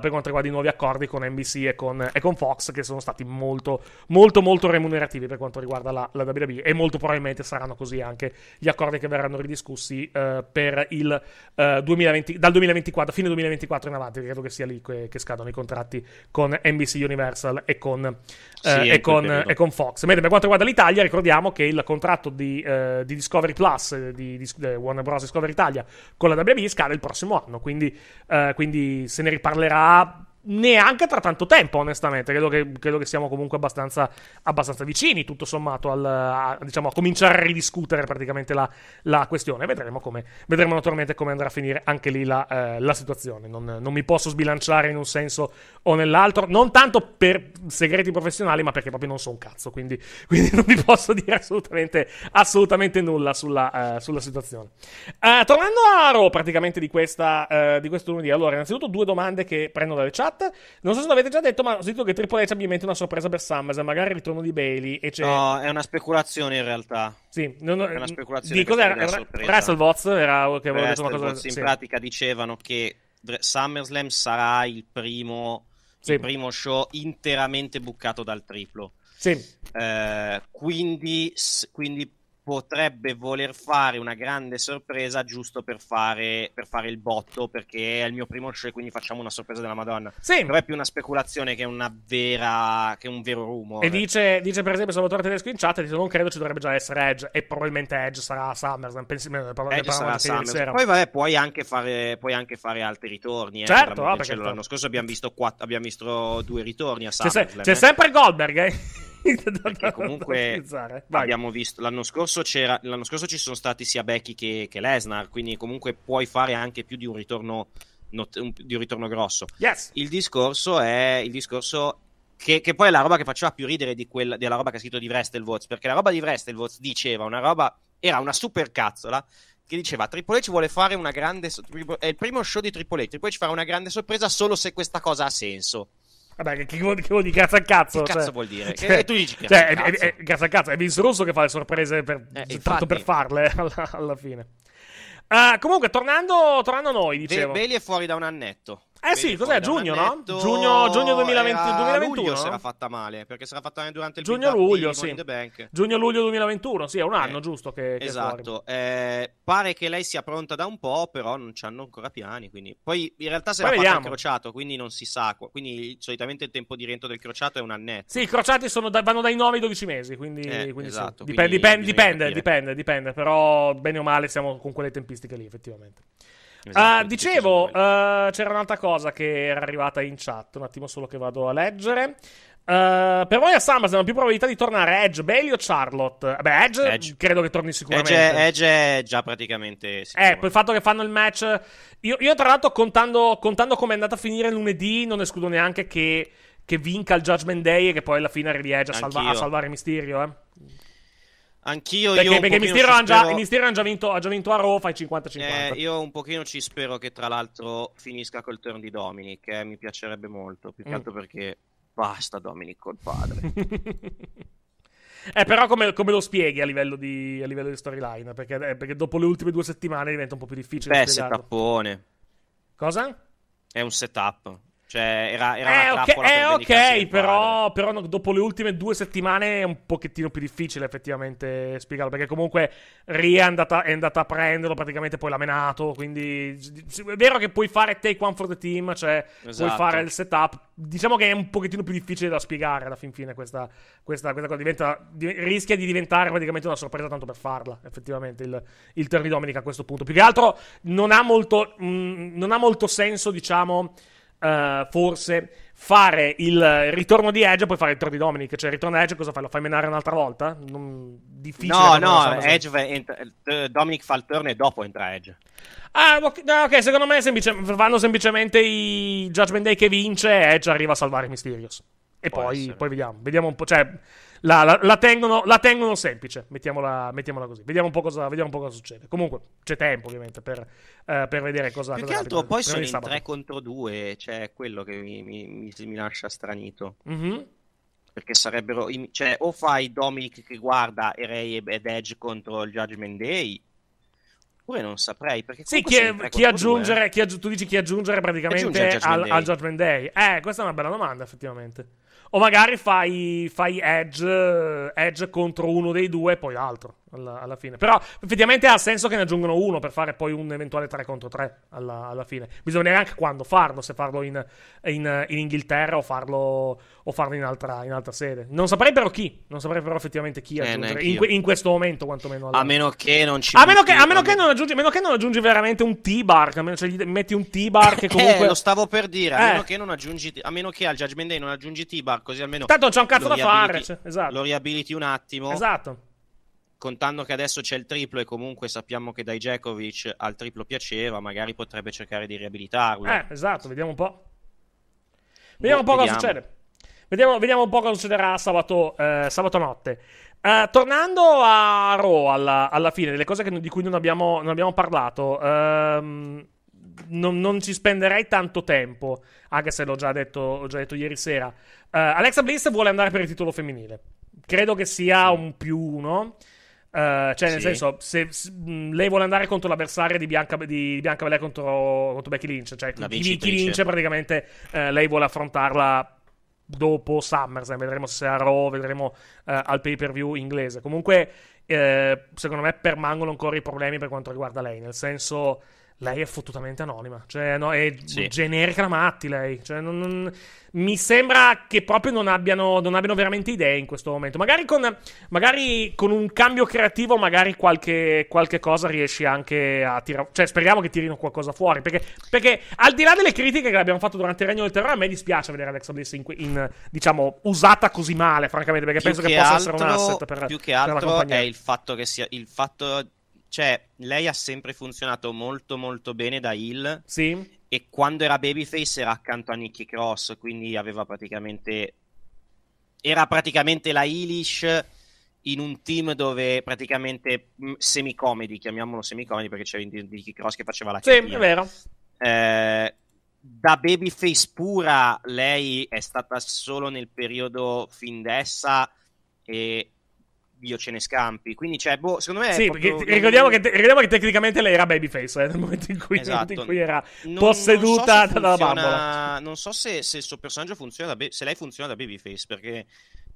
per quanto riguarda i nuovi accordi con NBC e con, e con, Fox che sono stati molto, molto, molto remunerativi per quanto riguarda la, la WWE e molto probabilmente saranno così anche gli accordi che verranno ridiscussi uh, per il uh, eh, 2020, dal 2024, fine 2024 in avanti, credo che sia lì che, che scadono i contratti con con NBC Universal e con, sì, eh, e, con, e con, Fox. Mentre per quanto riguarda l'Italia, ricordiamo che il contratto di, eh, di Discovery Plus, eh, di, di, di, eh, Warner Bros. Discovery Italia, con la WB scade il prossimo anno, quindi, eh, quindi se ne riparlerà neanche tra tanto tempo, onestamente. Credo che, credo che siamo comunque abbastanza, abbastanza, vicini, tutto sommato, al, a, diciamo, a, cominciare a ridiscutere praticamente la, la questione. Vedremo, come, vedremo naturalmente come andrà a finire anche lì la, eh, la situazione. Non, non, mi posso sbilanciare in un senso o nell'altro, non tanto per segreti professionali, ma perché proprio non so un cazzo. Quindi, quindi non vi posso dire assolutamente, assolutamente nulla sulla, eh, sulla situazione. Eh, tornando a Aro, praticamente di, questa, eh, di questo lunedì, allora, innanzitutto due domande che prendo dalle chat chat. Non so se l'avete già detto, ma ho sentito che Triple H abbia in mente una sorpresa per SummerSlam, magari il ritorno di Bailey. E c'è... No, è una speculazione in realtà. Sì, non, è una speculazione. Di cos'era? Era, WrestleBots era che avevo detto una cosa. In sì. pratica dicevano che SummerSlam sarà il primo, sì. il primo show interamente buccato dal triplo. Sì. Eh, quindi, quindi potrebbe voler fare una grande sorpresa giusto per fare, per fare, il botto perché è il mio primo show e quindi facciamo una sorpresa della Madonna. Sì. Però è più una speculazione che, una vera, che un vero rumore. E dice, dice per esempio Salvatore Tedesco in chat, dice non credo ci dovrebbe già essere Edge e probabilmente Edge sarà a Non Pensi, eh, Edge sarà SummerSlam. Poi vabbè, puoi anche fare, puoi anche fare altri ritorni. Eh, certo, ah, perché cioè, l'anno scorso abbiamo visto, quatt- abbiamo visto due ritorni a Summers. C'è, se- c'è eh. sempre Goldberg, eh? perché comunque abbiamo visto l'anno scorso, l'anno scorso, ci sono stati sia Becky che, che, Lesnar quindi comunque puoi fare anche più di un ritorno, not- un, di un ritorno grosso yes. il discorso è il discorso che, che, poi è la roba che faceva più ridere di quella, della roba che ha scritto di Wrestelvots perché la roba di Wrestelvots diceva una roba era una super cazzola che diceva Triple H vuole fare una grande è il primo show di Triple H Triple H farà una grande sorpresa solo se questa cosa ha senso Vabbè, che, vuol, che vuol dire cazzo a cazzo? Che cazzo cioè, vuol dire? Cioè, e eh, tu dici cazzo cioè, eh, eh, cazzo. È, è, è, cazzo a cazzo. È Vince Russo che fa le sorprese per, eh, tanto per farle alla, alla fine. Uh, comunque, tornando, tornando, a noi, dicevo. Bailey è fuori da un annetto. Eh sì, cos'è? Giugno, no? Giugno, giugno 2020, 2021. Luglio si era fatta male, perché sarà fatta male durante il giugno-luglio, sì. Giugno-luglio 2021, sì, è un anno eh, giusto che, che Esatto. Eh, pare che lei sia pronta da un po', però non ci hanno ancora piani, quindi... Poi in realtà si era fatto il crociato, quindi non si sa. Quindi solitamente il tempo di rientro del crociato è un annetto. Sì, i crociati da, vanno dai 9 ai 12 mesi, quindi... Eh, quindi esatto. Sì. Dipende, quindi dipende, dipende, dipende, dipende, però bene o male siamo con quelle tempistiche lì, effettivamente. Esatto, uh, dicevo, uh, c'era un'altra cosa che era arrivata in chat, un attimo solo che vado a leggere. Uh, per voi a SummerSlam più probabilità di tornare Edge, Bailey o Charlotte? Eh beh, Edge, Edge. credo che torni sicuramente. Edge, Edge è già praticamente sicuro. Eh, poi il fatto che fanno il match... Io, io tra l'altro, contando, contando come è andata a finire lunedì, non escludo neanche che, che vinca il Judgment Day e che poi alla fine arrivi Edge a, salva- a salvare Mysterio, eh. Anch'io perché, io. Perché Mysterio, ha già, spero... ha, già vinto, ha già vinto a Raw, fai 50-50. Eh, io un pochino ci spero che, tra l'altro, finisca col turn di Dominic. Eh, mi piacerebbe molto. Più che mm. altro perché basta Dominic col padre. eh, però come, come, lo spieghi a livello di, a livello di storyline? Perché, eh, perché, dopo le ultime due settimane diventa un po' più difficile. Beh, setuppone. Cosa? È un setup. Cioè, era, era eh, una okay, eh, per ok, però, però, dopo le ultime due settimane è un pochettino più difficile effettivamente spiegarlo. Perché comunque Ria è andata, è andata a prenderlo, praticamente poi l'ha menato. Quindi è vero che puoi fare take one for the team, cioè esatto. puoi fare il setup. Diciamo che è un pochettino più difficile da spiegare alla fin fine questa, questa, questa cosa. Diventa, di, rischia di diventare praticamente una sorpresa tanto per farla, effettivamente, il, il turn di Dominic a questo punto. Più che altro non ha molto, mh, mm, non ha molto senso, diciamo uh, forse fare il ritorno di Edge e poi fare il ritorno di Dominic. Cioè, il ritorno di Edge cosa fai? Lo fai menare un'altra volta? Non... Difficile. No, no, Edge ent- eh, Dominic fa il turno e dopo entra Edge. Ah, ok, secondo me semplice- vanno semplicemente i Judgment Day che vince e Edge arriva a salvare Mysterious. E poi, poi, vediamo. Vediamo un po'. Cioè, la, la, la, tengono, la tengono, semplice, mettiamola, mettiamola così. Vediamo un, cosa, vediamo un, po cosa, succede. Comunque c'è tempo ovviamente per, uh, per vedere cosa... Più cosa che altro poi sono in 3 contro 2, cioè quello che mi, mi, mi, mi lascia stranito. Mm-hmm perché sarebbero cioè o fai Dominic che guarda e Ray ed Edge contro il Judgment Day oppure non saprei perché sì chi, è, chi aggiungere eh. chi aggi- tu dici chi aggiungere praticamente aggiungere al, Judgment al, Judgment Day eh questa è una bella domanda effettivamente o magari fai, fai edge, eh, edge contro uno dei due e poi l'altro alla, alla, fine. Però effettivamente ha senso che ne aggiungano uno per fare poi un eventuale 3 contro 3 alla, alla fine. Bisogna vedere anche quando farlo, se farlo in, in, in Inghilterra o farlo, o farlo in, altra, in, altra, sede. Non saprebbero chi, non saprebbero effettivamente chi eh, aggiungere in, questo momento quantomeno. Alla... A meno che non ci... A meno che, a meno che non aggiungi, meno che non aggiungi veramente un T-Bar, cioè gli metti un T-Bar che eh, comunque... Eh, lo stavo per dire, a meno eh. che non aggiungi... A meno che al Judgment Day non aggiungi T-Bar, così almeno... Tanto c'è un cazzo da fare, cioè, esatto. Lo riabiliti un attimo. Esatto contando che adesso c'è il triplo e comunque sappiamo che dai Djakovic al triplo piaceva, magari potrebbe cercare di riabilitarlo. Eh, esatto, vediamo un po'. Boh, vediamo Beh, un po' vediamo. cosa succede. Vediamo, vediamo, un po' cosa succederà sabato, eh, sabato notte. Uh, tornando a Raw alla, alla, fine, delle cose che, di cui non abbiamo, non abbiamo parlato, um, non, non, ci spenderei tanto tempo, anche se l'ho già detto, già detto ieri sera. Uh, Alexa Bliss vuole andare per il titolo femminile. Credo che sia un più uno. Uh, cioè, nel sì. senso, se, se mh, lei vuole andare contro l'avversaria di Bianca, di, Bianca Belair contro, contro, Becky Lynch, cioè chi, chi, chi praticamente uh, lei vuole affrontarla dopo SummerSlam, vedremo se sarà Raw, vedremo uh, al pay per view inglese. Comunque, secondo me permangono ancora i problemi per quanto riguarda lei, nel senso lei è fottutamente anonima. Cioè, no, è sì. generica la matti lei. Cioè, non, non... mi sembra che proprio non abbiano, non abbiano, veramente idee in questo momento. Magari con, magari con un cambio creativo, magari qualche, qualche cosa riesci anche a tirare. Cioè, speriamo che tirino qualcosa fuori. Perché, perché, al di là delle critiche che abbiamo fatto durante il Regno del Terrore, a me dispiace vedere Alexa Bliss in, in, diciamo, usata così male, francamente. Perché più penso che, che altro, possa essere un asset per Più che altro è il fatto che sia. Il fatto cioè, lei ha sempre funzionato molto molto bene da Hill. Sì. E quando era babyface era accanto a Nicky Cross, quindi aveva praticamente... Era praticamente la Ilish in un team dove praticamente mm, semi-comedy, chiamiamolo semi-comedy perché c'era Nicky Cross che faceva la Sì, è vero. Eh, da babyface pura lei è stata solo nel periodo fin d'essa e Dio ce ne scampi. Quindi, cioè, boh, secondo me. Sì, perché ricordiamo che, te- ricordiamo, che tecnicamente lei era babyface eh, nel momento in cui, esatto. in cui era non, posseduta non so dalla bambola. Non so se, se il suo personaggio funziona da be- se lei funziona da babyface, perché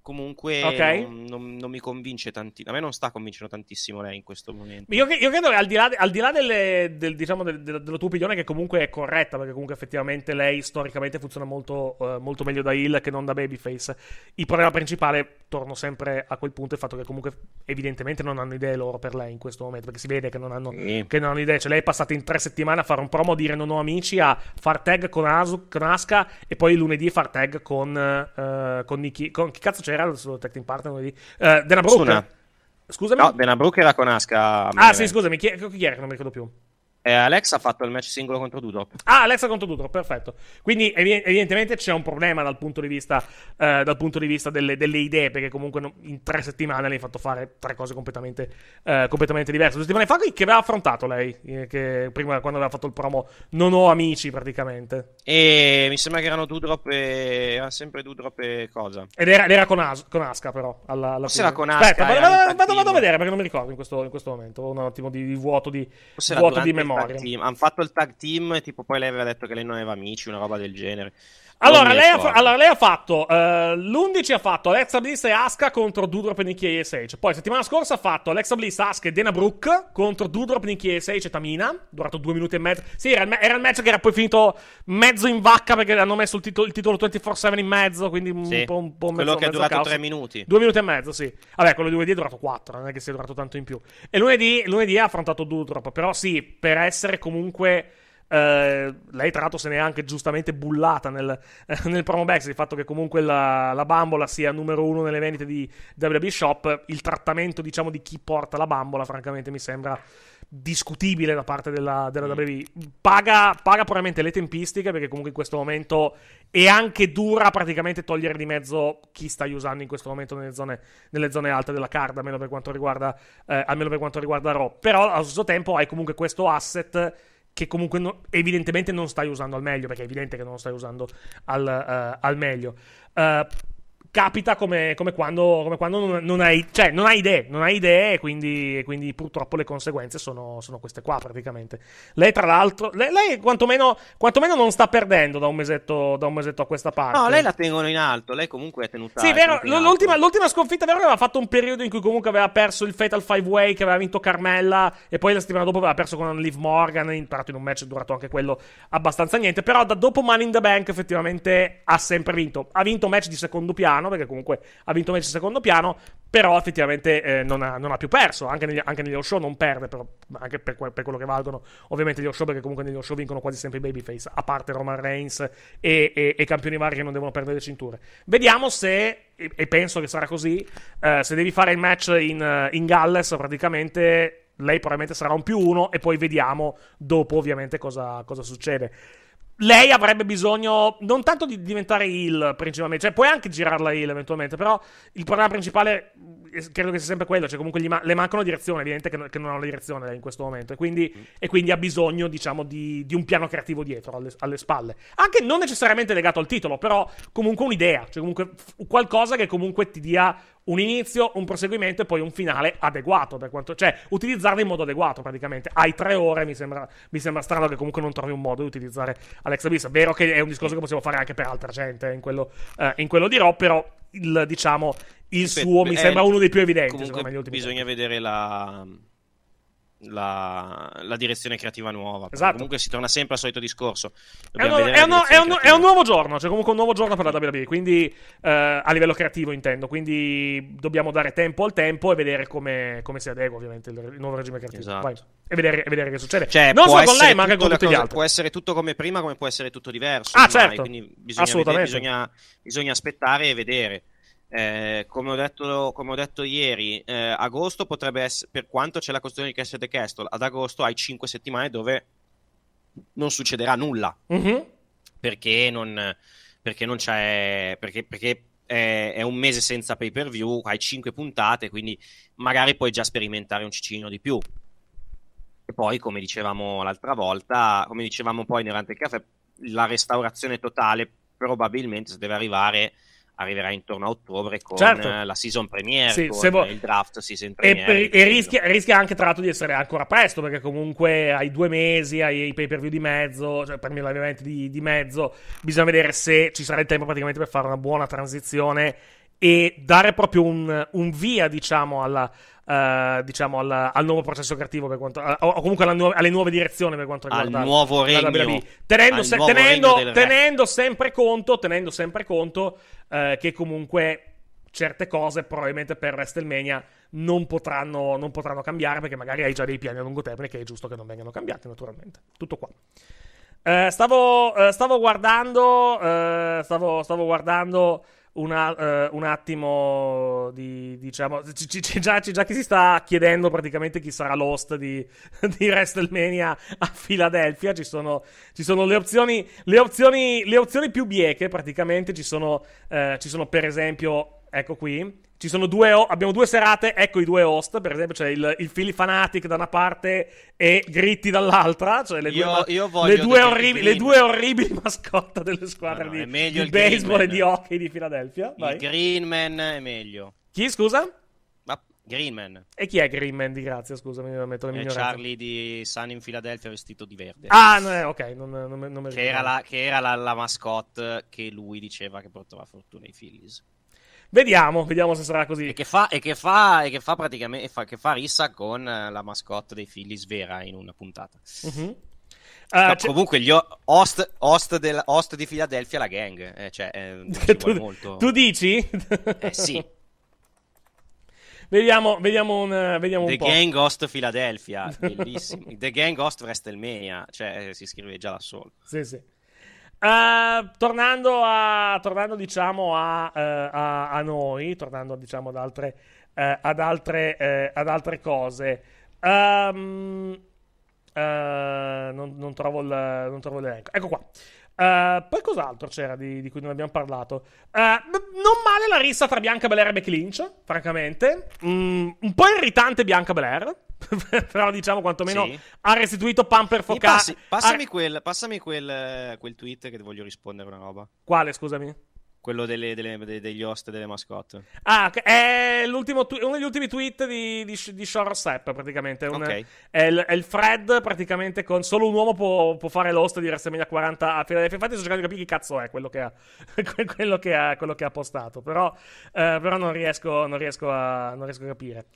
comunque okay. non, non, non, mi convince tantissimo. A me non sta convincendo tantissimo lei in questo momento. Io, io credo che al di là, al di là delle, del, diciamo, del, del, della tua opinione, che comunque è corretta, perché comunque effettivamente lei storicamente funziona molto, uh, molto meglio da Hill che non da Babyface. Il problema principale, torno sempre a quel punto, è il fatto che comunque comunque evidentemente non hanno idee loro per lei in questo momento, perché si vede che non hanno, mm. che non hanno idee. Cioè, lei è passata in tre settimane a fare un promo, dire non ho amici, a far tag con, Asu, con Asuka e poi lunedì far tag con, uh, con Nikki. Con chi cazzo c'era sul tag team partner lunedì? Uh, Dana Brooke. Scusami. No, Dana Brooke era con Asuka. Ah, sì, scusami, chi, chi era non mi ricordo più? Eh, Alex ha fatto il match singolo contro Dudrop. Ah, Alexa contro Dudrop, perfetto. Quindi evi- evidentemente c'è un problema dal punto di vista, eh, dal punto di vista delle, delle, idee, perché comunque no, in tre settimane le hai fatto fare tre cose completamente, eh, completamente diverse. Due settimane fa che aveva affrontato lei, eh, che prima quando aveva fatto il promo non ho amici praticamente. E mi sembra che erano Dudrop e... Era sempre Dudrop e cosa? Ed era, era con, As- con, Aska però. Alla, alla Forse era con Aska. Aspetta, vado, vado, vado, a vedere perché non mi ricordo in questo, in questo momento. Ho un attimo di, di vuoto di, vuoto di memoria memoria. Hanno fatto il tag team e tipo poi lei aveva detto che lei non aveva amici, una roba del genere. Allora lei, ha, allora lei, ha, fatto uh, eh, l'11 ha fatto Alexa Bliss e Asuka contro Dudrop, Nikki e SH. Poi settimana scorsa ha fatto Alexa Bliss, Asuka e Dana Brooke contro Dudrop, Nikki e SH e Tamina. Durato due minuti e mezzo. Sì, era il, era il, match che era poi finito mezzo in vacca perché hanno messo il, titolo, il titolo 24-7 in mezzo. Quindi un, sì. po', un po' mezzo Quello che mezzo è durato tre minuti. Due minuti e mezzo, sì. Vabbè, quello di lunedì è durato quattro. Non è che sia durato tanto in più. E lunedì, lunedì ha affrontato Dudrop. Però sì, per essere comunque eh, lei, tra l'altro, se ne è anche giustamente bullata nel, eh, nel promo backstage. Il fatto che comunque la, la, bambola sia numero uno nelle vendite di WWE Shop. Il trattamento, diciamo, di chi porta la bambola, francamente, mi sembra discutibile da parte della, della mm. WWE. Paga, paga probabilmente le tempistiche, perché comunque in questo momento è anche dura praticamente togliere di mezzo chi stai usando in questo momento nelle zone, nelle zone alte della card, almeno per quanto riguarda, eh, almeno per quanto riguarda Raw. Però allo stesso tempo hai comunque questo asset che comunque no, evidentemente non stai usando al meglio, perché è evidente che non lo stai usando al, uh, al meglio. Uh, capita come, come quando, come quando non, non, hai, cioè, non, hai, idee, non hai idee e quindi, quindi purtroppo le conseguenze sono, sono, queste qua praticamente. Lei tra l'altro, lei, lei quantomeno, quantomeno, non sta perdendo da un, mesetto, da un, mesetto, a questa parte. No, lei la tengono in alto, lei comunque è tenuta Sì, vero, tenuta l'ultima, l'ultima, sconfitta vero che aveva fatto un periodo in cui comunque aveva perso il Fatal Five Way che aveva vinto Carmella e poi la settimana dopo aveva perso con Liv Morgan, in, in un match durato anche quello abbastanza niente, però da dopo Money in the Bank effettivamente ha sempre vinto. Ha vinto match di secondo piano piano, perché comunque ha vinto match in secondo piano, però effettivamente eh, non, ha, non, ha, più perso, anche negli, anche negli show non perde, però, anche per, per, quello che valgono ovviamente gli show, perché comunque negli show vincono quasi sempre i babyface, a parte Roman Reigns e, e, e campioni vari che non devono perdere le cinture. Vediamo se e penso che sarà così, eh, se devi fare il match in, eh, in, Galles, praticamente lei probabilmente sarà un più uno e poi vediamo dopo ovviamente cosa, cosa succede lei avrebbe bisogno non tanto di diventare heal principalmente, cioè puoi anche girarla heal eventualmente, però il problema principale eh, credo che sia sempre quello, cioè comunque ma- le mancano direzione, evidente che, no- che non hanno direzione in questo momento e quindi, mm. e quindi ha bisogno diciamo di-, di, un piano creativo dietro alle-, alle, spalle, anche non necessariamente legato al titolo, però comunque un'idea, cioè comunque f- qualcosa che comunque ti dia un inizio, un proseguimento e poi un finale adeguato, per quanto, cioè utilizzarli in modo adeguato praticamente. Hai tre ore, mi sembra, mi sembra strano che comunque non trovi un modo di utilizzare Alexa Bliss. È vero che è un discorso che possiamo fare anche per altra gente, eh, in quello, eh, in quello dirò, però il, diciamo, il Beh, suo mi sembra uno dei più evidenti, secondo me, negli ultimi Bisogna tempi. vedere la la, la, direzione creativa nuova. Esatto. Comunque si torna sempre al solito discorso. è, uno, è, uno, è, uno, è un, nuovo giorno, cioè comunque un nuovo giorno per la WWE, quindi eh, a livello creativo intendo, quindi dobbiamo dare tempo al tempo e vedere come, come si adegua ovviamente il, il nuovo regime creativo. Esatto. Vai, e, vedere, e, vedere, che succede. Cioè, non solo con lei, ma anche con tutti cosa, gli altri. Può essere tutto come prima, come può essere tutto diverso. Ah, ormai, certo. Quindi bisogna, vedere, bisogna, bisogna aspettare e vedere. Eh, come, ho detto, come, ho detto, ieri, eh, agosto potrebbe essere, per quanto c'è la questione di Castle the Castle, ad agosto hai 5 settimane dove non succederà nulla. Mm-hmm. Perché non, perché non c'è. Perché, perché è, è, un mese senza pay per view, hai 5 puntate, quindi magari puoi già sperimentare un ciccino di più. E poi, come dicevamo l'altra volta, come dicevamo poi durante il caffè, la restaurazione totale probabilmente deve arrivare arriverà intorno a ottobre con certo. Eh, la season premiere, sì, con vo- il draft season premiere. E, per, e rischia, rischia, anche tra l'altro di essere ancora presto, perché comunque hai due mesi, hai i pay per view di mezzo, cioè per me ovviamente di, di mezzo, bisogna vedere se ci sarà il tempo praticamente per fare una buona transizione e dare proprio un, un via, diciamo, alla, Uh, diciamo al, al, nuovo processo creativo per quanto, uh, o comunque nu- alle nuove direzioni per quanto riguarda il nuovo regno, tenendo, se- nuovo tenendo, regno tenendo, sempre conto, tenendo, sempre conto uh, che comunque certe cose probabilmente per WrestleMania non potranno, non potranno cambiare perché magari hai già dei piani a lungo termine che è giusto che non vengano cambiati naturalmente tutto qua eh, stavo, stavo guardando stavo, stavo guardando una, uh, un attimo di, diciamo, c- c'è, già, c'è già chi si sta chiedendo praticamente chi sarà l'host di, di WrestleMania a Filadelfia. Ci sono, ci sono le, opzioni, le, opzioni, le opzioni più bieche praticamente. Ci sono, uh, ci sono per esempio, ecco qui, ci sono due, abbiamo due serate, ecco i due host, per esempio c'è il, il Philly Fanatic da una parte e Gritti dall'altra, cioè le due, io, io le due, orrib- le due orribili mascotte delle squadre no, no, di, di baseball e di hockey di Filadelfia. Vai. Il Greenman è meglio. Chi, scusa? Ma Greenman. E chi è Greenman di grazia, scusa, mi metto in ignoranza. Charlie di Sun in Filadelfia vestito di verde. Ah, no, eh, ok, non, non, non mi ricordo. Che era, la, che era la, la mascotte che lui diceva che portava fortuna ai Phillies. Vediamo, vediamo se sarà così. E che fa, e che fa, e che fa praticamente fa, che fa rissa con eh, la mascotte dei figli Svera in una puntata. Mm-hmm. Uh, no, ah, comunque gli host, host, del, host, di Philadelphia la gang eh, cioè, eh, tu, molto... tu, dici? eh sì Vediamo, vediamo un, vediamo The un Gang Host Philadelphia, bellissimo. The Gang Host WrestleMania, cioè eh, si scrive già da solo. Sì, sì. Uh, tornando, a, tornando diciamo a, uh, a, a, noi, tornando diciamo ad altre, uh, ad altre, ad altre cose, um, non, non, trovo il, non trovo l'elenco. Ecco qua. Uh, poi cos'altro c'era di, di, cui non abbiamo parlato? Uh, non male la rissa tra Bianca Belair e Becky Lynch, francamente. Mm, un po' irritante Bianca Belair. Però diciamo quantomeno sì. ha restituito Pumper Focà. Passi, passami, ha... quel, passami quel, eh, quel, tweet che voglio rispondere una roba. Quale, scusami? Quello delle, delle, degli host delle mascotte. Ah, è tu- uno degli ultimi tweet di, di, di App, praticamente. Un, okay. è, il, è, il, Fred, praticamente, con solo un uomo può, può fare l'host di WrestleMania 40 a Philadelphia. Infatti sto cercando di capire chi cazzo è quello che ha, quello che ha, quello che ha postato. Però, eh, però non, riesco, non, riesco a, non riesco a capire.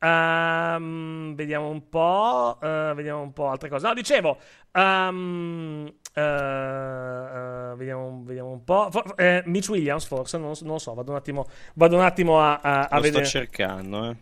Um, vediamo un po'. Uh, vediamo un po' altre cose. No, dicevo. Um, uh, uh, vediamo, vediamo, un po'. For, eh, Mitch Williams, forse, non, non, lo so. Vado un attimo, vado un attimo a, a, a vedere. sto cercando, eh.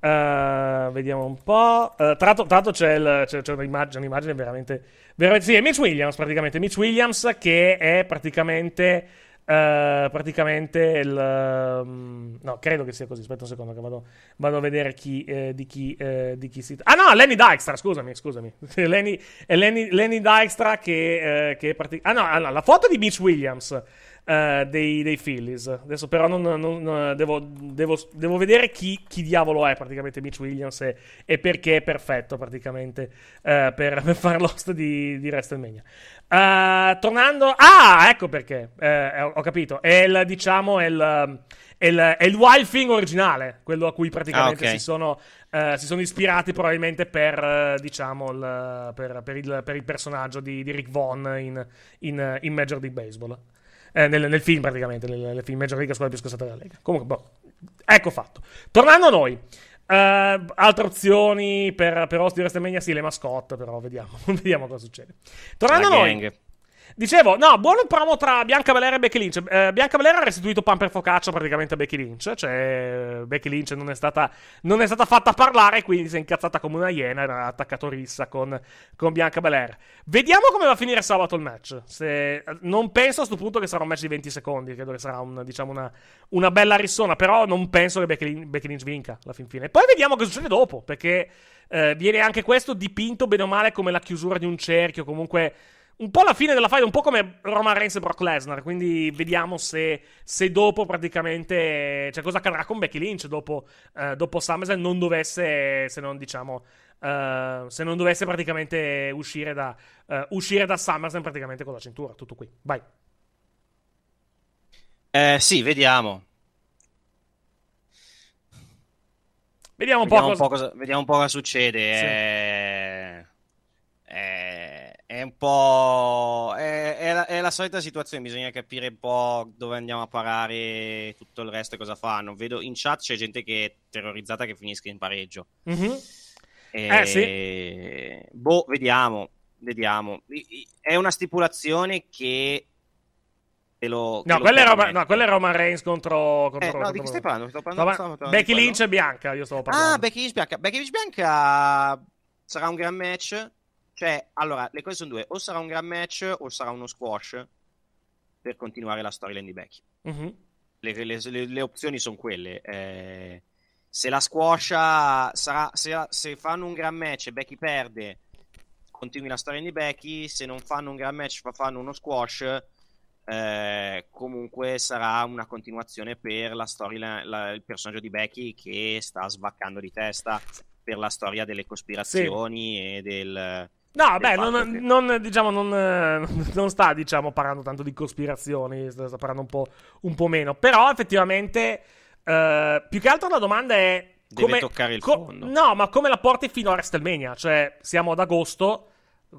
Uh, vediamo un po'. Uh, tra l'altro, c'è, il, c'è, c'è un'immagine, un'immagine veramente, veramente. Sì, è Mitch Williams praticamente. Mitch Williams che è praticamente Uh, praticamente il, um, no credo che sia così aspetta un secondo che vado, vado a vedere chi, eh, di, chi, eh, di, chi, si ah no Lenny Dykstra. scusami scusami Lenny, è Lenny, Lenny Dijkstra che, eh, che partic- ah no, ah la foto di Mitch Williams eh, dei, dei, Phillies. Adesso però non, non, non eh, devo, devo, devo, vedere chi, chi, diavolo è praticamente Mitch Williams e, e perché è perfetto praticamente eh, per, per fare l'host di, di WrestleMania. Uh, tornando, ah, ecco perché eh, ho, ho, capito. È il, diciamo, è il, è, il, è il Wild Thing originale, quello a cui praticamente ah, okay. si, sono, uh, si, sono, ispirati probabilmente per, diciamo, l, per, per, il, per, il, personaggio di, di Rick Vaughn in, in, in Major League Baseball eh, nel, nel, film praticamente, nel, nel film Major League, la squadra più scassata della Lega. Comunque, boh, ecco fatto. Tornando a noi. Uh, altre opzioni per, per host di WrestleMania? Sì, le mascotte, però vediamo, vediamo cosa succede. Tornando a noi. Dicevo, no, buono promo tra Bianca Belair e Becky Lynch. Eh, Bianca Belair ha restituito pan per focaccia praticamente a Becky Lynch. Cioè, Becky Lynch non è stata, non è stata fatta parlare, quindi si è incazzata come una iena e ha attaccato rissa con, con Bianca Belair. Vediamo come va a finire sabato il match. Se, non penso a questo punto che sarà un match di 20 secondi, credo che sarà un, diciamo una, una, bella rissona, però non penso che Becky Lynch, Becky Lynch vinca alla fin fine. poi vediamo cosa succede dopo, perché eh, viene anche questo dipinto bene o male come la chiusura di un cerchio, comunque un po' la fine della fight, un po' come Roman Reigns e Brock Lesnar. Quindi vediamo se, se dopo praticamente. Cioè, cosa accadrà con Becky Lynch dopo, eh, dopo SummerSlam. Non dovesse, se non diciamo. Eh, se non dovesse praticamente uscire da, eh, uscire da SummerSlam praticamente con la cintura. Tutto qui. Vai. Eh, sì, vediamo. Vediamo, un, po cosa... un po cosa, vediamo un po' cosa succede. Sì. Eh. eh è un po'. È, è, la, è, la, solita situazione, bisogna capire un po' dove andiamo a parare tutto il resto e cosa fanno. Vedo in chat c'è gente che è terrorizzata che finisca in pareggio. Mm-hmm. E... Eh sì. Boh, vediamo. Vediamo. È una stipulazione che lo, no, quella Roma, no, quella è Roman Reigns contro, contro, eh, contro, no, contro... Stai parlando, stai parlando, stavo, stavo Becky Lynch e Bianca. Io stavo ah, parlando. Ah, Becky Lynch Bianca. Becky Lynch Bianca sarà un gran match. Cioè, allora, le cose sono due. O sarà un gran match o sarà uno squash per continuare la storyline di Becky. Mm-hmm. Le, le, le, le, opzioni sono quelle. Eh, se la squash sarà, se, se, fanno un gran match e Becky perde, continui la storyline di Becky. Se non fanno un gran match, ma fanno uno squash. Eh, comunque sarà una continuazione per la storyline... il personaggio di Becky che sta svaccando di testa per la storia delle cospirazioni sì. e del, No, beh, non, non, diciamo, non, non, sta diciamo, parlando tanto di cospirazioni, sta, parlando un po', un po meno. Però effettivamente, eh, più che altro la domanda è... Come, Deve toccare il co- fondo. No, ma come la porti fino a WrestleMania? Cioè, siamo ad agosto,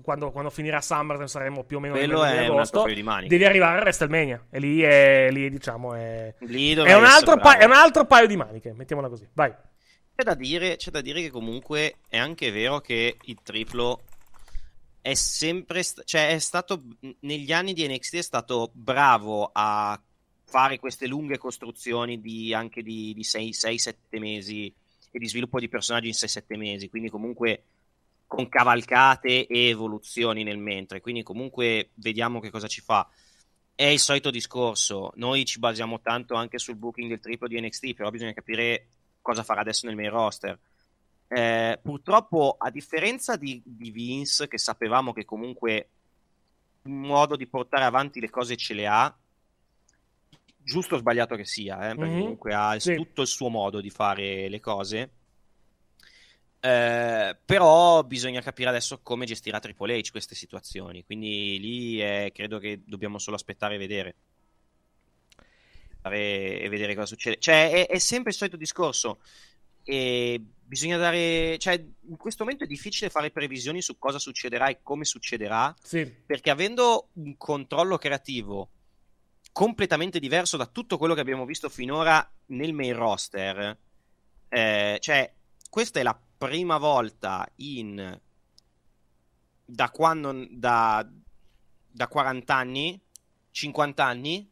quando, quando finirà SummerSlam saremo più o meno Quello è agosto, un altro paio di Devi arrivare a WrestleMania. E lì è, lì, diciamo, è, lì è, un altro pa- è un altro paio di maniche, mettiamola così. Vai. C'è da, dire, c'è da, dire, che comunque è anche vero che il triplo è sempre st- cioè è stato negli anni di NXT è stato bravo a fare queste lunghe costruzioni di, anche di, 6-7 mesi e di sviluppo di personaggi in 6-7 mesi, quindi comunque con cavalcate e evoluzioni nel mentre, quindi comunque vediamo che cosa ci fa. È il solito discorso, noi ci basiamo tanto anche sul booking del triplo di NXT, però bisogna capire cosa farà adesso nel main roster eh, purtroppo a differenza di, di Vince, che sapevamo che comunque un modo di portare avanti le cose ce le ha, giusto o sbagliato che sia, eh, perché mm-hmm. comunque ha sì. tutto il suo modo di fare le cose. Eh, però bisogna capire adesso come gestirà Triple H queste situazioni. Quindi lì eh, credo che dobbiamo solo aspettare e vedere. E vedere cosa succede. Cioè, è, è sempre il solito discorso e bisogna dare, cioè in questo momento è difficile fare previsioni su cosa succederà e come succederà, sì. perché avendo un controllo creativo completamente diverso da tutto quello che abbiamo visto finora nel main roster, eh, cioè questa è la prima volta in da quando da, da 40 anni, 50 anni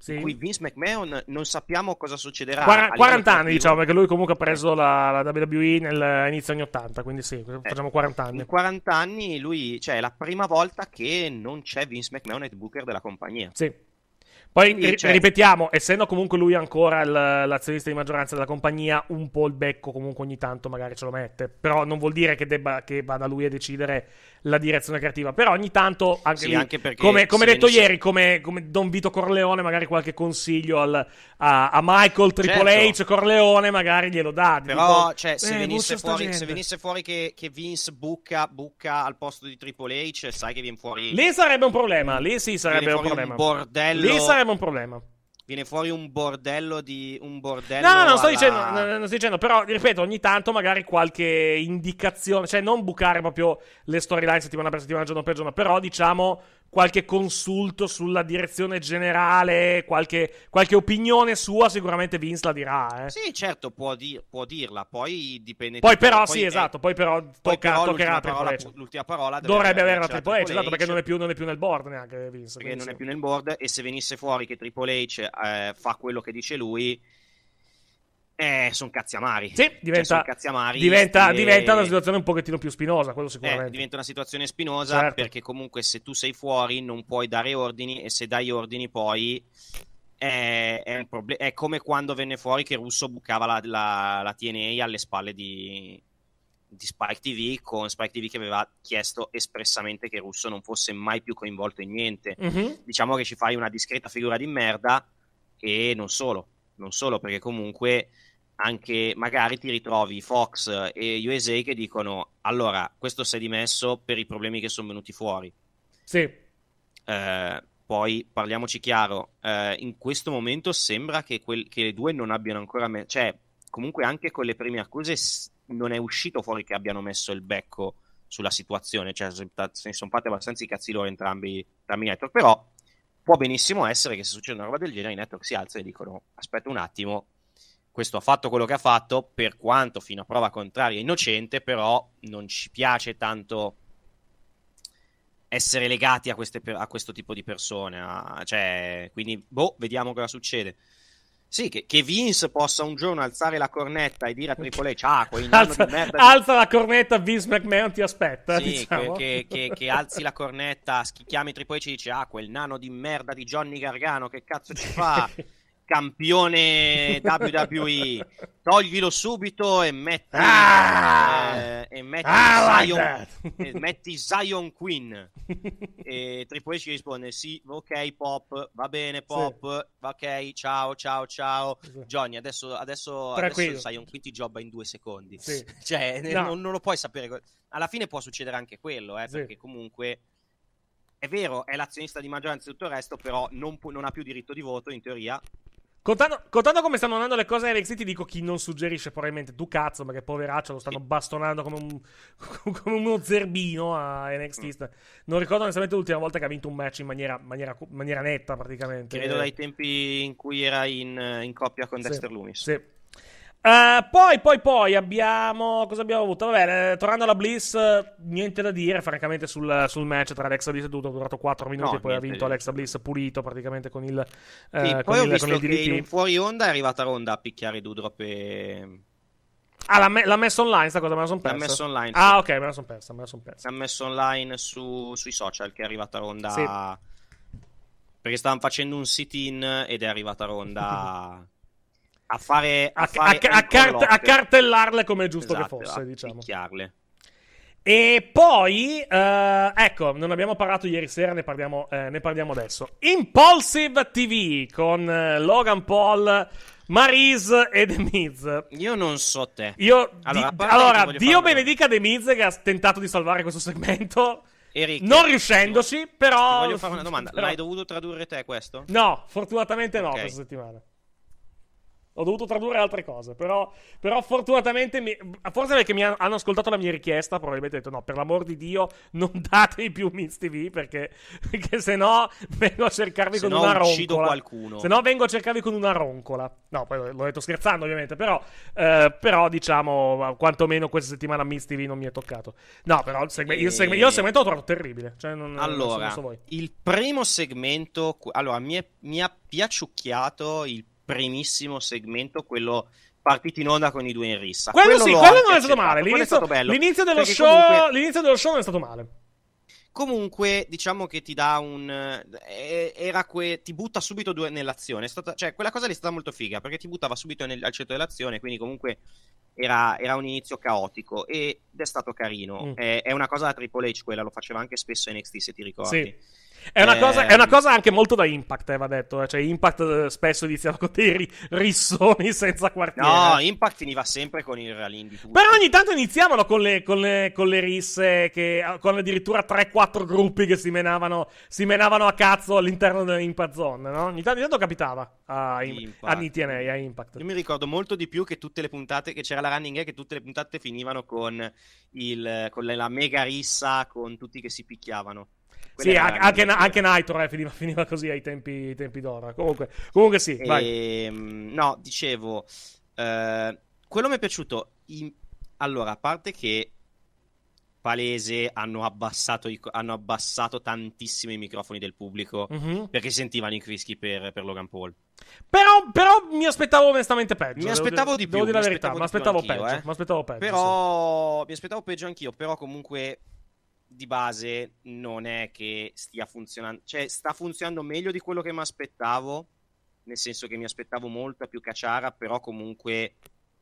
sì. cui Vince McMahon non sappiamo cosa succederà. 40, 40 anni, diciamo, perché lui comunque ha preso la, la WWE nell'inizio anni 80, quindi sì, eh, facciamo eh, 40 anni. In 40 anni lui, cioè, è la prima volta che non c'è Vince McMahon head booker della compagnia. Sì. Poi cioè... ripetiamo, essendo comunque lui ancora il, l'azionista di maggioranza della compagnia, un po' il becco comunque ogni tanto magari ce lo mette, però non vuol dire che, debba, che vada lui a decidere la direzione creativa. Però ogni tanto, anche, sì, lì, anche come, come detto venisce... ieri, come, come, Don Vito Corleone, magari qualche consiglio al, a, a, Michael Triple certo. H Corleone, magari glielo dà. Però, tipo, cioè, se, eh, venisse fuori, se, venisse fuori, che, che Vince buca, buca al posto di Triple H, sai che viene fuori. Lì sarebbe un problema. Lì sì, sarebbe un problema. Un bordello. Lì sarebbe un problema. Viene fuori un bordello di. Un bordello no, no, non sto, dicendo, no, non sto dicendo. Però, ripeto, ogni tanto magari qualche indicazione. Cioè, non bucare proprio le storyline settimana per settimana, giorno per giorno. Però, diciamo qualche consulto sulla direzione generale, qualche, qualche, opinione sua, sicuramente Vince la dirà. Eh. Sì, certo, può, dir, può, dirla, poi dipende... Poi però, poi, sì, eh, esatto, poi però poi tocca, però l'ultima, parola, l'ultima parola dovrebbe avere la Triple H, esatto, perché non è, più, non è più nel board neanche Vince. Perché quindi. non è più nel board e se venisse fuori che Triple H eh, fa quello che dice lui eh, sono cazzi amari. Sì, cioè, diventa, cioè, amari diventa, e... diventa, una situazione un pochettino più spinosa, quello sicuramente. Eh, diventa una situazione spinosa certo. perché comunque se tu sei fuori non puoi dare ordini e se dai ordini poi eh, è, è, proble- è come quando venne fuori che Russo bucava la, la, la TNA alle spalle di, di Spike TV con Spike TV che aveva chiesto espressamente che Russo non fosse mai più coinvolto in niente. Mm-hmm. Diciamo che ci fai una discreta figura di merda e non solo, non solo perché comunque anche magari ti ritrovi Fox e USA che dicono allora questo si è dimesso per i problemi che sono venuti fuori. Sì. Eh, poi parliamoci chiaro, eh, in questo momento sembra che, quel, che, le due non abbiano ancora... messo, cioè, comunque anche con le prime accuse s- non è uscito fuori che abbiano messo il becco sulla situazione, cioè se ne sono fatti abbastanza i cazzi loro entrambi, entrambi i network, però può benissimo essere che se succede una roba del genere i network si alzano e dicono aspetta un attimo, questo ha fatto quello che ha fatto, per quanto fino a prova contraria innocente, però non ci piace tanto essere legati a, queste, a questo tipo di persone. A, cioè, quindi, boh, vediamo cosa succede. Sì, che, che, Vince possa un giorno alzare la cornetta e dire a Triple H, ah, quel alza, di merda... Alza la cornetta, Vince McMahon ti aspetta, Sì, diciamo. che, che, che, alzi la cornetta, chiami Triple H e dice, ah, quel nano di merda di Johnny Gargano, che cazzo ci fa? campione WWE, toglilo subito e metti, ah, eh, e metti, ah, Zion, like e metti Zion Queen. e Triple H risponde: Sì, ok, Pop, va bene, Pop, sì. ok, ciao, ciao, ciao. Johnny, adesso, adesso, adesso Zion Queen ti jobba in due secondi. Sì. cioè, eh, no. non, non, lo puoi sapere. Alla fine può succedere anche quello, eh, sì. perché comunque è vero, è l'azionista di maggioranza e tutto il resto, però non, pu- non, ha più diritto di voto in teoria Contando, contando, come stanno andando le cose a NXT, ti dico chi non suggerisce probabilmente tu cazzo, ma che poveraccio lo stanno bastonando come, un, come uno zerbino a NXT. Mm. Non ricordo onestamente l'ultima volta che ha vinto un match in maniera, maniera, maniera netta praticamente. Credo eh. dai tempi in cui era in, in coppia con sì, Dexter Loomis. Sì. Uh, poi, poi, poi abbiamo. Cosa abbiamo avuto? Vabbè, eh, tornando alla Bliss, niente da dire, francamente, sul, sul match tra Alexa Bliss e Duto. Ha durato 4 minuti no, e poi ha vinto Alexa Bliss pulito praticamente con il. Eh, sì, eh, poi ho il, visto che in fuori onda è arrivata Ronda a picchiare Dudrop e. Ah, l'ha, me- l'ha, messo online sta cosa, me la son persa. L'ha messo online. Ah, ok, me la son persa, me la son persa. L'ha messo online su, sui social che è arrivata Ronda. Sì. Perché stavano facendo un sit-in ed è arrivata Ronda. a fare a, a, a, a, cart- a cartellarle come è giusto esatto, che fosse, diciamo. Picchiarle. E poi, eh, ecco, non abbiamo parlato ieri sera, ne parliamo, eh, ne parliamo adesso. Impulsive TV con eh, Logan Paul, Maris e The Miz. Io non so te. Io, allora, di- allora Dio benedica The Miz che ha tentato di salvare questo segmento. Eric, non riuscendoci, però... voglio fare una domanda. Però... L'hai dovuto tradurre te questo? No, fortunatamente no okay. questa settimana. Ho dovuto tradurre altre cose, però, però fortunatamente, mi, forse perché mi hanno ascoltato la mia richiesta, probabilmente ho detto no, per l'amor di Dio non datemi più Miz TV perché, perché se no vengo a cercarvi se con no, una roncola. Se no qualcuno. Se no vengo a cercarvi con una roncola. No, poi l'ho detto scherzando ovviamente, però, eh, però diciamo quantomeno questa settimana Miz TV non mi è toccato. No, però il segme- e... il segme- io il eh. segmento l'ho trovato terribile. Cioè, non, allora, non so, voi. il primo segmento, allora mi, è, mi ha piaciucchiato il primissimo segmento, quello partito in onda con i due in rissa. Quello, quello sì, quello non è stato certo, male. L'inizio, è stato bello, l'inizio, dello show, comunque... l'inizio dello show non è stato male. Comunque, diciamo che ti dà un. Eh, era que... ti butta subito due... nell'azione. Stata... Cioè, quella cosa lì è stata molto figa perché ti buttava subito nel... al centro dell'azione. Quindi, comunque, era... era, un inizio caotico ed è stato carino. Mm. È... è, una cosa da Triple H quella, lo faceva anche spesso NXT, se ti ricordi. Sì. È una, eh... cosa, è una, ehm. cosa, anche molto da Impact, eh, va detto. Eh. Cioè, Impact eh, spesso iniziava con dei rissoni senza quartiere. No, Impact finiva sempre con il ralin di tutto. Però ogni tanto iniziavano con le, con le, con le risse, che, ah, con addirittura 3-4 gruppi che si menavano, si menavano a cazzo all'interno dell'Impact Zone, no? Ogni tanto, ogni tanto capitava a, Im- a NTNA, a Impact. Io mi ricordo molto di più che tutte le puntate, che c'era la running gag, che tutte le puntate finivano con, il, con la mega rissa, con tutti che si picchiavano. Sì, anche, anche Nitro eh, finiva, finiva, così ai tempi, tempi d'ora. Comunque, comunque sì. E, ehm, no, dicevo, eh, quello mi è piaciuto. In... Allora, a parte che palese hanno abbassato, i... hanno abbassato tantissimo i microfoni del pubblico mm-hmm. perché sentivano i crischi per, per Logan Paul. Però, però, mi aspettavo onestamente peggio. Mi aspettavo di più. Devo dire la verità, mi aspettavo peggio. Eh. Mi aspettavo peggio. Però sì. mi aspettavo peggio anch'io. Però comunque di base non è che stia funzionando, cioè sta funzionando meglio di quello che mi aspettavo, nel senso che mi aspettavo molto più Cacciara, però comunque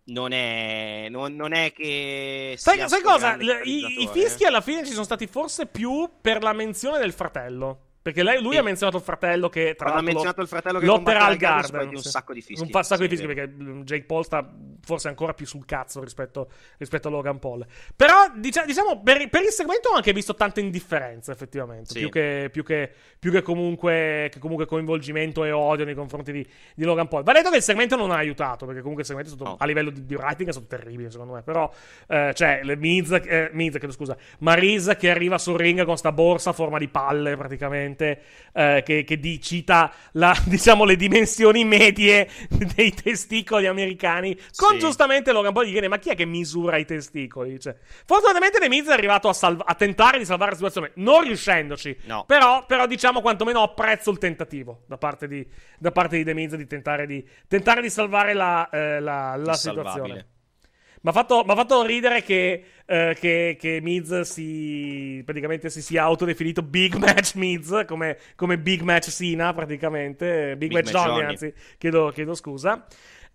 non è, non, non è che... Sai, sai cosa? I, I fischi alla fine ci sono stati forse più per la menzione del fratello. Perché lei, lui sì. ha menzionato il fratello che tra l'altro. Ha menzionato il fratello che combatte al Garden. Un sacco di fischi. Un sacco sì, di fischi perché mm, Jake Paul sta forse ancora più sul cazzo rispetto, rispetto a Logan Paul. Però diciamo per, per, il segmento ho anche visto tanta indifferenza, effettivamente. Sì. Più, che, più, che, più che, comunque, che, comunque, coinvolgimento e odio nei confronti di, di, Logan Paul. Va detto che il segmento non ha aiutato perché comunque il segmento stato, no. a livello di, di, writing è stato terribile secondo me. Però eh, cioè Miz, eh, Miz, scusa, Marisa che arriva sul ring con sta borsa a forma di palle praticamente gente eh, che, che di, cita la, diciamo, le dimensioni medie dei testicoli americani. Con sì. giustamente Logan Paul gli viene: Ma chi è che misura i testicoli? Cioè, fortunatamente De Miz è arrivato a, salv- a, tentare di salvare la situazione, non riuscendoci. No. Però, però, diciamo, quantomeno apprezzo il tentativo da parte di, da parte di De Miz di tentare di, tentare di salvare la, eh, la, la situazione. Mi ha fatto, fatto, ridere che, eh, che, che Miz si, praticamente si sia autodefinito Big Match Miz, come, come Big Match Sina praticamente, Big, Big Match, Johnny, anzi, chiedo, chiedo scusa.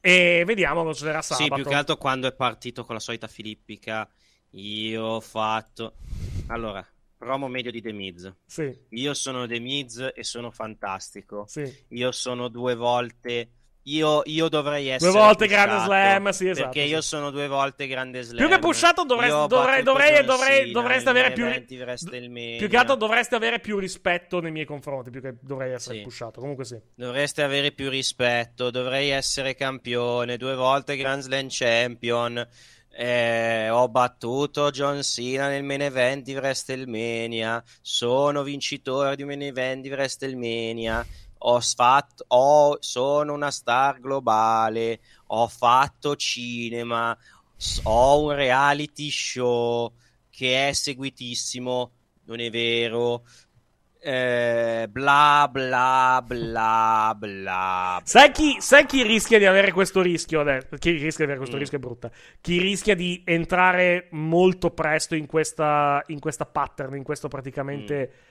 E vediamo cosa succederà sabato. Sì, più che altro quando è partito con la solita filippica, io ho fatto... Allora, promo medio di The Miz. Sì. Io sono The Miz e sono fantastico. Sì. Io sono due volte io, io, dovrei essere. Due volte pushato, Grande Slam, sì, esatto. Perché io sono due volte Grande Slam. Più che pushato dovresti, dovrei, dovrei, dovrei, dovresti avere più. Più che altro dovresti avere più rispetto nei miei confronti. Più che dovrei essere sì. pushato. Comunque sì. dovreste avere più rispetto. Dovrei essere campione. Due volte Grand Slam Champion. Eh, ho battuto John Cena nel main event di WrestleMania. Sono vincitore di un main event di WrestleMania ho fatto, ho, sono una star globale, ho fatto cinema, ho un reality show che è seguitissimo, non è vero. Eh, bla bla bla bla. Sai chi, sai chi, rischia di avere questo rischio? Chi rischia di avere questo mm. rischio è brutta. Chi rischia di entrare molto presto in questa, in questa pattern, in questo praticamente. Mm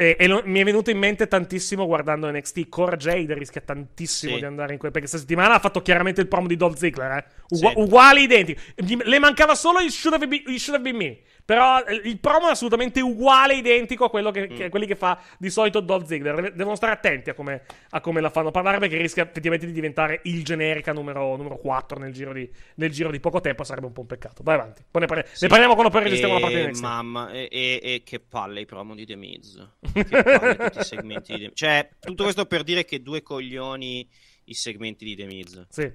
e, e lo, mi è venuto in mente tantissimo guardando NXT. Cora Jade rischia tantissimo sì. di andare in quel. Perché questa settimana ha fatto chiaramente il promo di Dolph Ziggler. Eh? Ugu- sì. Uguali identici. Le mancava solo il should, should have been me. Però eh, il promo è assolutamente uguale, identico a, che, mm. che, a quelli che fa di solito Dolph Ziggler. Devono stare attenti a come, a come la fanno parlare perché rischia effettivamente di diventare il generica numero, numero 4 nel giro, di, nel giro, di, poco tempo. Sarebbe un po' un peccato. Vai avanti. Poi ne, parli- sì. ne parliamo quando poi registriamo la eh, parte di Mamma, e, e, e, che palle i promo di The Miz. Che palle tutti i segmenti di The Miz. Cioè, tutto questo per dire che due coglioni i segmenti di The Miz. Sì.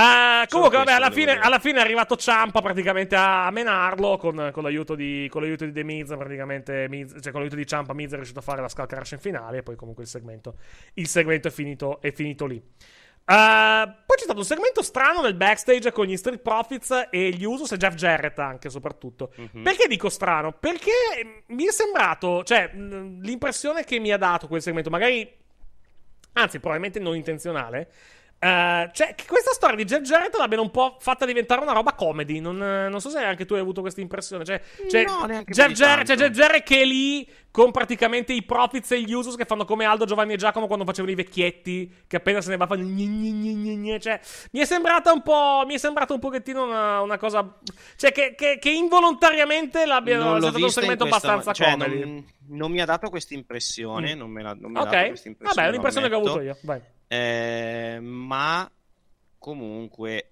Uh, comunque, vabbè, alla fine, alla fine, è arrivato Ciampa praticamente a menarlo con, con, l'aiuto, di, con l'aiuto di The Miz, praticamente, Miz, cioè con l'aiuto di Ciampa Miz è riuscito a fare la scalcarascia in finale e poi comunque il segmento, il segmento è, finito, è finito lì. Uh, poi c'è stato un segmento strano nel backstage con gli Street Profits e gli Usos e Jeff Jarrett anche soprattutto. Mm-hmm. Perché dico strano? Perché mi è sembrato, cioè l'impressione che mi ha dato quel segmento, magari, anzi probabilmente non intenzionale, eh, cioè, che questa storia di Jeff Jarrett l'abbiano un po' fatta diventare una roba comedy. Non, eh, non so se anche tu hai avuto questa impressione. Cioè, cioè, no, Jeff, Jarrett, cioè Jeff Jarrett che è lì con praticamente i profits e gli usos che fanno come Aldo, Giovanni e Giacomo quando facevano i vecchietti, che appena se ne va fanno gni gni gni gni gni. Cioè, mi è sembrata un po', mi è sembrata un pochettino una, una cosa, cioè, che, che, che involontariamente l'abbiano, è stato un segmento questa, abbastanza cioè, comedy. Non, non, mi ha dato questa impressione, mm. non me l'ha non mi okay. ha dato questa impressione. Vabbè, è un'impressione che ho avuto io, vai eh, ma comunque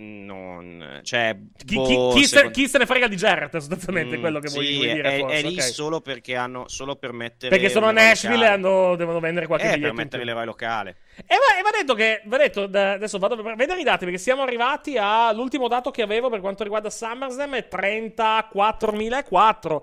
non cioè, chi, boh, chi, chi, secondo... se, chi, se, ne frega di Gerard sostanzialmente mm, quello che sì, vuoi dire è, forse, è lì okay. solo perché hanno solo per mettere perché sono a Nashville e hanno, devono vendere qualche eh, biglietto per mettere l'erai locale e va, e va, detto che va detto, da, adesso vado a vedere i dati perché siamo arrivati all'ultimo dato che avevo per quanto riguarda SummerSlam è 34.004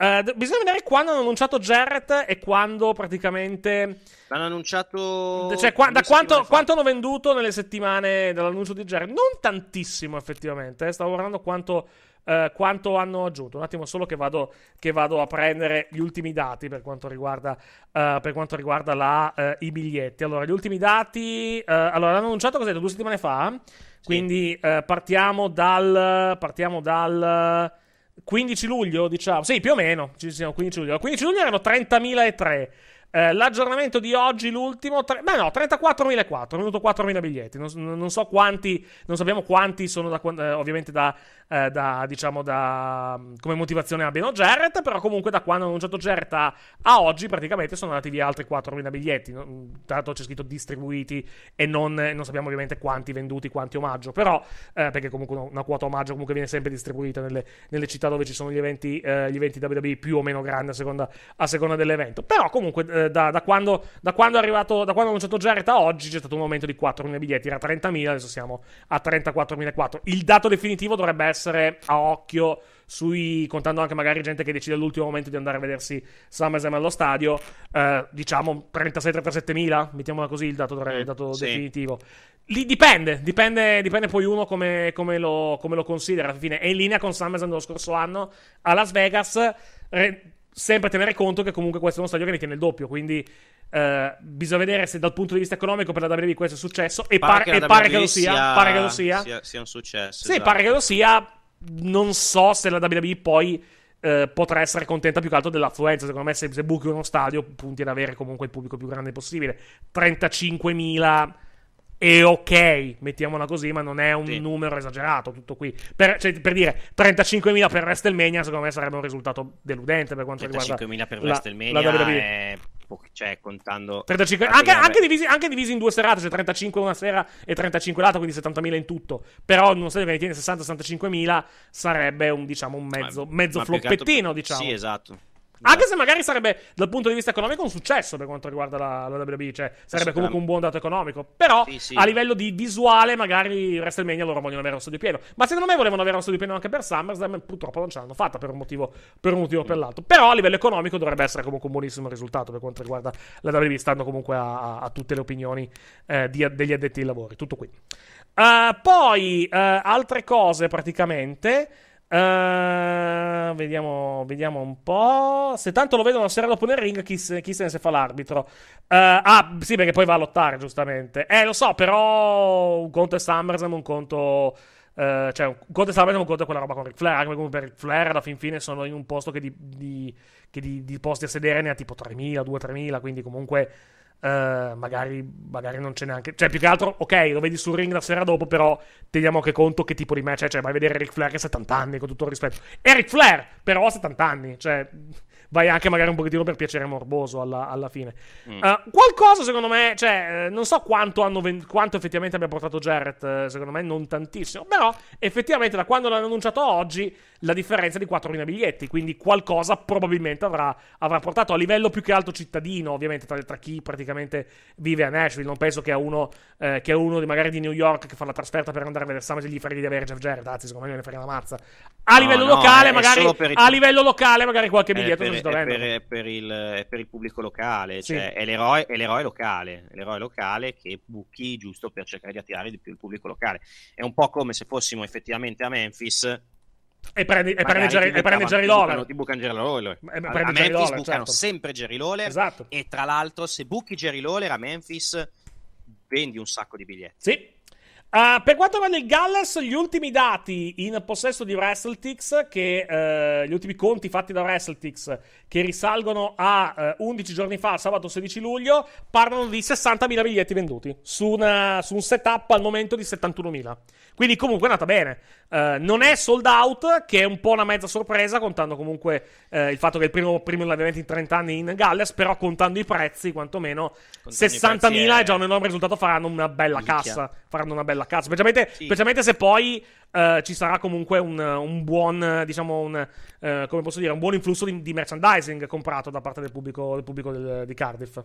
Uh, bisogna vedere quando hanno annunciato Jarrett e quando praticamente. L'hanno annunciato. Cioè, qua- da quanto, quanto, hanno venduto nelle settimane dall'annuncio di Jarrett? Non tantissimo, effettivamente. Eh. Stavo guardando quanto, uh, quanto, hanno aggiunto. Un attimo solo che vado, che vado, a prendere gli ultimi dati per quanto riguarda, uh, per quanto riguarda la, i biglietti. Allora, gli ultimi dati. allora, l'hanno annunciato cos'è? Due settimane fa. Sì. Quindi partiamo dal. Partiamo dal 15 luglio, diciamo. Sì, più o meno. Ci siamo 15 luglio. 15 luglio erano 30.003. Eh, l'aggiornamento di oggi, l'ultimo, tre, beh no, 34.004, venuto 4.000 biglietti, non, non, so quanti, non sappiamo quanti sono da, eh, ovviamente da, eh, da, diciamo, da, come motivazione abbiano Jarrett, però comunque da quando hanno annunciato Jarrett a, a oggi praticamente sono andati via altri 4.000 biglietti, tra l'altro c'è scritto distribuiti e non, non, sappiamo ovviamente quanti venduti, quanti omaggio, però eh, perché comunque una quota omaggio comunque viene sempre distribuita nelle, nelle città dove ci sono gli eventi, eh, gli eventi WWE più o meno grandi a seconda, a seconda dell'evento, però comunque eh, da, da, quando, da quando è arrivato, da quando hanno annunciato Jarrett a oggi c'è stato un aumento di 4.000 biglietti, era 30.000, adesso siamo a 34.004, il dato definitivo dovrebbe essere essere a occhio sui, contando anche magari gente che decide all'ultimo momento di andare a vedersi SummerSlam allo stadio, eh, diciamo 36-37 mila, mettiamola così il dato, il dato sì. definitivo. Lì dipende, dipende, dipende poi uno come, come, lo, come lo, considera, alla fine è in linea con SummerSlam dello scorso anno a Las Vegas. Re- sempre tenere conto che comunque questo è uno stadio che ne tiene il doppio, quindi eh, bisogna vedere se dal punto di vista economico per la WWE questo è successo e pare, pare, che, e pare che, lo sia, sia, pare che lo sia. sia, sia un successo. Sì, esatto. pare che lo sia, non so se la WWE poi eh, potrà essere contenta più che altro dell'affluenza, secondo me se, se buchi uno stadio punti ad avere comunque il pubblico più grande possibile. 35.000 è ok, mettiamola così, ma non è un sì. numero esagerato, tutto qui. Per, cioè, per, dire, 35.000 per WrestleMania secondo me sarebbe un risultato deludente per quanto riguarda... 35.000 per WrestleMania la, è... Cioè, contando... 35... Anche, anche, divisi, anche, divisi, in due serate, cioè 35 una sera e 35 l'altra, quindi 70.000 in tutto. Però non se ne tiene 60-65.000 sarebbe un, diciamo, un mezzo, ma, mezzo ma floppettino, altro... diciamo. Sì, esatto. Anche se magari sarebbe dal punto di vista economico un successo per quanto riguarda la, la WWE, cioè sarebbe comunque un buon dato economico, però sì, sì. a livello di visuale magari WrestleMania loro vogliono avere rosso di pieno, ma secondo me volevano avere rosso di pieno anche per SummerSlam e purtroppo non ce l'hanno fatta per un motivo per, un motivo mm. per l'altro, però a livello economico dovrebbe essere comunque un buonissimo risultato per quanto riguarda la WWE, stando comunque a, a, a tutte le opinioni eh, di, degli addetti ai lavori, tutto qui. Uh, poi uh, altre cose praticamente. Uh, vediamo, vediamo, un po'. Se tanto lo vedono sera dopo nel ring, chi se, chi se, ne se fa l'arbitro? Uh, ah, sì, perché poi va a lottare, giustamente. Eh, lo so, però un conto è SummerSlam, un conto... Uh, cioè, un conto è SummerSlam, un conto è quella roba con Ric Flair. Anche per Ric Flair, alla fin fine, sono in un posto che di, di, che di, di posti a sedere ne ha tipo 3.000, 2.000, 3.000. quindi comunque eh, magari, magari, non c'è neanche. Cioè, più che altro, ok, lo vedi sul ring la sera dopo, però teniamo anche conto che tipo di match è. Cioè, vai a vedere Ric Flair che ha 70 anni, con tutto il rispetto. E Ric Flair, però, ha 70 anni. Cioè, vai anche magari un pochettino per piacere morboso alla, alla fine. Mm. Uh, qualcosa, secondo me, cioè, eh, non so quanto, ven- quanto effettivamente abbia portato Jarrett, eh, secondo me non tantissimo, però effettivamente da quando l'hanno annunciato oggi la differenza è di 4.000 biglietti, quindi qualcosa probabilmente avrà, avrà portato a livello più che alto cittadino, ovviamente tra, tra chi praticamente vive a Nashville, non penso che a uno, eh, che a uno di, magari di New York che fa la trasferta per andare a vedere SummerSlam gli freghi di avere Jeff Jarrett, anzi secondo me gliene frega una mazza. A livello no, no, locale magari a livello locale magari qualche biglietto è, per, per, il, per, il, pubblico locale, sì. cioè è l'eroe, è l'eroe, locale, l'eroe locale che buchi giusto per cercare di attirare di più il pubblico locale. È un po' come se fossimo effettivamente a Memphis e prendi e prende, Jerry, e prende Jerry Lawler. Ti bucano Jerry Lawler. Eh, a, a Memphis Lawler, bucano certo. sempre Jerry Lawler. Esatto. E tra l'altro, se buchi Jerry Lawler a Memphis, vendi un sacco di biglietti. Sì. Uh, per quanto riguarda il Galles, gli ultimi dati in possesso di WrestleTix, che, uh, gli ultimi conti fatti da WrestleTix, che risalgono a uh, eh, 11 giorni fa, sabato 16 luglio, parlano di 60.000 biglietti venduti su, una, su un setup al momento di 71.000. Quindi comunque è andata bene. Eh, non è sold out, che è un po' una mezza sorpresa, contando comunque uh, il fatto che il primo premium event in 30 anni in Galles, però contando i prezzi, quantomeno contando 60.000 è... già un enorme risultato, faranno una bella Licchia. cassa, faranno una bella cassa, specialmente, sì. specialmente se poi uh, ci sarà comunque un, un buon, diciamo, un, come posso dire, un buon influsso di, di, merchandising comprato da parte del pubblico, del pubblico del, di Cardiff.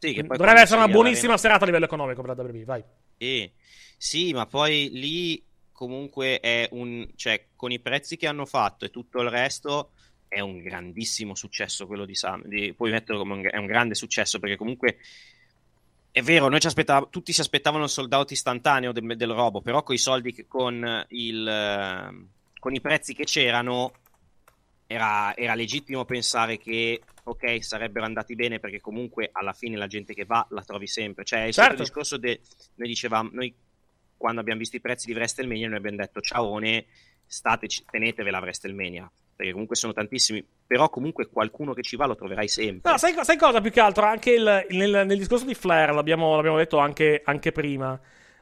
Sì, che Dovrebbe essere una buonissima serata a livello economico per la WB, vai. Sì. sì, ma poi lì comunque è un... cioè con i prezzi che hanno fatto e tutto il resto è un grandissimo successo quello di Sam. Di, puoi metterlo come un, è un grande successo perché comunque è vero, noi ci aspettavamo tutti si aspettavano il sold out istantaneo del, del robo, però con i soldi che, con, il, con i prezzi che c'erano era, era, legittimo pensare che ok sarebbero andati bene perché comunque alla fine la gente che va la trovi sempre cioè certo. il discorso de- noi dicevamo noi quando abbiamo visto i prezzi di WrestleMania noi abbiamo detto ciaone, stateci, tenetevela WrestleMania perché comunque sono tantissimi, però comunque qualcuno che ci va lo troverai sempre. No, sai, sai cosa più che altro? Anche il, nel, nel, discorso di Flair, l'abbiamo, l'abbiamo detto anche, anche prima,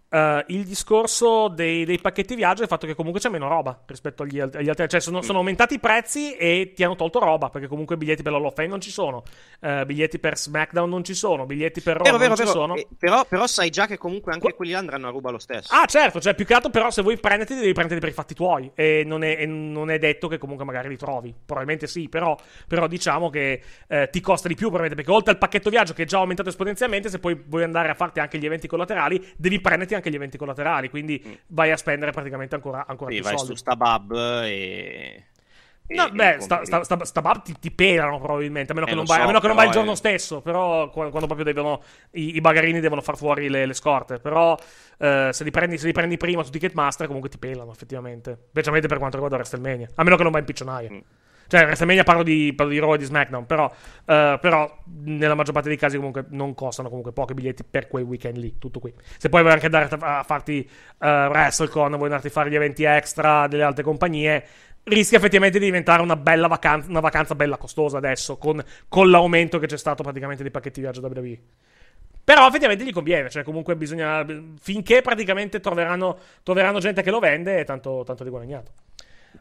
Uh, il discorso dei, dei, pacchetti viaggio è il fatto che comunque c'è meno roba rispetto agli, agli altri, cioè sono, sono, mm. aumentati i prezzi e ti hanno tolto roba perché comunque biglietti per la Hall non ci sono, uh, biglietti per SmackDown non ci sono, biglietti per eh, Raw non vero, ci vero. sono. Eh, però, però, sai già che comunque anche quelli là andranno a ruba lo stesso. Ah certo, cioè più che altro però se vuoi prenderti devi prenderti per i fatti tuoi e non è, e non è detto che comunque magari li trovi, probabilmente sì, però, però diciamo che eh, ti costa di più probabilmente perché oltre al pacchetto viaggio che è già aumentato esponenzialmente se poi vuoi andare a farti anche gli eventi collaterali devi prenderti anche gli eventi collaterali, quindi mm. vai a spendere praticamente ancora, ancora sì, più vai soldi. vai su Stabab e... No, e beh, sta, sta, ti, ti pelano probabilmente, a eh, meno, che, non vai, so, a meno che non vai, il giorno è... stesso, però quando, proprio devono, i, i, bagarini devono far fuori le, le scorte, però eh, se, li prendi, se, li prendi, prima su Ticketmaster comunque ti pelano effettivamente, specialmente per quanto riguarda WrestleMania, a meno che non vai in piccionaia. Mm. Cioè, WrestleMania parlo di, parlo di Raw e di SmackDown, però, uh, però, nella maggior parte dei casi comunque non costano comunque pochi biglietti per quel weekend lì, tutto qui. Se poi vuoi anche andare a, farti uh, WrestleCon, vuoi andarti a fare gli eventi extra delle altre compagnie, rischia effettivamente di diventare una bella vacanza, una vacanza bella costosa adesso, con, con l'aumento che c'è stato praticamente dei pacchetti viaggio da WWE. Però effettivamente gli conviene, cioè comunque bisogna, finché praticamente troveranno, troveranno gente che lo vende, è tanto, tanto riguadagnato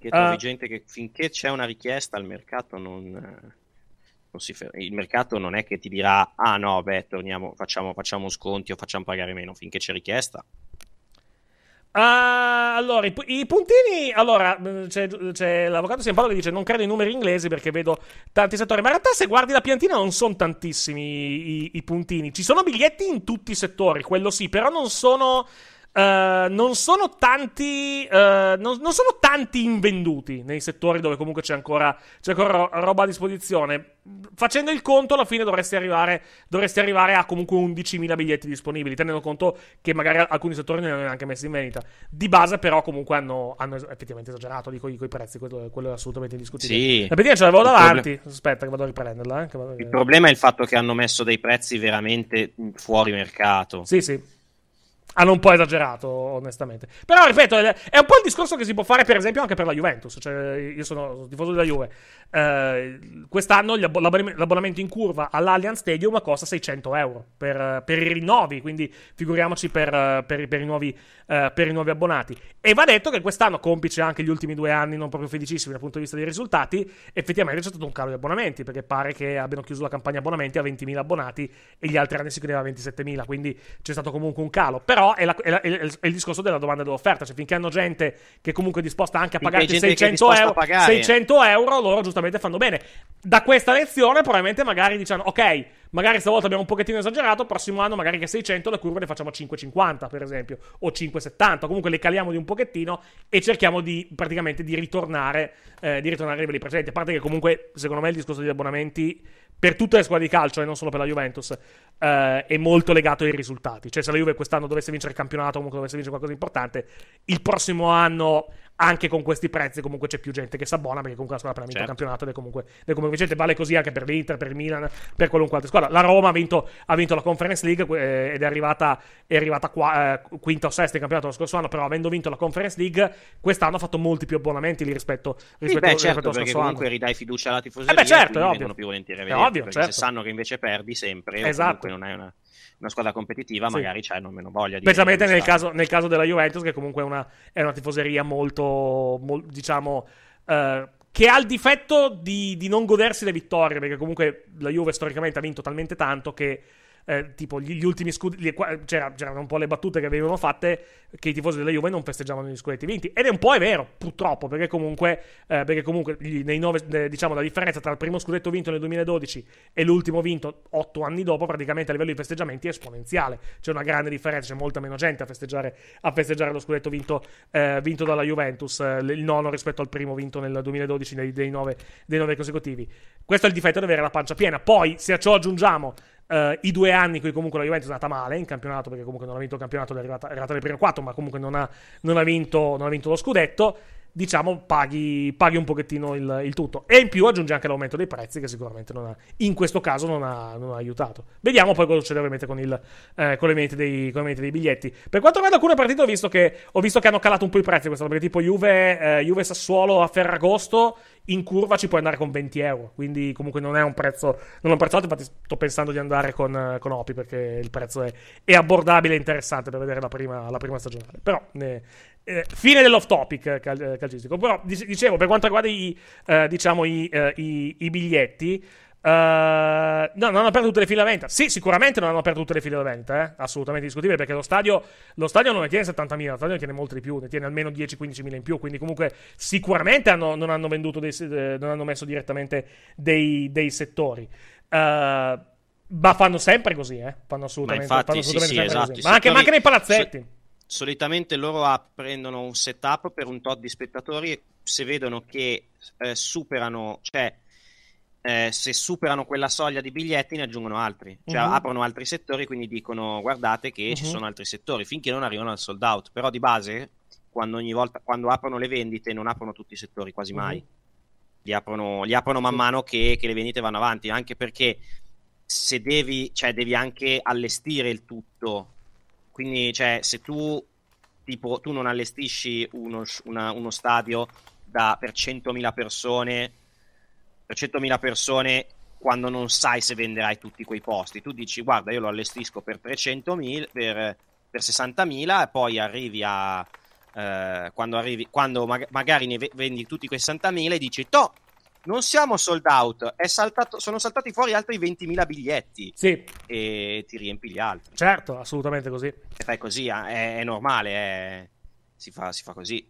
perché trovi uh, gente che finché c'è una richiesta al mercato non, eh, non si ferma. Il mercato non è che ti dirà ah no, beh, torniamo, facciamo, facciamo sconti o facciamo pagare meno finché c'è richiesta. Uh, allora, i, i, puntini. Allora, c'è, c'è l'avvocato San Paolo che dice: Non credo i numeri inglesi perché vedo tanti settori. Ma in realtà, se guardi la piantina, non sono tantissimi i, i puntini. Ci sono biglietti in tutti i settori, quello sì, però non sono eh, non, sono tanti, uh, non, non sono tanti. invenduti nei settori dove comunque c'è ancora, c'è ancora roba a disposizione. Facendo il conto, alla fine dovresti arrivare, dovresti arrivare, a comunque 11.000 biglietti disponibili, tenendo conto che magari alcuni settori non li hanno neanche messi in vendita. Di base, però, comunque hanno, hanno effettivamente esagerato. Dico i prezzi, quello, quello, è assolutamente indiscutibile. Sì. La pedina ce l'avevo davanti. Problem- Aspetta, che vado a riprenderla. Eh, vado a... Il problema è il fatto che hanno messo dei prezzi veramente fuori mercato. Sì, sì hanno un po' esagerato, onestamente. Però, ripeto, è un po' il discorso che si può fare, per esempio, anche per la Juventus. Cioè, io sono tifoso della Juve. Eh, quest'anno l'abbonamento in curva all'Allianz Stadium costa 600 euro per, per i rinnovi, quindi figuriamoci per, per, i nuovi, eh, per, i nuovi, abbonati. E va detto che quest'anno, complice anche gli ultimi due anni non proprio felicissimi dal punto di vista dei risultati, effettivamente c'è stato un calo di abbonamenti, perché pare che abbiano chiuso la campagna abbonamenti a 20.000 abbonati e gli altri anni si chiudeva a 27.000, quindi c'è stato comunque un calo. Però però è, la, è, la, è, il discorso della domanda e dell'offerta. Cioè, finché hanno gente che comunque è disposta anche a pagarti 600 euro, pagare. 600 euro, loro giustamente fanno bene. Da questa lezione, probabilmente magari diciamo, ok, magari stavolta abbiamo un pochettino esagerato, prossimo anno magari che 600 le curve le facciamo 5,50 per esempio, o 5,70, comunque le caliamo di un pochettino e cerchiamo di praticamente di ritornare, eh, di ritornare ai livelli precedenti, a parte che comunque secondo me il discorso degli abbonamenti per tutte le squadre di calcio e non solo per la Juventus, eh, è molto legato ai risultati. Cioè, se la Juve quest'anno dovesse vincere il campionato, o comunque dovesse vincere qualcosa di importante, il prossimo anno anche con questi prezzi comunque c'è più gente che si abbona perché comunque la squadra ha vinto certo. il campionato ed è comunque, è comunque gente vale così anche per l'Inter, per il Milan, per qualunque altra squadra. La Roma ha vinto, ha vinto la Conference League eh, ed è arrivata, è arrivata qua, eh, quinta o sesta in campionato lo scorso anno, però avendo vinto la Conference League quest'anno ha fatto molti più abbonamenti lì rispetto, rispetto, sì, beh, certo, rispetto allo scorso comunque anno. comunque ridai fiducia alla tifoseria eh beh, certo, è ovvio. più volentieri a vederti, è ovvio, certo. se sanno che invece perdi sempre esatto. non hai una una squadra competitiva, sì. magari non meno voglia di... Specialmente nel caso, nel caso, della Juventus, che comunque è una, è una tifoseria molto, molto diciamo... Eh, che ha il difetto di, di non godersi le vittorie, perché comunque la Juve storicamente ha vinto talmente tanto che eh, tipo gli, gli, ultimi scudi, gli, c'era, cioè, c'erano un po' le battute che venivano fatte che i tifosi della Juve non festeggiavano gli scudetti vinti. Ed è un po' è vero, purtroppo, perché comunque, eh, perché comunque nei nove, diciamo, la differenza tra il primo scudetto vinto nel 2012 e l'ultimo vinto otto anni dopo, praticamente a livello di festeggiamenti è esponenziale. C'è una grande differenza, c'è molta meno gente a festeggiare, a festeggiare lo scudetto vinto, eh, vinto dalla Juventus, eh, il nono rispetto al primo vinto nel 2012 dei, dei, nove, dei nove consecutivi. Questo è il difetto di avere la pancia piena. Poi, se a ciò aggiungiamo Uh, I due anni in cui comunque la Juventus è andata male in campionato, perché comunque non ha vinto il campionato, è arrivata, è arrivata nel primo 4, ma comunque non ha, non, ha vinto, non ha vinto lo scudetto diciamo, paghi, paghi un pochettino il, il, tutto. E in più aggiunge anche l'aumento dei prezzi, che sicuramente ha, in questo caso non ha, non ha, aiutato. Vediamo poi cosa succede ovviamente con, il, eh, con, le dei, con, le mente dei, biglietti. Per quanto riguarda alcune partite, ho visto che, ho visto che hanno calato un po' i prezzi questa perché tipo Juve, eh, Juve Sassuolo a Ferragosto in curva ci puoi andare con 20 euro. Quindi, comunque, non è un prezzo, non è un prezzo alto. Infatti, sto pensando di andare con, eh, con Opi perché il prezzo è, è abbordabile e interessante per vedere la prima, la prima stagionale. Però ne, eh, eh, fine dell'off topic eh, cal- eh, calcistico. Però dicevo, per quanto riguarda i, eh, diciamo, i, eh, i, i biglietti, Uh, no, non hanno aperto tutte le file da vendita. Sì, sicuramente non hanno aperto tutte le file da vendita. Eh? Assolutamente discutibile perché lo stadio, lo stadio non ne tiene 70.000, lo stadio ne tiene molti di più, ne tiene almeno 10-15.000 in più. Quindi, comunque, sicuramente hanno, non hanno venduto, dei, eh, non hanno messo direttamente dei, dei settori. Uh, ma fanno sempre così, eh? Fanno assolutamente, ma infatti, fanno assolutamente sì, sì, esatto, così. Ma anche, settori, ma anche nei palazzetti. Se solitamente loro prendono un setup per un tot di spettatori e se vedono che eh, superano, cioè eh, se superano quella soglia di biglietti ne aggiungono altri, cioè uh-huh. aprono altri settori, quindi dicono guardate che uh-huh. ci mhm. sono altri settori finché non arrivano al sold out, però di base quando ogni volta quando aprono le vendite non aprono tutti i settori quasi uh-huh. mai. Li aprono, li aprono man mano che, che le vendite vanno avanti, anche perché se devi, cioè devi anche allestire il tutto quindi, cioè, se tu, tipo, tu non allestisci uno, una, uno stadio da, per 100.000 persone, per 100.000 persone quando non sai se venderai tutti quei posti. Tu dici, guarda, io lo allestisco per 300.000, per, per 60.000 e poi arrivi a... Eh, quando, arrivi, quando mag- magari ne vendi tutti quei 60.000 e dici, Toh, non siamo sold out, saltato, sono saltati fuori altri 20.000 biglietti. Sì. E ti riempi gli altri. Certo, assolutamente così. E fai così, eh, è, è normale, è... Eh. Si, fa, si fa così.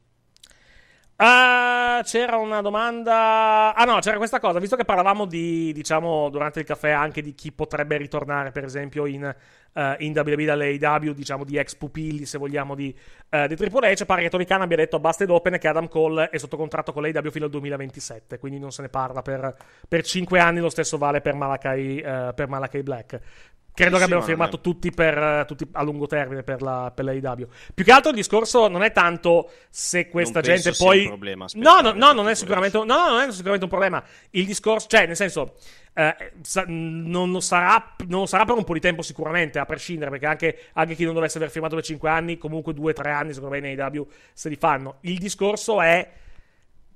Uh, c'era una domanda. Ah, no, c'era questa cosa. Visto che parlavamo di, diciamo, durante il caffè anche di chi potrebbe ritornare, per esempio, in, uh, in WWE dall'AEW, diciamo, di ex pupilli, se vogliamo, di, uh, di Triple H. Pare che Tony Khan abbia detto a Busted Open che Adam Cole è sotto contratto con l'AEW fino al 2027. Quindi non se ne parla per, per 5 anni. Lo stesso vale per Malakai, uh, per Malakai Black. Credo che abbiano eh. firmato tutti, per, eh, tutti, a lungo termine per la, per la IW. Più che altro il discorso non è tanto se questa non gente poi. Un problema, no, no, no, non è sicuramente, no, no, non è sicuramente un problema. Il discorso, cioè, nel senso. Eh, sa- non, lo sarà, non, lo sarà, per un po' di tempo sicuramente, a prescindere, perché anche, anche chi non dovesse aver firmato per 5 anni, comunque 2-3 anni secondo me nei W se li fanno. Il discorso è,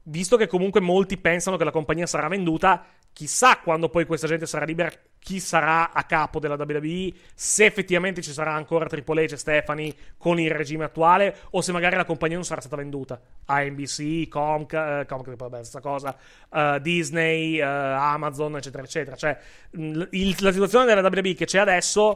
visto che comunque molti pensano che la compagnia sarà venduta, chissà quando poi questa gente sarà libera chi sarà a capo della WWE, se effettivamente ci sarà ancora Triple H e Stefani con il regime attuale, o se magari la compagnia non sarà stata venduta a NBC, Comcast, eh, Comca, stessa cosa, uh, Disney, uh, Amazon, eccetera, eccetera. Cioè, il, la situazione della WWE che c'è adesso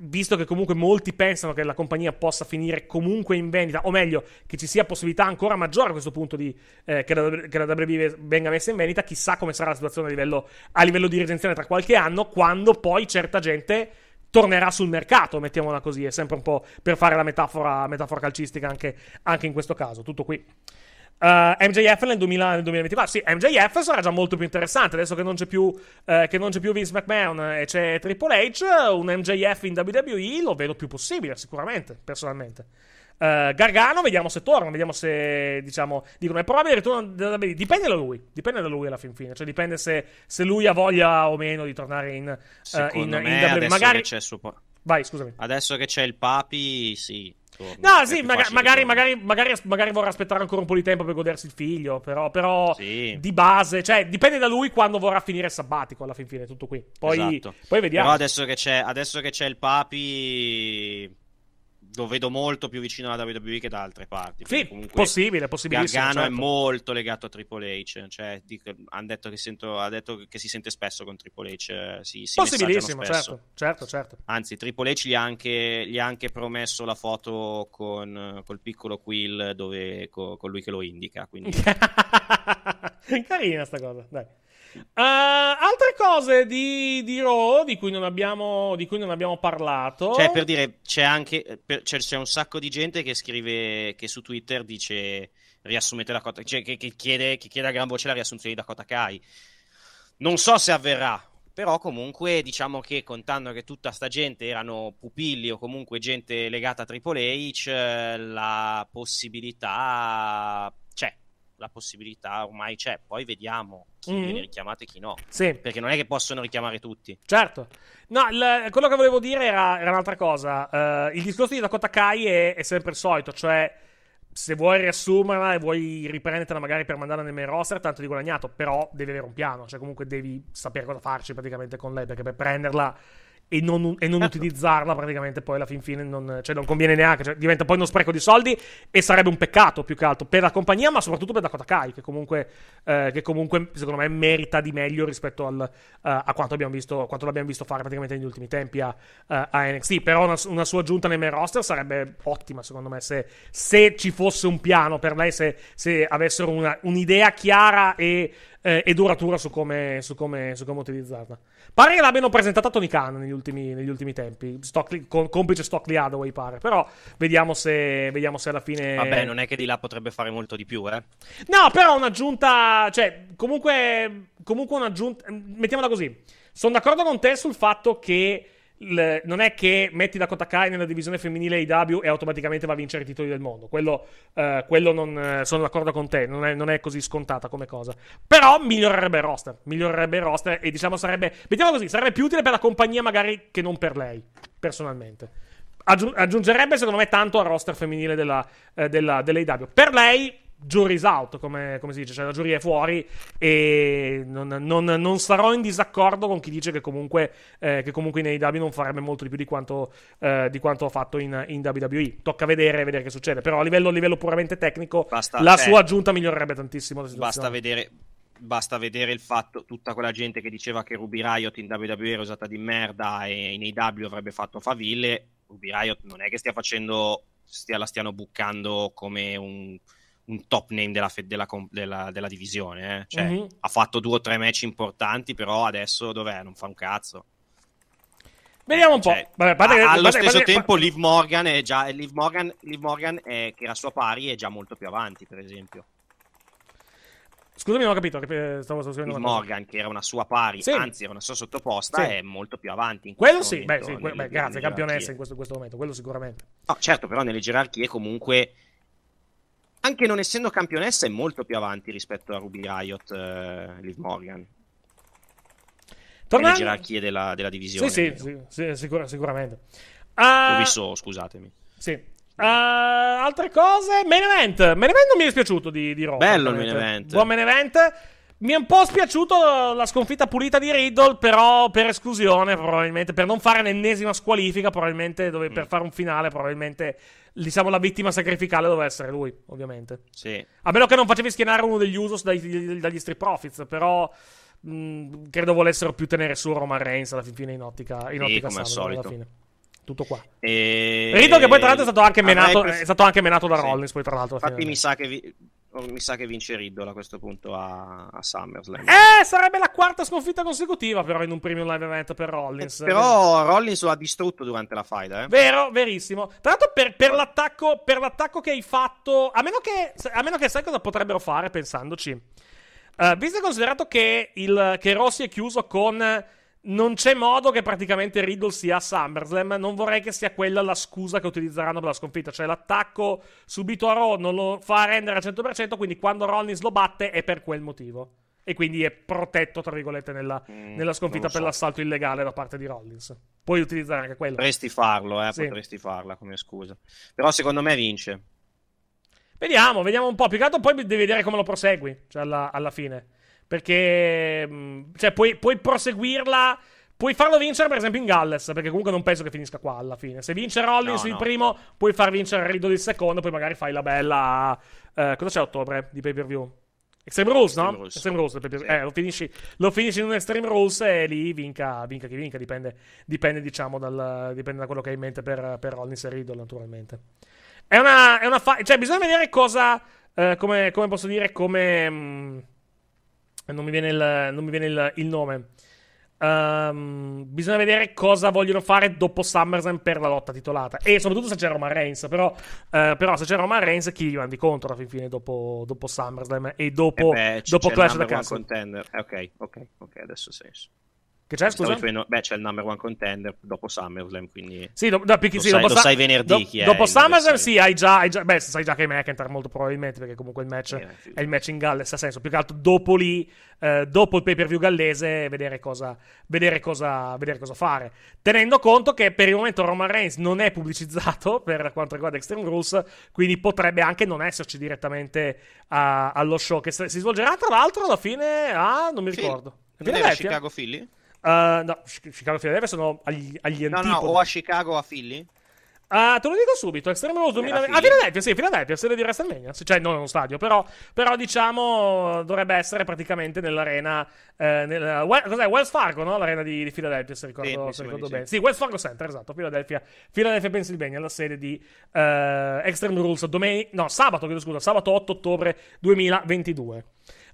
visto che comunque molti pensano che la compagnia possa finire comunque in vendita, o meglio, che ci sia possibilità ancora maggiore a questo punto di, eh, che, la, che la WWE venga messa in vendita, chissà come sarà la situazione a livello, a livello di redenzione tra qualche anno, quando poi certa gente tornerà sul mercato, mettiamola così, è sempre un po' per fare la metafora, metafora calcistica anche, anche in questo caso. Tutto qui. Uh, eh, MJF nel, 2000, nel 2024 sì MJF sarà già molto più interessante adesso che non c'è più, eh, che non c'è più Vince McMahon e c'è Triple H un MJF in WWE lo vedo più possibile sicuramente personalmente Uh, Gargano, vediamo se torna, vediamo se diciamo, dicono è probabile il ritorno da WWE. Dipende da lui, dipende da lui alla fin fine, cioè dipende se, se lui ha voglia o meno di tornare in, uh, in, in WWE. Magari... Che c'è supo... Vai, scusami. Adesso che c'è il Papi, sì, No, sì, maga- magari, magari, magari, magari, vorrà aspettare ancora un po' di tempo per godersi il figlio. Però, però sì. di base, cioè, dipende da lui quando vorrà finire sabbatico alla fin fine. Tutto qui. Poi, esatto. poi vediamo. Però adesso che, adesso che c'è il papi lo vedo molto più vicino alla WWE che da altre parti. Sì, comunque possibile, possibile. Gargano certo. è molto legato a Triple H, cioè hanno detto ha detto che si sente spesso con Triple H, eh, si, si Possibilissimo, certo, certo, certo. Anzi, Triple H gli ha anche, gli ha anche promesso la foto con, col piccolo Quill dove, con, con lui che lo indica, quindi... Carina sta cosa, dai. Uh, altre cose di, di Raw di cui, non abbiamo, di cui non abbiamo parlato. Cioè, per dire, c'è anche per, c'è, c'è, un sacco di gente che scrive, che su Twitter dice riassumete la cota, cioè, che, che, chiede, che chiede a gran voce la riassunzione di Dakota Kai. Non so se avverrà, però comunque diciamo che contando che tutta sta gente erano pupilli o comunque gente legata a Triple H, la possibilità la possibilità ormai c'è, poi vediamo chi mm-hmm. viene richiamato e chi no. Sì. Perché non è che possono richiamare tutti. Certo. No, l- quello che volevo dire era, era un'altra cosa. Uh, il discorso di Dakota Kai è, è, sempre il solito, cioè se vuoi riassumerla e vuoi riprendertela magari per mandarla nel main roster, tanto di guadagnato, però devi avere un piano, cioè comunque devi sapere cosa farci praticamente con lei, perché per prenderla e non, e non certo. utilizzarla praticamente poi alla fin fine non, cioè non conviene neanche, cioè diventa poi uno spreco di soldi e sarebbe un peccato più che altro per la compagnia ma soprattutto per Dakota Kai che comunque, eh, che comunque secondo me merita di meglio rispetto al, uh, a quanto, abbiamo visto, quanto l'abbiamo visto fare praticamente negli ultimi tempi a, uh, a NXT però una, una, sua giunta nel main roster sarebbe ottima secondo me se, se ci fosse un piano per lei se, se avessero una, un'idea chiara e eh, e duratura su come, su, come, su come, utilizzarla. Pare che l'abbiano presentata Tony Khan negli ultimi, negli ultimi tempi, Stockley, con, complice Stockley Hathaway pare, però vediamo se, vediamo se alla fine... Vabbè, non è che di là potrebbe fare molto di più, eh? No, però un'aggiunta, cioè, comunque, comunque un'aggiunta, mettiamola così, sono d'accordo con te sul fatto che l- non è che metti Dakota Kai nella divisione femminile AW e automaticamente va a vincere i titoli del mondo. Quello, eh, quello non, eh, sono d'accordo con te, non è, non è, così scontata come cosa. Però migliorerebbe il roster, migliorerebbe il roster e diciamo sarebbe, mettiamo così, sarebbe più utile per la compagnia magari che non per lei, personalmente. Aggiungerebbe secondo me tanto al roster femminile della, eh, della, dell'AW. Per lei jury's out, come, come, si dice, cioè la giuria è fuori e non, non, non sarò in disaccordo con chi dice che comunque, eh, che comunque in AEW non farebbe molto di più di quanto, eh, di quanto ha fatto in, in, WWE. Tocca vedere, vedere che succede, però a livello, a livello puramente tecnico basta, la cioè, sua aggiunta migliorerebbe tantissimo la situazione. Basta vedere, basta vedere il fatto, tutta quella gente che diceva che Ruby Riot in WWE era usata di merda e in AEW avrebbe fatto faville, Ruby Riot non è che stia facendo, stia, la stiano buccando come un un top name della, fe- della, com- della, della divisione. Eh. Cioè, mm-hmm. Ha fatto due o tre match importanti, però adesso dov'è? Non fa un cazzo. Vediamo eh, un cioè, po'. Vabbè, padre, allo padre, stesso padre, tempo, Liv Morgan, è già, Liv Morgan, Liv Morgan è, che era sua pari, è già molto più avanti, per esempio. Scusami, non ho capito. Eh, stavo, stavo Liv Morgan, che era una sua pari, sì. anzi, era una sua sottoposta, sì. è molto più avanti. In quello sì, beh, sì, que- beh grazie, campionessa in questo, questo, momento, quello sicuramente. No, certo, però nelle gerarchie comunque anche non essendo campionessa, è molto più avanti rispetto a Ruby Riot eh, Liv Morgan. Tornando... Le gerarchie della, della divisione. Sì, sì, sì, sicur- sicuramente. Uh... Ah, Ubisoft, scusatemi. Sì. Uh, altre cose, main event. Main event non mi è dispiaciuto di, di Roma. Bello il main event. Buon main event. Mi è un po' spiaciuto la sconfitta pulita di Riddle, però per esclusione, probabilmente, per non fare l'ennesima squalifica, probabilmente, dove, mm. per fare un finale, probabilmente diciamo, la vittima sacrificale doveva essere lui, ovviamente. Sì. A meno che non facevi schienare uno degli Usos dagli, dagli Street Profits, però... Mh, credo volessero più tenere su Roman Reigns alla fine in ottica, in sì, ottica come Samuel, al solito. Tutto qua. E... Rito che poi tra l'altro è stato anche menato, preso... è stato anche menato da sì. Rollins poi tra l'altro. Infatti mi sa che vi... Oh, mi sa che vince Riddle a questo punto a, a SummerSlam. Eh, sarebbe la quarta sconfitta consecutiva, però, in un premium live event per Rollins. Eh, però Rollins lo ha distrutto durante la faida, eh. Vero, verissimo. Tra l'altro, per, per, l'attacco, per l'attacco che hai fatto, a meno che, a meno che sai cosa potrebbero fare, pensandoci. Uh, visto e considerato che, il, che Rossi è chiuso con non c'è modo che praticamente Riddle sia a SummerSlam. Non vorrei che sia quella la scusa che utilizzeranno per la sconfitta. Cioè, l'attacco subito a Raw non lo fa rendere al 100%. Quindi, quando Rollins lo batte, è per quel motivo. E quindi è protetto, tra virgolette, nella, mm, nella sconfitta so. per l'assalto illegale da parte di Rollins. Puoi utilizzare anche quello. Potresti farlo, eh, sì. potresti farla come scusa. Però secondo me vince. Vediamo, vediamo un po'. Più che altro poi devi vedere come lo prosegui, cioè alla, alla fine. Perché mm, cioè, puoi, puoi proseguirla. Puoi farlo vincere, per esempio, in Galles, perché comunque non penso che finisca qua alla fine. Se vince Rollins no, no. il primo, puoi far vincere Riddle il secondo, poi magari fai la bella. Eh, cosa c'è a ottobre di pay per view? Extreme Rules, no? Rules. Extreme Rules. Eh, lo, finisci, lo, finisci, in un Extreme Rules e lì vinca, vinca chi vinca, dipende, dipende diciamo, dal, dipende da quello che hai in mente per, per Rollins e Riddle, naturalmente. È una, è una fa- cioè, bisogna vedere cosa, eh, come, come, posso dire, come... Mh, mm, eh, non mi viene il, mi viene il, il nome. Um, bisogna vedere cosa vogliono fare dopo SummerSlam per la lotta titolata. E soprattutto se c'è Roman Reigns. Però, uh, però se c'è Roman Reigns, chi gli mandi contro alla fine dopo, dopo SummerSlam e dopo, eh beh, dopo Clash of the Castle? Contender. Eh, ok, ok, ok, adesso ha senso. Che c'è, scusa? Dicendo, beh, c'è il number one contender dopo SummerSlam, quindi... Sì, do, do, perché, sì, sai, dopo, sai venerdì do, chi è. Dopo SummerSlam sì, hai già, hai già... Beh, sai già che è McIntyre molto probabilmente, perché comunque il match yeah, è il match in Galles, ha senso. Più che altro dopo lì, eh, dopo il pay-per-view gallese, vedere cosa, vedere, cosa, vedere cosa fare. Tenendo conto che per il momento Roman Reigns non è pubblicizzato per quanto riguarda Extreme Rules, quindi potrebbe anche non esserci direttamente a, allo show che si svolgerà, tra l'altro, alla fine a... Ah, non mi ricordo. Sì. Non era Chicago Philly? Uh, no, Chicago e Philadelphia sono agli, agli no, antipodi. No, o a Chicago o a Philly? Uh, te lo dico subito, Extreme Rules 2009. Ah, Philadelphia, sì, Philadelphia, sede di WrestleMania. Cioè, non è uno stadio, però, però diciamo dovrebbe essere praticamente nell'arena. Eh, nel, eh, well, cos'è? Wells Fargo, no? L'arena di, di Philadelphia, se ricordo, sì, se ricordo bene. Sì, Wells Fargo Center, esatto. Philadelphia, Philadelphia Pennsylvania, la sede di uh, Extreme Rules. Domen- no, sabato, chiedo scusa, sabato 8 ottobre 2022.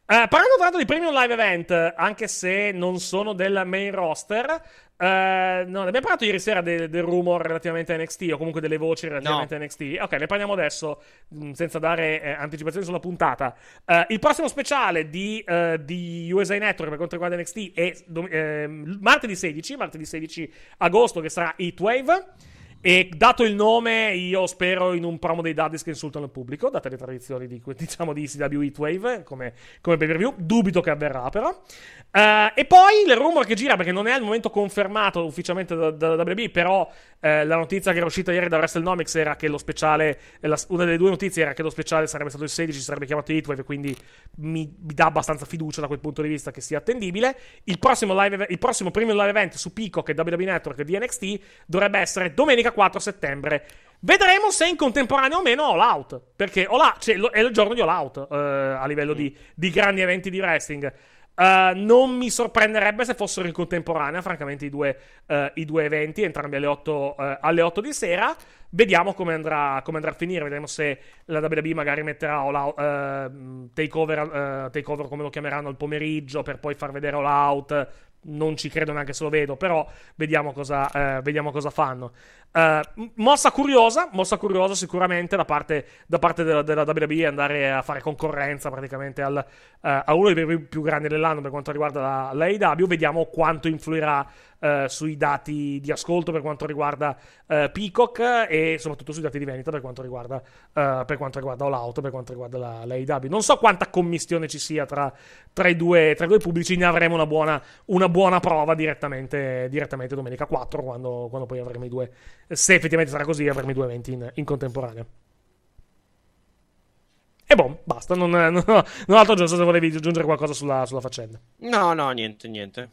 Uh, parlando l'altro di premium live event, anche se non sono del main roster, uh, eh, no, abbiamo parlato ieri sera del, del, rumor relativamente a NXT o comunque delle voci relativamente no. a NXT. Ok, ne parliamo adesso, mm, senza dare eh, anticipazioni sulla puntata. Uh, il prossimo speciale di, di, USA Network per quanto riguarda NXT è dom- ehm, martedì 16, martedì 16 agosto, che sarà Heatwave. Wave. E dato il nome, io spero in un promo dei Daddies che insultano il pubblico, date le tradizioni di, diciamo, di ECW Heatwave come, come pay per view. Dubito che avverrà, però. Uh, e poi il rumor che gira, perché non è al momento confermato ufficialmente da, da, da WB, però uh, la notizia che era uscita ieri da WrestleNomics era che lo speciale, eh, la, una delle due notizie era che lo speciale sarebbe stato il 16, sarebbe chiamato Heatwave, quindi mi, mi, dà abbastanza fiducia da quel punto di vista che sia attendibile. Il prossimo, live, il prossimo premium live event su Pico, che è WWE Network di NXT dovrebbe essere domenica 4 settembre. Vedremo se in contemporanea o meno All Out, perché all out, cioè, è il giorno di All Out uh, eh, a livello di, mm. di, grandi eventi di wrestling. Uh, non mi sorprenderebbe se fossero in contemporanea, francamente, i due, uh, i due eventi, entrambi alle 8, alle 8, di sera. Vediamo come andrà, come andrà, a finire, vedremo se la WB magari metterà all out, takeover, takeover, come lo chiameranno, al pomeriggio per poi far vedere All Out non ci credo neanche se lo vedo, però vediamo cosa, eh, vediamo cosa fanno. Eh, mossa curiosa, mossa curiosa sicuramente da parte, da parte della, della, WWE andare a fare concorrenza praticamente al, uh, a uno dei più, più grandi dell'anno per quanto riguarda la, l'AEW. Vediamo quanto influirà uh, sui dati di ascolto per quanto riguarda Peacock e soprattutto sui dati di vendita per quanto riguarda, per quanto riguarda All Out, per quanto riguarda la, l'AEW. Non so quanta commissione ci sia tra, tra, i, due, tra i due pubblici, ne avremo una buona, una buona prova direttamente, direttamente domenica 4 quando, quando poi avremo i due se effettivamente sarà così, avremo i due eventi in, in contemporanea. E boh, basta, non, non, non, non altro non se volevi aggiungere qualcosa sulla, sulla faccenda. No, no, niente, niente.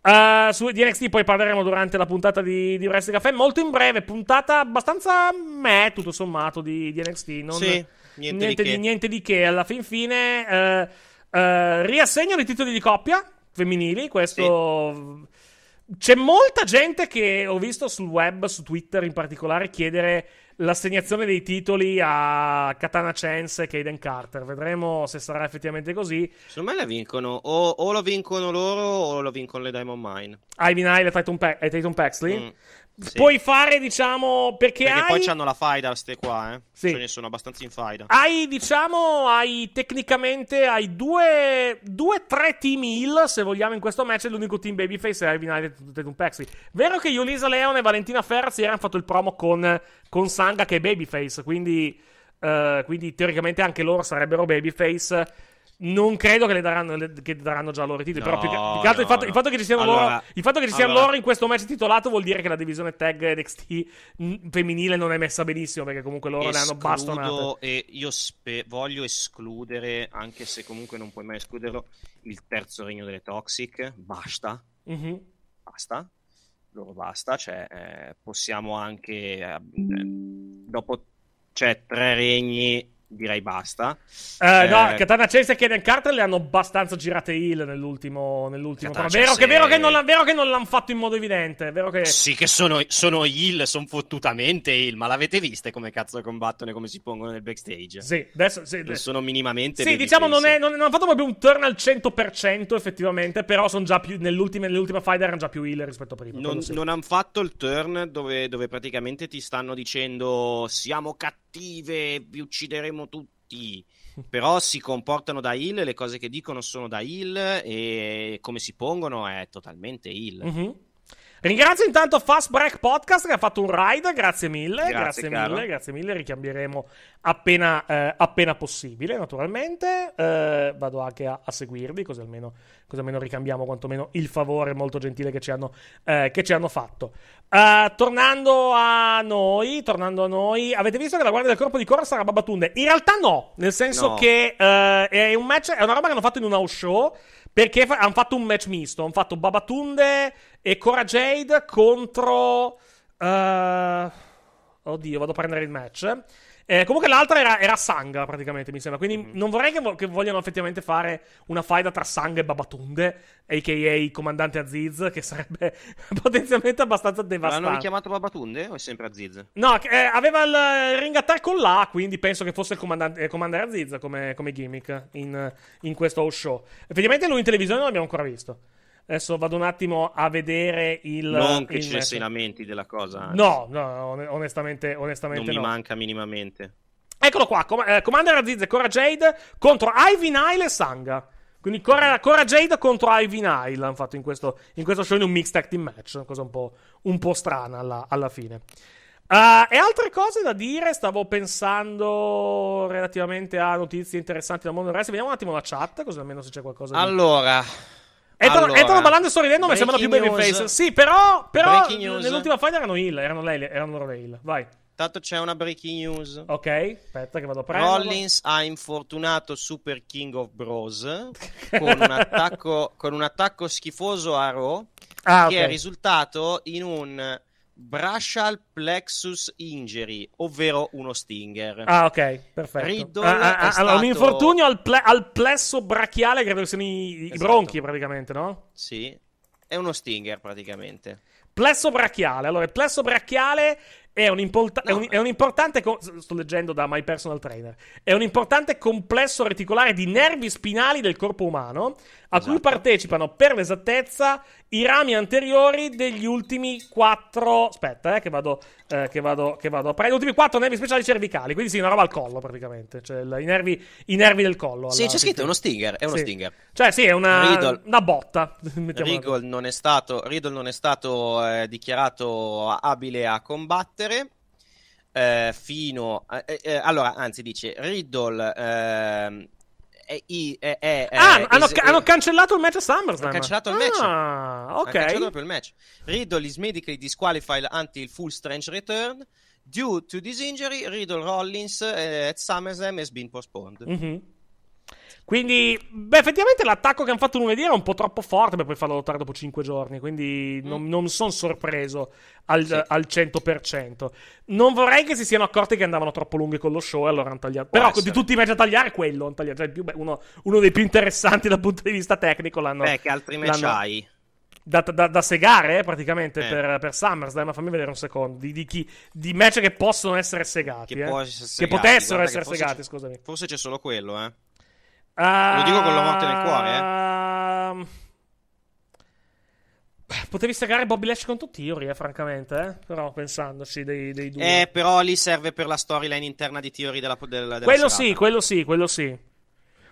Uh, su, di NXT poi parleremo durante la puntata di, di Wrestling Caffè, molto in breve, puntata abbastanza me, tutto sommato, di, di NXT. Non, sì, niente, niente, di, di niente di che. Alla fin fine, uh, uh, riassegno i titoli di coppia femminili, questo... Sì c'è molta gente che ho visto sul web, su Twitter in particolare, chiedere l'assegnazione dei titoli a Katana Chance e Caden Carter. Vedremo se sarà effettivamente così. Secondo me la vincono o, o lo vincono loro o lo vincono le Diamond Mine. Ivan Isle e Titan, Pe- Titan Paxley. Mm. Sì. Puoi fare, diciamo, perché, perché hai... poi hanno la faida queste qua, eh. Sì. Ce ne sono abbastanza in faida. Hai, diciamo, hai tecnicamente hai due, due tre team heal, se vogliamo, in questo match. L'unico team babyface è Irving Knight e Tatum Paxi. Vero che Yulisa Leon e Valentina Ferraz erano fatto il promo con, con Sanga, che è babyface, quindi... Uh, quindi teoricamente anche loro sarebbero babyface. Non credo che le daranno, le, che daranno già loro i titoli. No, però più che, più che altro no, il, fatto, no. il, fatto, che ci siano, allora, loro, il fatto che ci siano allora. loro in questo match titolato vuol dire che la divisione tag NXT femminile non è messa benissimo. Perché comunque loro Escludo, le hanno bastonato. E io spe- voglio escludere, anche se comunque non puoi mai escluderlo, il terzo regno delle Toxic. Basta. Mm-hmm. Basta. Loro basta. Cioè, eh, possiamo anche. Eh, dopo. Cioè, tre regni direi basta. Eh, eh, no, Katana Chase e Keden Carter le hanno abbastanza girate heal nell'ultimo. nell'ultimo vero, che, vero, che non, vero che non l'hanno fatto in modo evidente. Vero che... Sì, che sono, sono heal, sono fottutamente heal, ma l'avete visto come cazzo combattono e come si pongono nel backstage? Sì, adesso. Sì, adesso. Sono minimamente. Sì, diciamo, non, è, non, non, hanno fatto proprio un turn al 100% effettivamente, però sono già più. Nell'ultima, fight erano già più heal rispetto a prima. Non, sì. non hanno fatto il turn dove, dove praticamente ti stanno dicendo siamo cattive, vi uccideremo fermo tutti, però si comportano da Hill, le cose che dicono sono da Hill e come si pongono è totalmente Hill. Mm-hmm. Ringrazio intanto Fast Break Podcast che ha fatto un ride, grazie mille, grazie, grazie mille, grazie mille, ricambieremo appena, eh, appena possibile naturalmente, eh, vado anche a, a seguirvi così almeno, così almeno, ricambiamo quantomeno il favore molto gentile che ci hanno, eh, che ci hanno fatto. Uh, tornando a noi, tornando a noi, avete visto che la guardia del corpo di Cora sarà Babatunde? In realtà no, nel senso no. che uh, è un match, è una roba che hanno fatto in un house show perché fa- hanno fatto un match misto, hanno fatto Babatunde e Cora Jade contro... Uh... Oddio, vado a prendere il match. Eh, comunque l'altra era, era Sanga, praticamente, mi sembra. Quindi mm-hmm. non vorrei che, vo- che, vogliano effettivamente fare una faida tra Sanga e Babatunde, a.k.a. Comandante Aziz, che sarebbe potenzialmente abbastanza devastante. L'hanno richiamato Babatunde o è sempre Aziz? No, eh, aveva il ring attack con l'A, quindi penso che fosse il comandante, eh, comandare Aziz come, come gimmick in, in questo show. Effettivamente lui in televisione non l'abbiamo ancora visto. Adesso vado un attimo a vedere il. Non che il ci siano lamenti della cosa. Anzi. No, no, onestamente, onestamente non no. mi manca minimamente. Eccolo qua, com- eh, Commander Aziz e Cora Jade contro Ivy Nile e Sanga. Quindi Cora, Cora Jade contro Ivy Nile hanno fatto in questo, in questo show in un mixed acting match, una cosa un po', un po strana alla, alla fine. Uh, e altre cose da dire, stavo pensando relativamente a notizie interessanti dal mondo del resto. Vediamo un attimo la chat, così almeno se c'è qualcosa. Allora, Ethan, allora, ballando e sto ridendo, mi sembra più babyface. Sì, però, però nell'ultima fight erano Hill, erano, lei, erano loro le Hill. Vai. Tanto c'è una breaking news. Ok, aspetta che vado a prendere. Rollins ha infortunato Super King of Bros con, un attacco, con un attacco schifoso a Raw ah, che okay. è risultato in un Bracial Plexus Injury, ovvero uno stinger. Ah, ok, perfetto. Riddle ah, ah, ah stato... un infortunio al, ple- al, plesso brachiale, credo che siano i, esatto. bronchi praticamente, no? Sì, è uno stinger praticamente. Plesso brachiale. Allora, il plesso brachiale è un, import- no. è, un, è un, importante. sto leggendo da My Personal Trainer. È un importante complesso reticolare di nervi spinali del corpo umano, a esatto. cui partecipano per l'esattezza i rami anteriori degli ultimi quattro. Aspetta, eh, che vado. Eh, che vado, che vado a prendere. Gli ultimi quattro nervi speciali cervicali. Quindi, sì, una roba al collo praticamente. Cioè, il, i, nervi, i, nervi, del collo. Sì, c'è scritto, è uno stinger. È uno sì. stinger. Cioè, sì, è una, una botta. Riddle non è stato, non è stato eh, dichiarato abile a combattere correre. Eh, fino a, eh, eh, allora, anzi, dice Riddle. Ehm, è, è, è, ah, hanno, is, hanno, eh, cancellato il match a SummerSlam. Hanno cancellato il match. Ah, ok. Hanno cancellato il match. Riddle is medically disqualified until full strange return. Due to this injury, Riddle Rollins eh, at SummerSlam has been postponed. Mm-hmm. Quindi, beh, effettivamente l'attacco che hanno fatto lunedì era un po' troppo forte per poi farlo lottare dopo 5 giorni. Quindi mm. non, non sono sorpreso al, sì. al, 100%. Non vorrei che si siano accorti che andavano troppo lunghi con lo show e allora hanno tagliato. Però essere. di tutti i match a tagliare, quello hanno tagliato. Cioè, più, beh, uno, uno, dei più interessanti dal punto di vista tecnico l'hanno. Beh, che altri match hai? Da, da, da, segare eh, praticamente eh. Per, per Dai, Ma fammi vedere un secondo. Di, di, chi, di match che possono essere segati. Che, eh. essere che potessero Guarda essere che segati, scusami. Forse c'è solo quello, eh. Uh, Lo dico con la morte nel cuore, eh. Ehm, potevi segare Bobby Lash con tutti Theory, eh, francamente. Eh? Però pensandoci dei, dei due. Eh, però lì serve per la storyline interna di Theory della, del, della Quello serata. sì, quello sì, quello sì.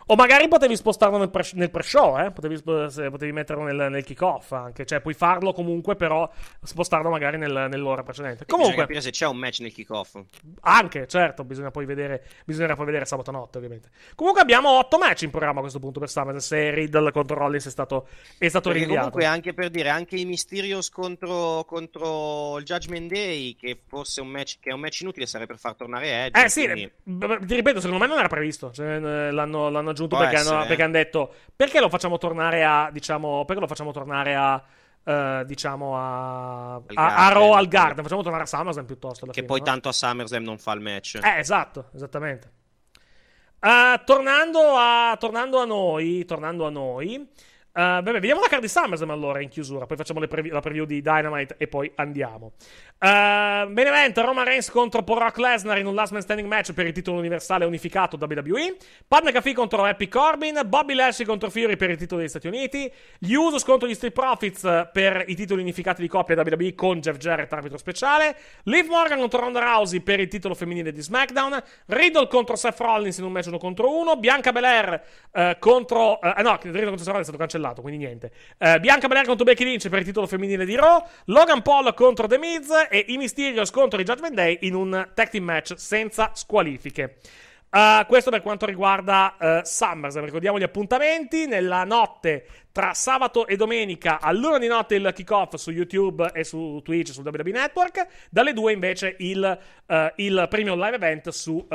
O magari potevi spostarlo nel, pre- nel show eh? Potevi, potevi, metterlo nel, nel kick-off anche. Cioè, puoi farlo comunque, però spostarlo magari nel, nell'ora precedente. comunque. Bisogna capire se c'è un match nel kick-off. Anche, certo, bisogna poi vedere, bisognerà poi vedere sabato notte, ovviamente. Comunque abbiamo otto match in programma a questo punto per Summer. Se Riddle contro Rollins è stato, è stato rinviato. Comunque, anche per dire, anche i Mysterious contro, contro il Judgment Day, che forse un match, che è un match inutile, sarebbe per far tornare Edge. Eh sì, quindi... ti ripeto, secondo me non era previsto. Cioè, eh, l'hanno, l'hanno aggiunto perché hanno, perché hanno, detto perché lo facciamo tornare a, diciamo, perché lo facciamo tornare a... Uh, diciamo a, al a, a Raw al Garden, facciamo tornare a SummerSlam piuttosto. Che fine, poi no? tanto a SummerSlam non fa il match. Eh, esatto, esattamente. Uh, tornando, a, tornando, a, noi, tornando a noi, uh, vabbè, vediamo la card di SummerSlam allora in chiusura, poi facciamo pre- la preview di Dynamite e poi andiamo. Ehm, Benevento, Roma Reigns contro Brock Lesnar in un last man standing match per il titolo universale unificato WWE. Padme Caffè contro Happy Corbin. Bobby Lashley contro Fury per il titolo degli Stati Uniti. Gli Usos contro gli Street Profits per i titoli unificati di coppia WWE con Jeff Jarrett, arbitro speciale. Liv Morgan contro Ronda Rousey per il titolo femminile di SmackDown. Riddle contro Seth Rollins in un match 1 contro 1. Bianca Belair uh, contro. Uh, no, Riddle contro Seth Rollins è stato cancellato, quindi niente. Eh, Bianca Belair contro Becky Lynch per il titolo femminile di Raw. Logan Paul contro The Miz e i Mysterio scontro di Judgment Day in un tag team match senza squalifiche. Uh, questo per quanto riguarda uh, eh, SummerSlam, ricordiamo gli appuntamenti nella notte tra sabato e domenica all'una di notte il kickoff su YouTube e su Twitch sul WWE Network, dalle due invece il, uh, il premium live event su uh,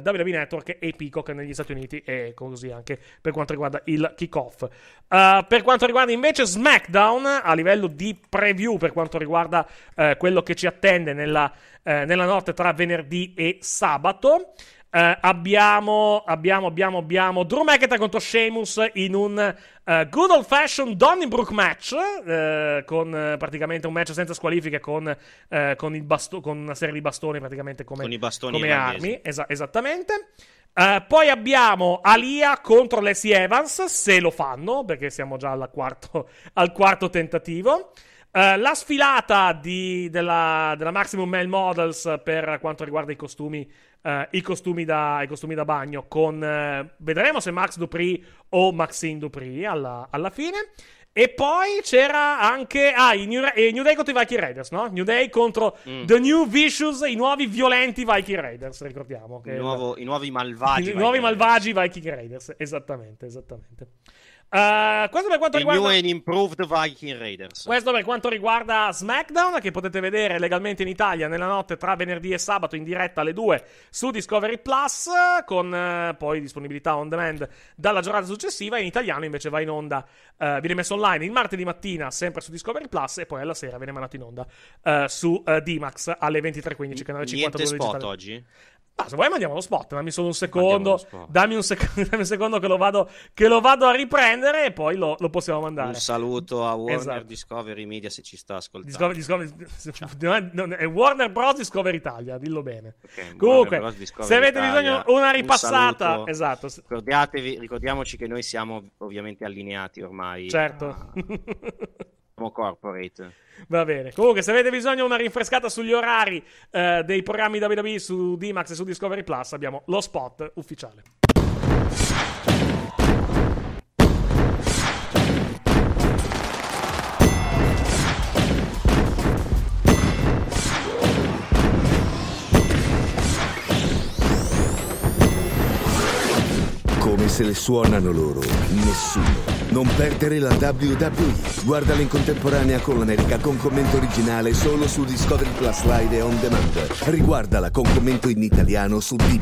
WWE Network e Peacock negli Stati Uniti e così anche per quanto riguarda il kickoff. Uh, per quanto riguarda invece SmackDown a livello di preview per quanto riguarda uh, quello che ci attende nella, nella notte tra venerdì e sabato eh, abbiamo, abbiamo, abbiamo, abbiamo Drew McIntyre contro Sheamus in un uh, good old fashioned Donnybrook match, eh, con eh, praticamente un match senza squalifiche, con, eh, con, basto- con, una serie di bastoni praticamente come, come armi, Esa- esattamente. Uh, poi abbiamo Alia contro Leslie Evans, se lo fanno, perché siamo già quarto, al quarto tentativo. Eh, la sfilata di, della, della, Maximum Male Models per quanto riguarda i costumi, uh, i costumi, da, i costumi da, bagno. Con, uh, vedremo se Max Dupri o Maxine Dupri alla, alla, fine. E poi c'era anche. Ah, i New, i New Day contro i Viking Raiders, no? New Day contro mm. The New Vicious, i nuovi violenti Viking Raiders, ricordiamo. Nuovo, il, I nuovi malvagi. I, i nuovi malvagi Raiders. Viking Raiders, esattamente, esattamente. Uh, questo per quanto riguarda. New and Improved Viking Raiders. Questo per quanto riguarda SmackDown, che potete vedere legalmente in Italia nella notte tra venerdì e sabato in diretta alle 2 su Discovery Plus, con uh, poi disponibilità on demand dalla giornata successiva. In italiano invece va in onda, uh, viene messo online il martedì mattina, sempre su Discovery Plus, e poi alla sera viene mandato in onda su uh, D-Max alle 23.15, canale 52 Niente spot oggi? Ah, se vuoi mandiamo lo spot, dammi solo un secondo. Dammi un, sec- dammi un, secondo che lo, vado, che lo vado a riprendere e poi lo, lo possiamo mandare. Un saluto a Warner esatto. Discovery Media se ci sta ascoltando. Discovery, Discovery, no, è Warner Bros. Discovery Italia, dillo bene. Okay, Comunque, se avete bisogno di una ripassata, un esatto. Ricordatevi, ricordiamoci che noi siamo ovviamente allineati ormai. Certo. A... corporate. Va bene. Comunque, se avete bisogno di una rinfrescata sugli orari eh, dei programmi WWE su D-Max e su Discovery Plus, abbiamo lo spot ufficiale. Come se le suonano loro, nessuno non perdere la WWE. Guardala in contemporanea con l'America con commento originale solo su Discovery Plus Live e On Demand. Riguardala con commento in italiano su d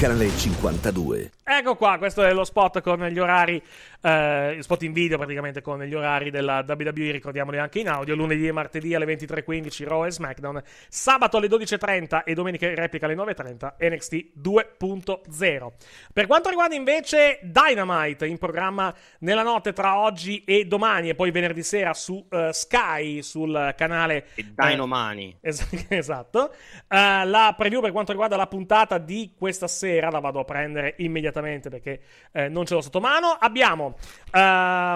canale 52. Ecco qua, questo è lo spot con gli orari, eh, spot in video praticamente con gli orari della WWE, ricordiamoli anche in audio, lunedì e martedì alle 23.15 Raw e SmackDown, sabato alle 12.30 e domenica in replica alle 9.30 NXT 2.0. Per quanto riguarda invece Dynamite in programma nella notte, slot tra oggi e domani e poi venerdì sera su uh, Sky, sul canale... E Eh, es- esatto. Uh, la preview per quanto riguarda la puntata di questa sera la vado a prendere immediatamente perché eh, non ce l'ho sotto mano. Abbiamo uh,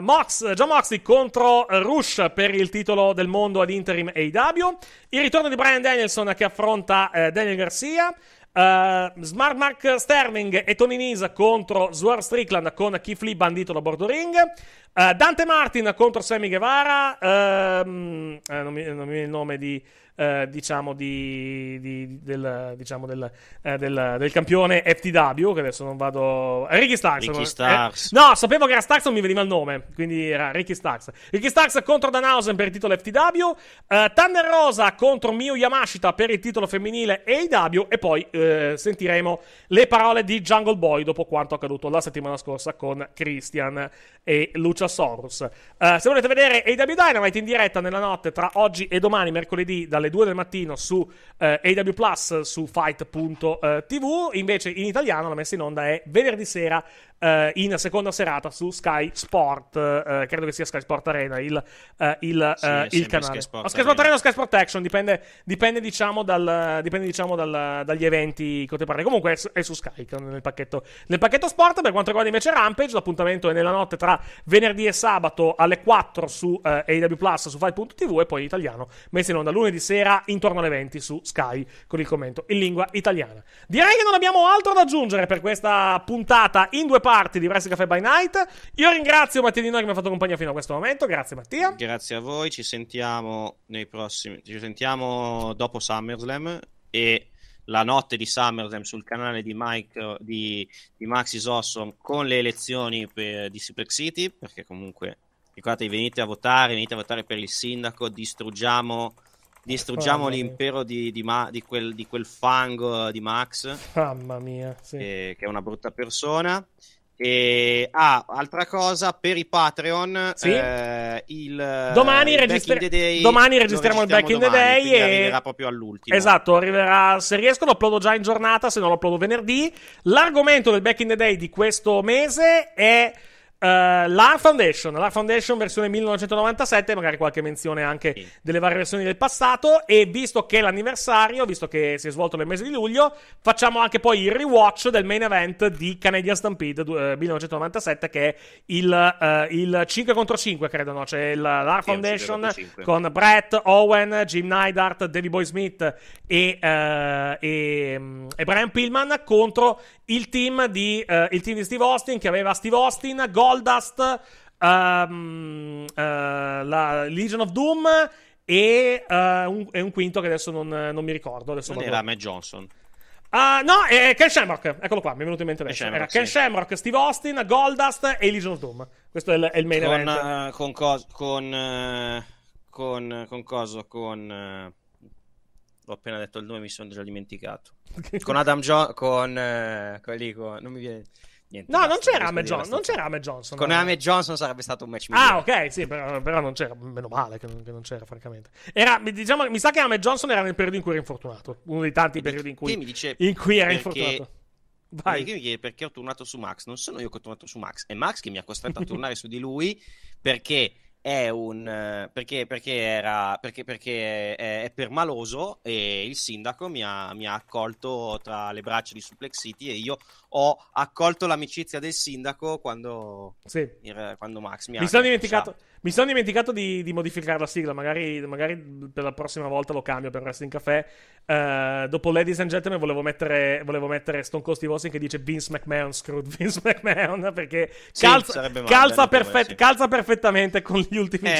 Mox, John Moxley contro Rush per il titolo del mondo ad interim AW. Il ritorno di Brian Danielson che affronta Daniel Garcia. Eh, Smart Mark Sterling e Tony Nisa contro Swerve Strickland con Keith Lee bandito da bordo ring. Uh, Dante Martin contro Sammy Guevara. Uh, non, mi, non mi viene il nome di eh, diciamo, di, di, del, diciamo del, eh, del, del, campione FTW, che adesso non vado... Ricky Starks. Ricky Starks. Eh? no, sapevo che era Starks, non mi veniva il nome, quindi era Ricky Starks. Ricky Starks contro Danhausen per il titolo FTW, eh, Tanner Rosa contro Mio Yamashita per il titolo femminile AEW e poi eh, sentiremo le parole di Jungle Boy dopo quanto accaduto la settimana scorsa con Christian e Luciasaurus. Uh, eh, se volete vedere AW Dynamite in diretta nella notte tra oggi e domani, mercoledì dalle 2 del mattino su uh, eh, AW Plus su fight.tv, eh, invece in italiano la messa in onda è venerdì sera eh, in seconda serata su Sky Sport. Eh, credo che sia Sky Sport Arena il, eh, il, sì, eh, il canale. Sky Sport, o Sky Sport Arena o Sky Sport Action, dipende, dipende diciamo, dal, dipende, diciamo dal, dagli eventi contemporanei. Comunque è su, è su Sky nel pacchetto, nel pacchetto sport. Per quanto riguarda invece Rampage, l'appuntamento è nella notte tra venerdì e sabato alle 4 su eh, AW Plus su Fight.tv e poi in italiano messo in onda lunedì sera intorno alle 20 su Sky con il commento in lingua italiana. Direi che non abbiamo altro da aggiungere per questa puntata in due parti parte di Wrestling Cafe by Night. Io ringrazio Mattia Dino che mi ha fatto compagnia fino a questo momento. Grazie, Mattia. Grazie a voi. Ci sentiamo nei prossimi. Ci sentiamo dopo SummerSlam. E la notte di SummerSlam sul canale di, Mike, di, di Max is con le elezioni per, di Super City. Perché comunque ricordatevi, venite a votare, venite a votare per il sindaco. Distruggiamo distruggiamo l'impero di, di, ma, di, quel, di, quel, fango di Max. Mamma mia, sì. che, che, è una brutta persona. E, ah, altra cosa per i Patreon. Sì. Eh, il, eh, domani, registre- day, domani registriamo il Back in the Day. E arriverà proprio all'ultimo. Esatto, arriverà. Se riesco, lo uploado già in giornata. Se non lo uploado venerdì. L'argomento del Back in the Day di questo mese è. Uh, la Foundation, la Foundation versione 1997, magari qualche menzione anche delle varie versioni del passato. E visto che è l'anniversario, visto che si è svolto nel mese di luglio, facciamo anche poi il rewatch del main event di Canadian Stampede uh, eh, 1997, che è il, uh, il, 5 contro 5, credo. No? C'è cioè, la, la Foundation con Brett, Owen, Jim Neidhart, Davy Boy Smith e, e, mm, e, Brian Pillman contro il team, di, il team di Steve Austin, che aveva Steve Austin, Gold Goldust, um, uh, la Legion of Doom e, uh, un, e, un, quinto che adesso non, non mi ricordo. Adesso non era Matt Johnson. Uh, no, è Ken Shamrock. Eccolo qua, mi è venuto in mente adesso. Shamrock, era Ken Shamrock, Steve Austin, Goldust e Legion of Doom. Questo è il, è il main con, event. Uh, con, cos- con, uh, con, con coso, con... ho appena detto il nome, mi sono già dimenticato. con Adam Jones, con, con lì, con... non mi viene... Niente, no, non c'era Ame Johnson. Non c'era Ame Johnson. Con no. Ame Johnson sarebbe stato un match migliore. Ah, ok, sì, però, però non c'era. Meno male che non, che non c'era, francamente. Era, diciamo, mi sa che Ame Johnson era nel periodo in cui era infortunato. Uno dei tanti eh periodi in cui, mi dice in cui era perché... infortunato. Vai. perché ho tornato su Max? Non sono io che ho tornato su Max, è Max che mi ha costretto a tornare su di lui perché è un eh, perché, perché, era, perché, perché è, è, permaloso e il sindaco mi ha, mi ha, accolto tra le braccia di Suplex City e io ho accolto l'amicizia del sindaco quando, sì. quando Max mi, mi ha sono dimenticato mi sono dimenticato di, di modificare la sigla, magari, magari, per la prossima volta lo cambio per Wrestling Café. Uh, eh, dopo Ladies and Gentlemen volevo mettere, volevo mettere Stone Cold Steve Austin che dice Vince McMahon, screwed Vince McMahon, perché calza, sì, calza, perfett- calza perfettamente con gli ultimi eh,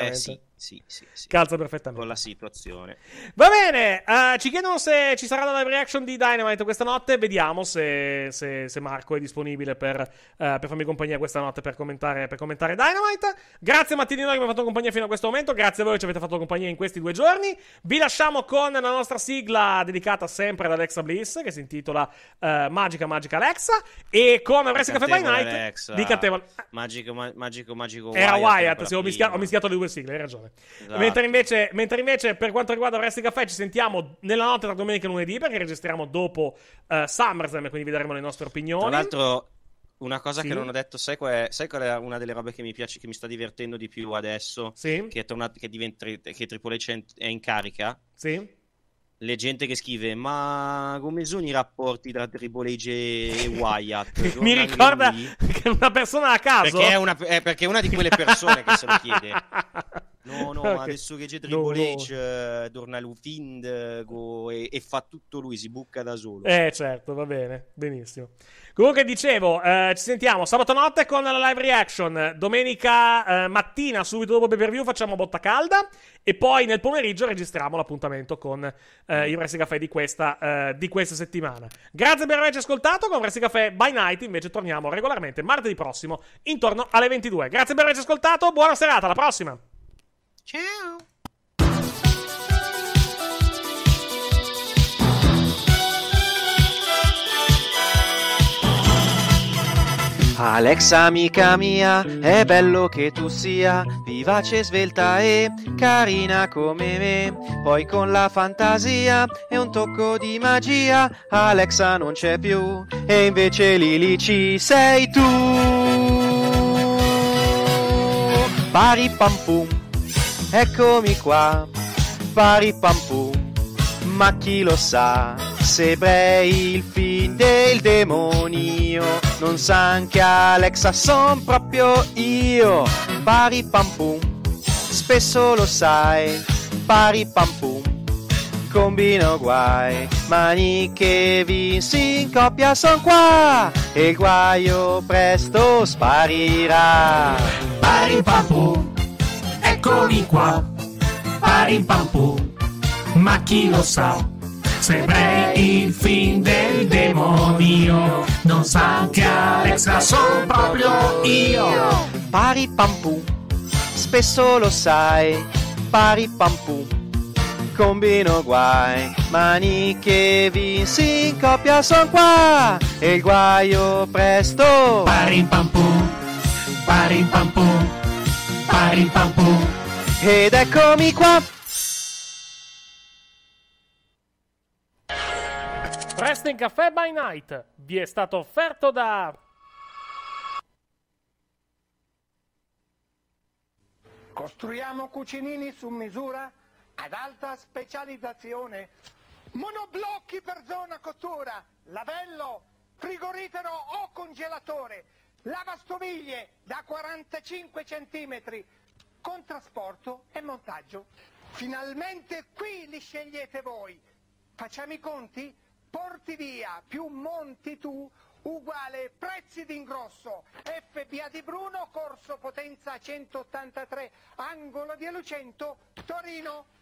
giorni. Sì sì, sì, sì. Calza perfettamente. Con la situazione. Va bene, uh, ci chiedono se ci sarà la live reaction di Dynamite questa notte. Vediamo se, se, se Marco è disponibile per, uh, per, farmi compagnia questa notte per commentare, per commentare Dynamite. Grazie Mattinino che mi ha fatto compagnia fino a questo momento. Grazie a voi che ci avete fatto compagnia in questi due giorni. Vi lasciamo con la nostra sigla dedicata sempre ad Alexa Bliss che si intitola uh, Magica Magica Alexa. E come Avresti Caffè by Night Alexa. di Catevole. Magico, ma- magico, magico. Era Wyatt, Wyatt sì, ho, mischia- ho mischiato le due sigle, hai ragione persone. Esatto. Mentre, invece, mentre, invece, per quanto riguarda Resti Caffè, ci sentiamo nella notte tra domenica e lunedì perché registriamo dopo uh, SummerSlam, quindi vi daremo le nostre opinioni. Tra l'altro, una cosa sì. che non ho detto, sai qual, è, sai qual, è, una delle robe che mi piace, che mi sta divertendo di più adesso? Sì. Che, è tornato, che, diventi, che Triple H è in carica? Sì le gente che scrive ma come sono i rapporti tra Triple H e Wyatt mi ricorda che una persona a caso perché è una, è perché è una di quelle persone che se lo chiede No, no, okay. adesso che c'è Triple no, H no. Eh, torna Lufind eh, e, e, fa tutto lui, si bucca da solo. Eh, certo, va bene, benissimo. Comunque dicevo, eh, ci sentiamo sabato notte con la live reaction, domenica eh, mattina subito dopo pay per facciamo botta calda e poi nel pomeriggio registriamo l'appuntamento con eh, il Wrestling Café di questa, eh, di questa settimana. Grazie per averci ascoltato, con Wrestling Café by Night invece torniamo regolarmente martedì prossimo intorno alle 22. Grazie per averci ascoltato, buona serata, alla prossima! Ciao! Alexa amica mia, è bello che tu sia vivace, svelta e carina come me. Poi con la fantasia e un tocco di magia, Alexa non c'è più e invece Lili ci sei tu. Pari pam pum eccomi qua, pari pampù, ma chi lo sa, se Bray il fin del demonio, non sa che Alexa son proprio io, pari pampù, spesso lo sai, pari pampù, combino guai, maniche che vinsi in coppia son qua, e il guaio presto sparirà, pari pampù eccomi qua, pari pampù, ma chi lo sa, sembrei il fin del demonio, non sa che Alexa sono proprio io. Pari pampù, spesso lo sai, pari pampù, combino guai, mani che vinsi in coppia son qua, e il guaio presto. Pari pampù, pari pampù. Paripampu. Ed eccomi qua. Wrestling Caffè by Night vi è stato offerto da... Costruiamo cucinini su misura ad alta specializzazione. Monoblocchi per zona cottura, lavello, frigorifero o congelatore lavastoviglie da 45 cm con trasporto e montaggio. Finalmente qui li scegliete voi. Facciamo i conti? Porti via più monti tu uguale prezzi d'ingrosso FBA di Bruno, corso potenza 183, angolo di Alucento, Torino.